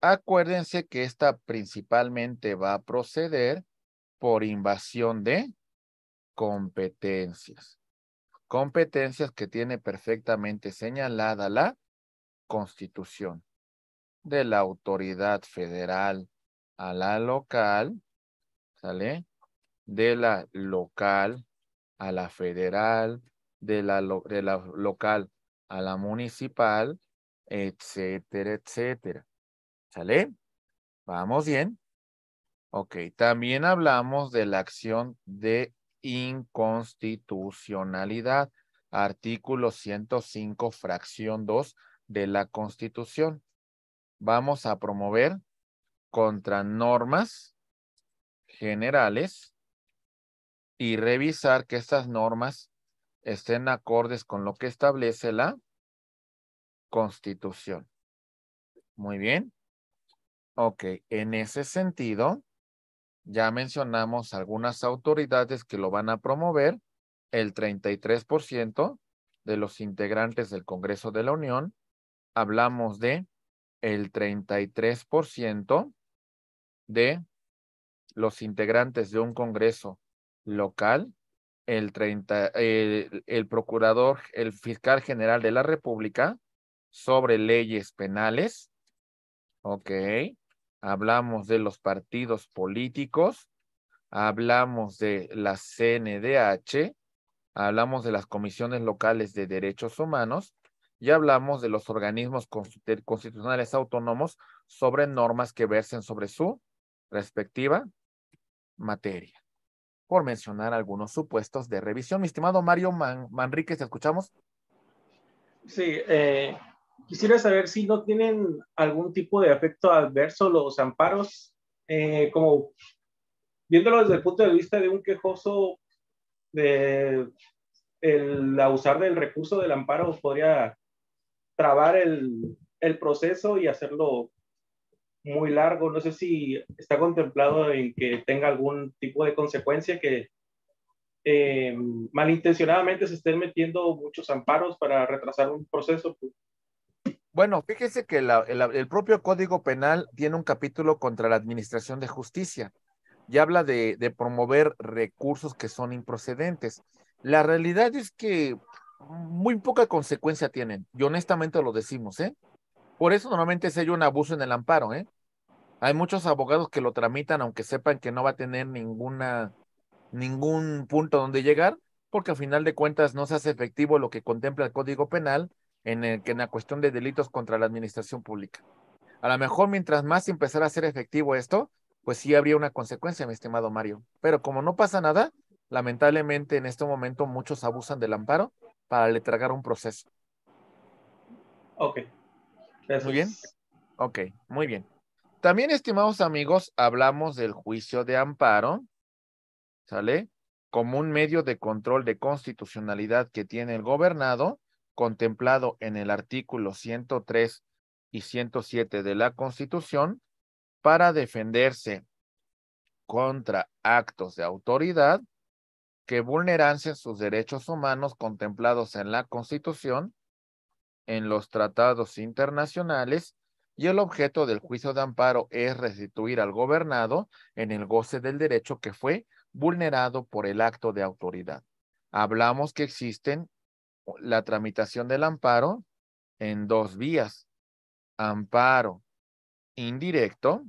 Acuérdense que esta principalmente va a proceder por invasión de competencias competencias que tiene perfectamente señalada la Constitución, de la autoridad federal a la local, ¿sale? De la local a la federal, de la, local a la municipal, etcétera, etcétera. ¿Sale? ¿Vamos bien? Ok, también hablamos de la acción de inconstitucionalidad, artículo 105, fracción 2 de la Constitución. Vamos a promover contra normas generales y revisar que estas normas estén acordes con lo que establece la Constitución. Muy bien. Ok, en ese sentido, ya mencionamos algunas autoridades que lo van a promover. El 33% de los integrantes del Congreso de la Unión. Hablamos de el 33% de los integrantes de un Congreso local, el, el, el, procurador, el fiscal general de la República sobre leyes penales, ok, hablamos de los partidos políticos, hablamos de la CNDH, hablamos de las comisiones locales de derechos humanos y hablamos de los organismos constitucionales autónomos sobre normas que versen sobre su respectiva materia. Por mencionar algunos supuestos de revisión. Mi estimado Mario Manrique, ¿te escuchamos? Sí, eh, quisiera saber si no tienen algún tipo de efecto adverso los amparos, eh, como viéndolo desde el punto de vista de un quejoso, de el usar del recurso del amparo podría trabar el, el proceso y hacerlo muy largo. No sé si está contemplado en que tenga algún tipo de consecuencia que eh, malintencionadamente se estén metiendo muchos amparos para retrasar un proceso. Pues. Bueno, fíjense que el, propio Código Penal tiene un capítulo contra la Administración de Justicia y habla de, promover recursos que son improcedentes. La realidad es que muy poca consecuencia tienen, y honestamente lo decimos, ¿eh? Por eso normalmente se hay un abuso en el amparo, ¿eh? Hay muchos abogados que lo tramitan aunque sepan que no va a tener ninguna, ningún punto donde llegar, porque al final de cuentas no se hace efectivo lo que contempla el Código Penal en, la cuestión de delitos contra la administración pública. A lo mejor mientras más empezara a ser efectivo esto, pues sí habría una consecuencia, mi estimado Mario. Pero como no pasa nada, lamentablemente en este momento muchos abusan del amparo para le tragar un proceso. Ok. Muy bien. Ok, muy bien. También, estimados amigos, hablamos del juicio de amparo, ¿sale? Como un medio de control de constitucionalidad que tiene el gobernado contemplado en el artículo 103 y 107 de la Constitución para defenderse contra actos de autoridad que vulneran sus derechos humanos contemplados en la Constitución, en los tratados internacionales y el objeto del juicio de amparo es restituir al gobernado en el goce del derecho que fue vulnerado por el acto de autoridad. Hablamos que existen la tramitación del amparo en dos vías. Amparo indirecto,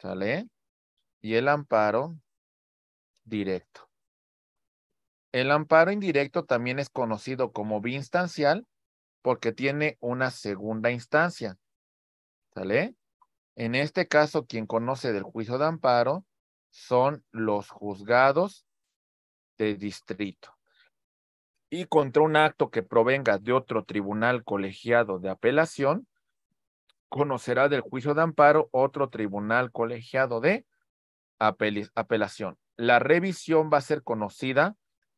¿sale? Y el amparo directo. El amparo indirecto también es conocido como bi-instancial porque tiene una segunda instancia. ¿Sale? En este caso, quien conoce del juicio de amparo son los juzgados de distrito y contra un acto que provenga de otro tribunal colegiado de apelación, conocerá del juicio de amparo otro tribunal colegiado de apelación. La revisión va a ser conocida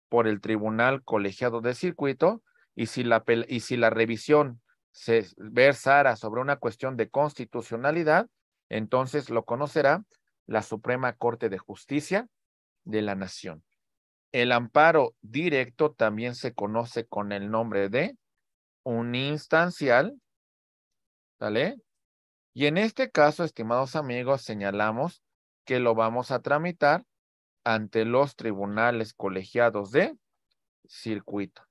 por el tribunal colegiado de circuito y si la, y si la revisión se versara sobre una cuestión de constitucionalidad, entonces lo conocerá la Suprema Corte de Justicia de la Nación. El amparo directo también se conoce con el nombre de un instancial, ¿Sale? Y en este caso, estimados amigos, señalamos que lo vamos a tramitar ante los tribunales colegiados de circuito,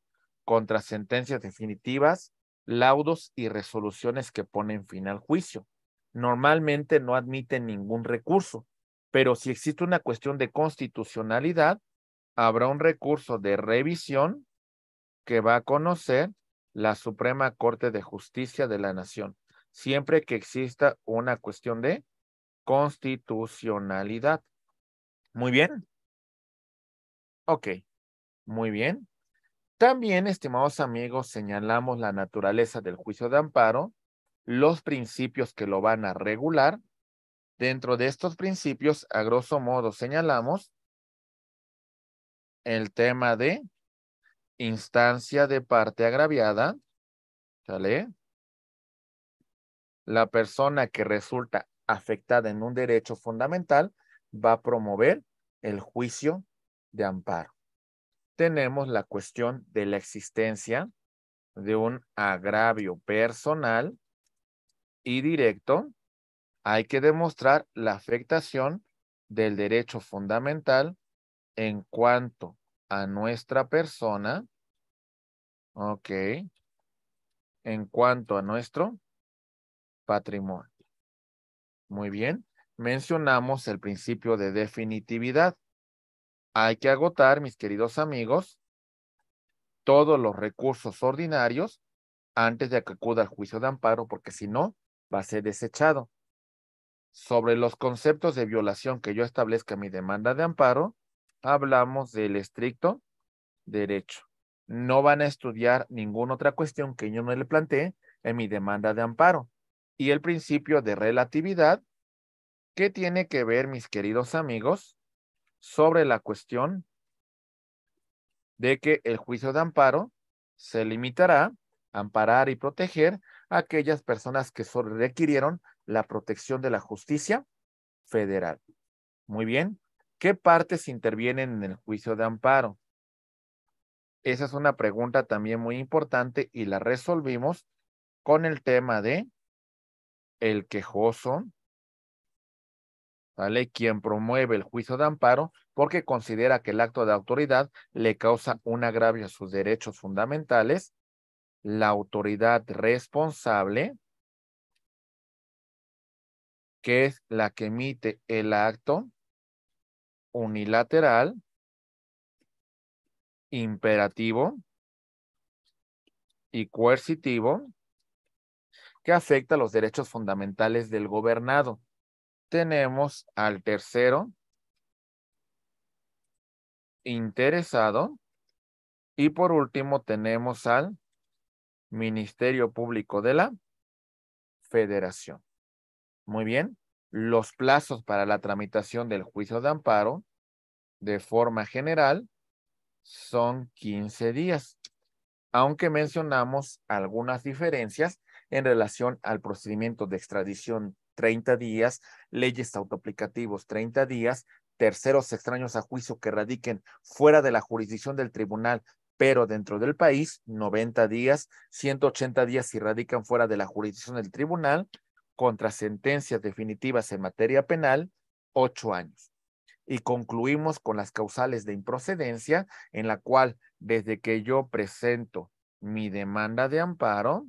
contra sentencias definitivas, laudos y resoluciones que ponen fin al juicio. Normalmente no admiten ningún recurso, pero si existe una cuestión de constitucionalidad, habrá un recurso de revisión que va a conocer la Suprema Corte de Justicia de la Nación, siempre que exista una cuestión de constitucionalidad. Muy bien. Ok, muy bien. También, estimados amigos, señalamos la naturaleza del juicio de amparo, los principios que lo van a regular. Dentro de estos principios, a grosso modo, señalamos el tema de instancia de parte agraviada, ¿sale? La persona que resulta afectada en un derecho fundamental va a promover el juicio de amparo. Tenemos la cuestión de la existencia de un agravio personal y directo. Hay que demostrar la afectación del derecho fundamental en cuanto a nuestra persona, ok, en cuanto a nuestro patrimonio. Muy bien, mencionamos el principio de definitividad. Hay que agotar, mis queridos amigos, todos los recursos ordinarios antes de que acuda al juicio de amparo, porque si no, va a ser desechado. Sobre los conceptos de violación que yo establezca mi demanda de amparo, hablamos del estricto derecho. No van a estudiar ninguna otra cuestión que yo no le planteé en mi demanda de amparo. Y el principio de relatividad, que tiene que ver, mis queridos amigos, sobre la cuestión de que el juicio de amparo se limitará a amparar y proteger a aquellas personas que requirieron la protección de la justicia federal. Muy bien, ¿Qué partes intervienen en el juicio de amparo? Esa es una pregunta también muy importante y la resolvimos con el tema de el quejoso, ¿vale? Quien promueve el juicio de amparo porque considera que el acto de autoridad le causa un agravio a sus derechos fundamentales, la autoridad responsable, que es la que emite el acto, unilateral, imperativo y coercitivo que afecta los derechos fundamentales del gobernado. Tenemos al tercero interesado y por último tenemos al Ministerio Público de la Federación. Muy bien los plazos para la tramitación del juicio de amparo, de forma general, son 15 días, aunque mencionamos algunas diferencias en relación al procedimiento de extradición 30 días, leyes autoaplicativos 30 días, terceros extraños a juicio que radiquen fuera de la jurisdicción del tribunal, pero dentro del país, 90 días, 180 días si radican fuera de la jurisdicción del tribunal, contra sentencias definitivas en materia penal, ocho años. Y concluimos con las causales de improcedencia, en la cual desde que yo presento mi demanda de amparo,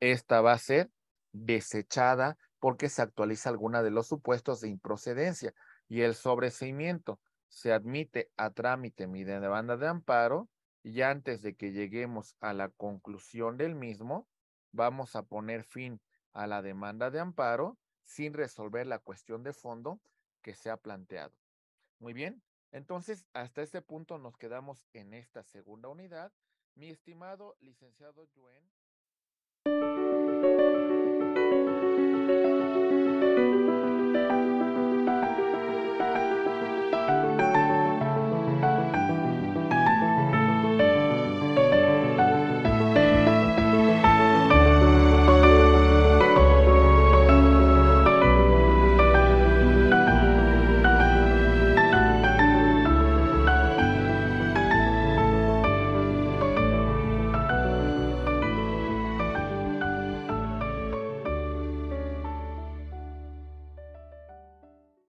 esta va a ser desechada porque se actualiza alguna de los supuestos de improcedencia y el sobreseimiento se admite a trámite mi demanda de amparo y antes de que lleguemos a la conclusión del mismo, vamos a poner fin a la demanda de amparo sin resolver la cuestión de fondo que se ha planteado. Muy bien, entonces hasta este punto nos quedamos en esta segunda unidad. Mi estimado licenciado Yuen.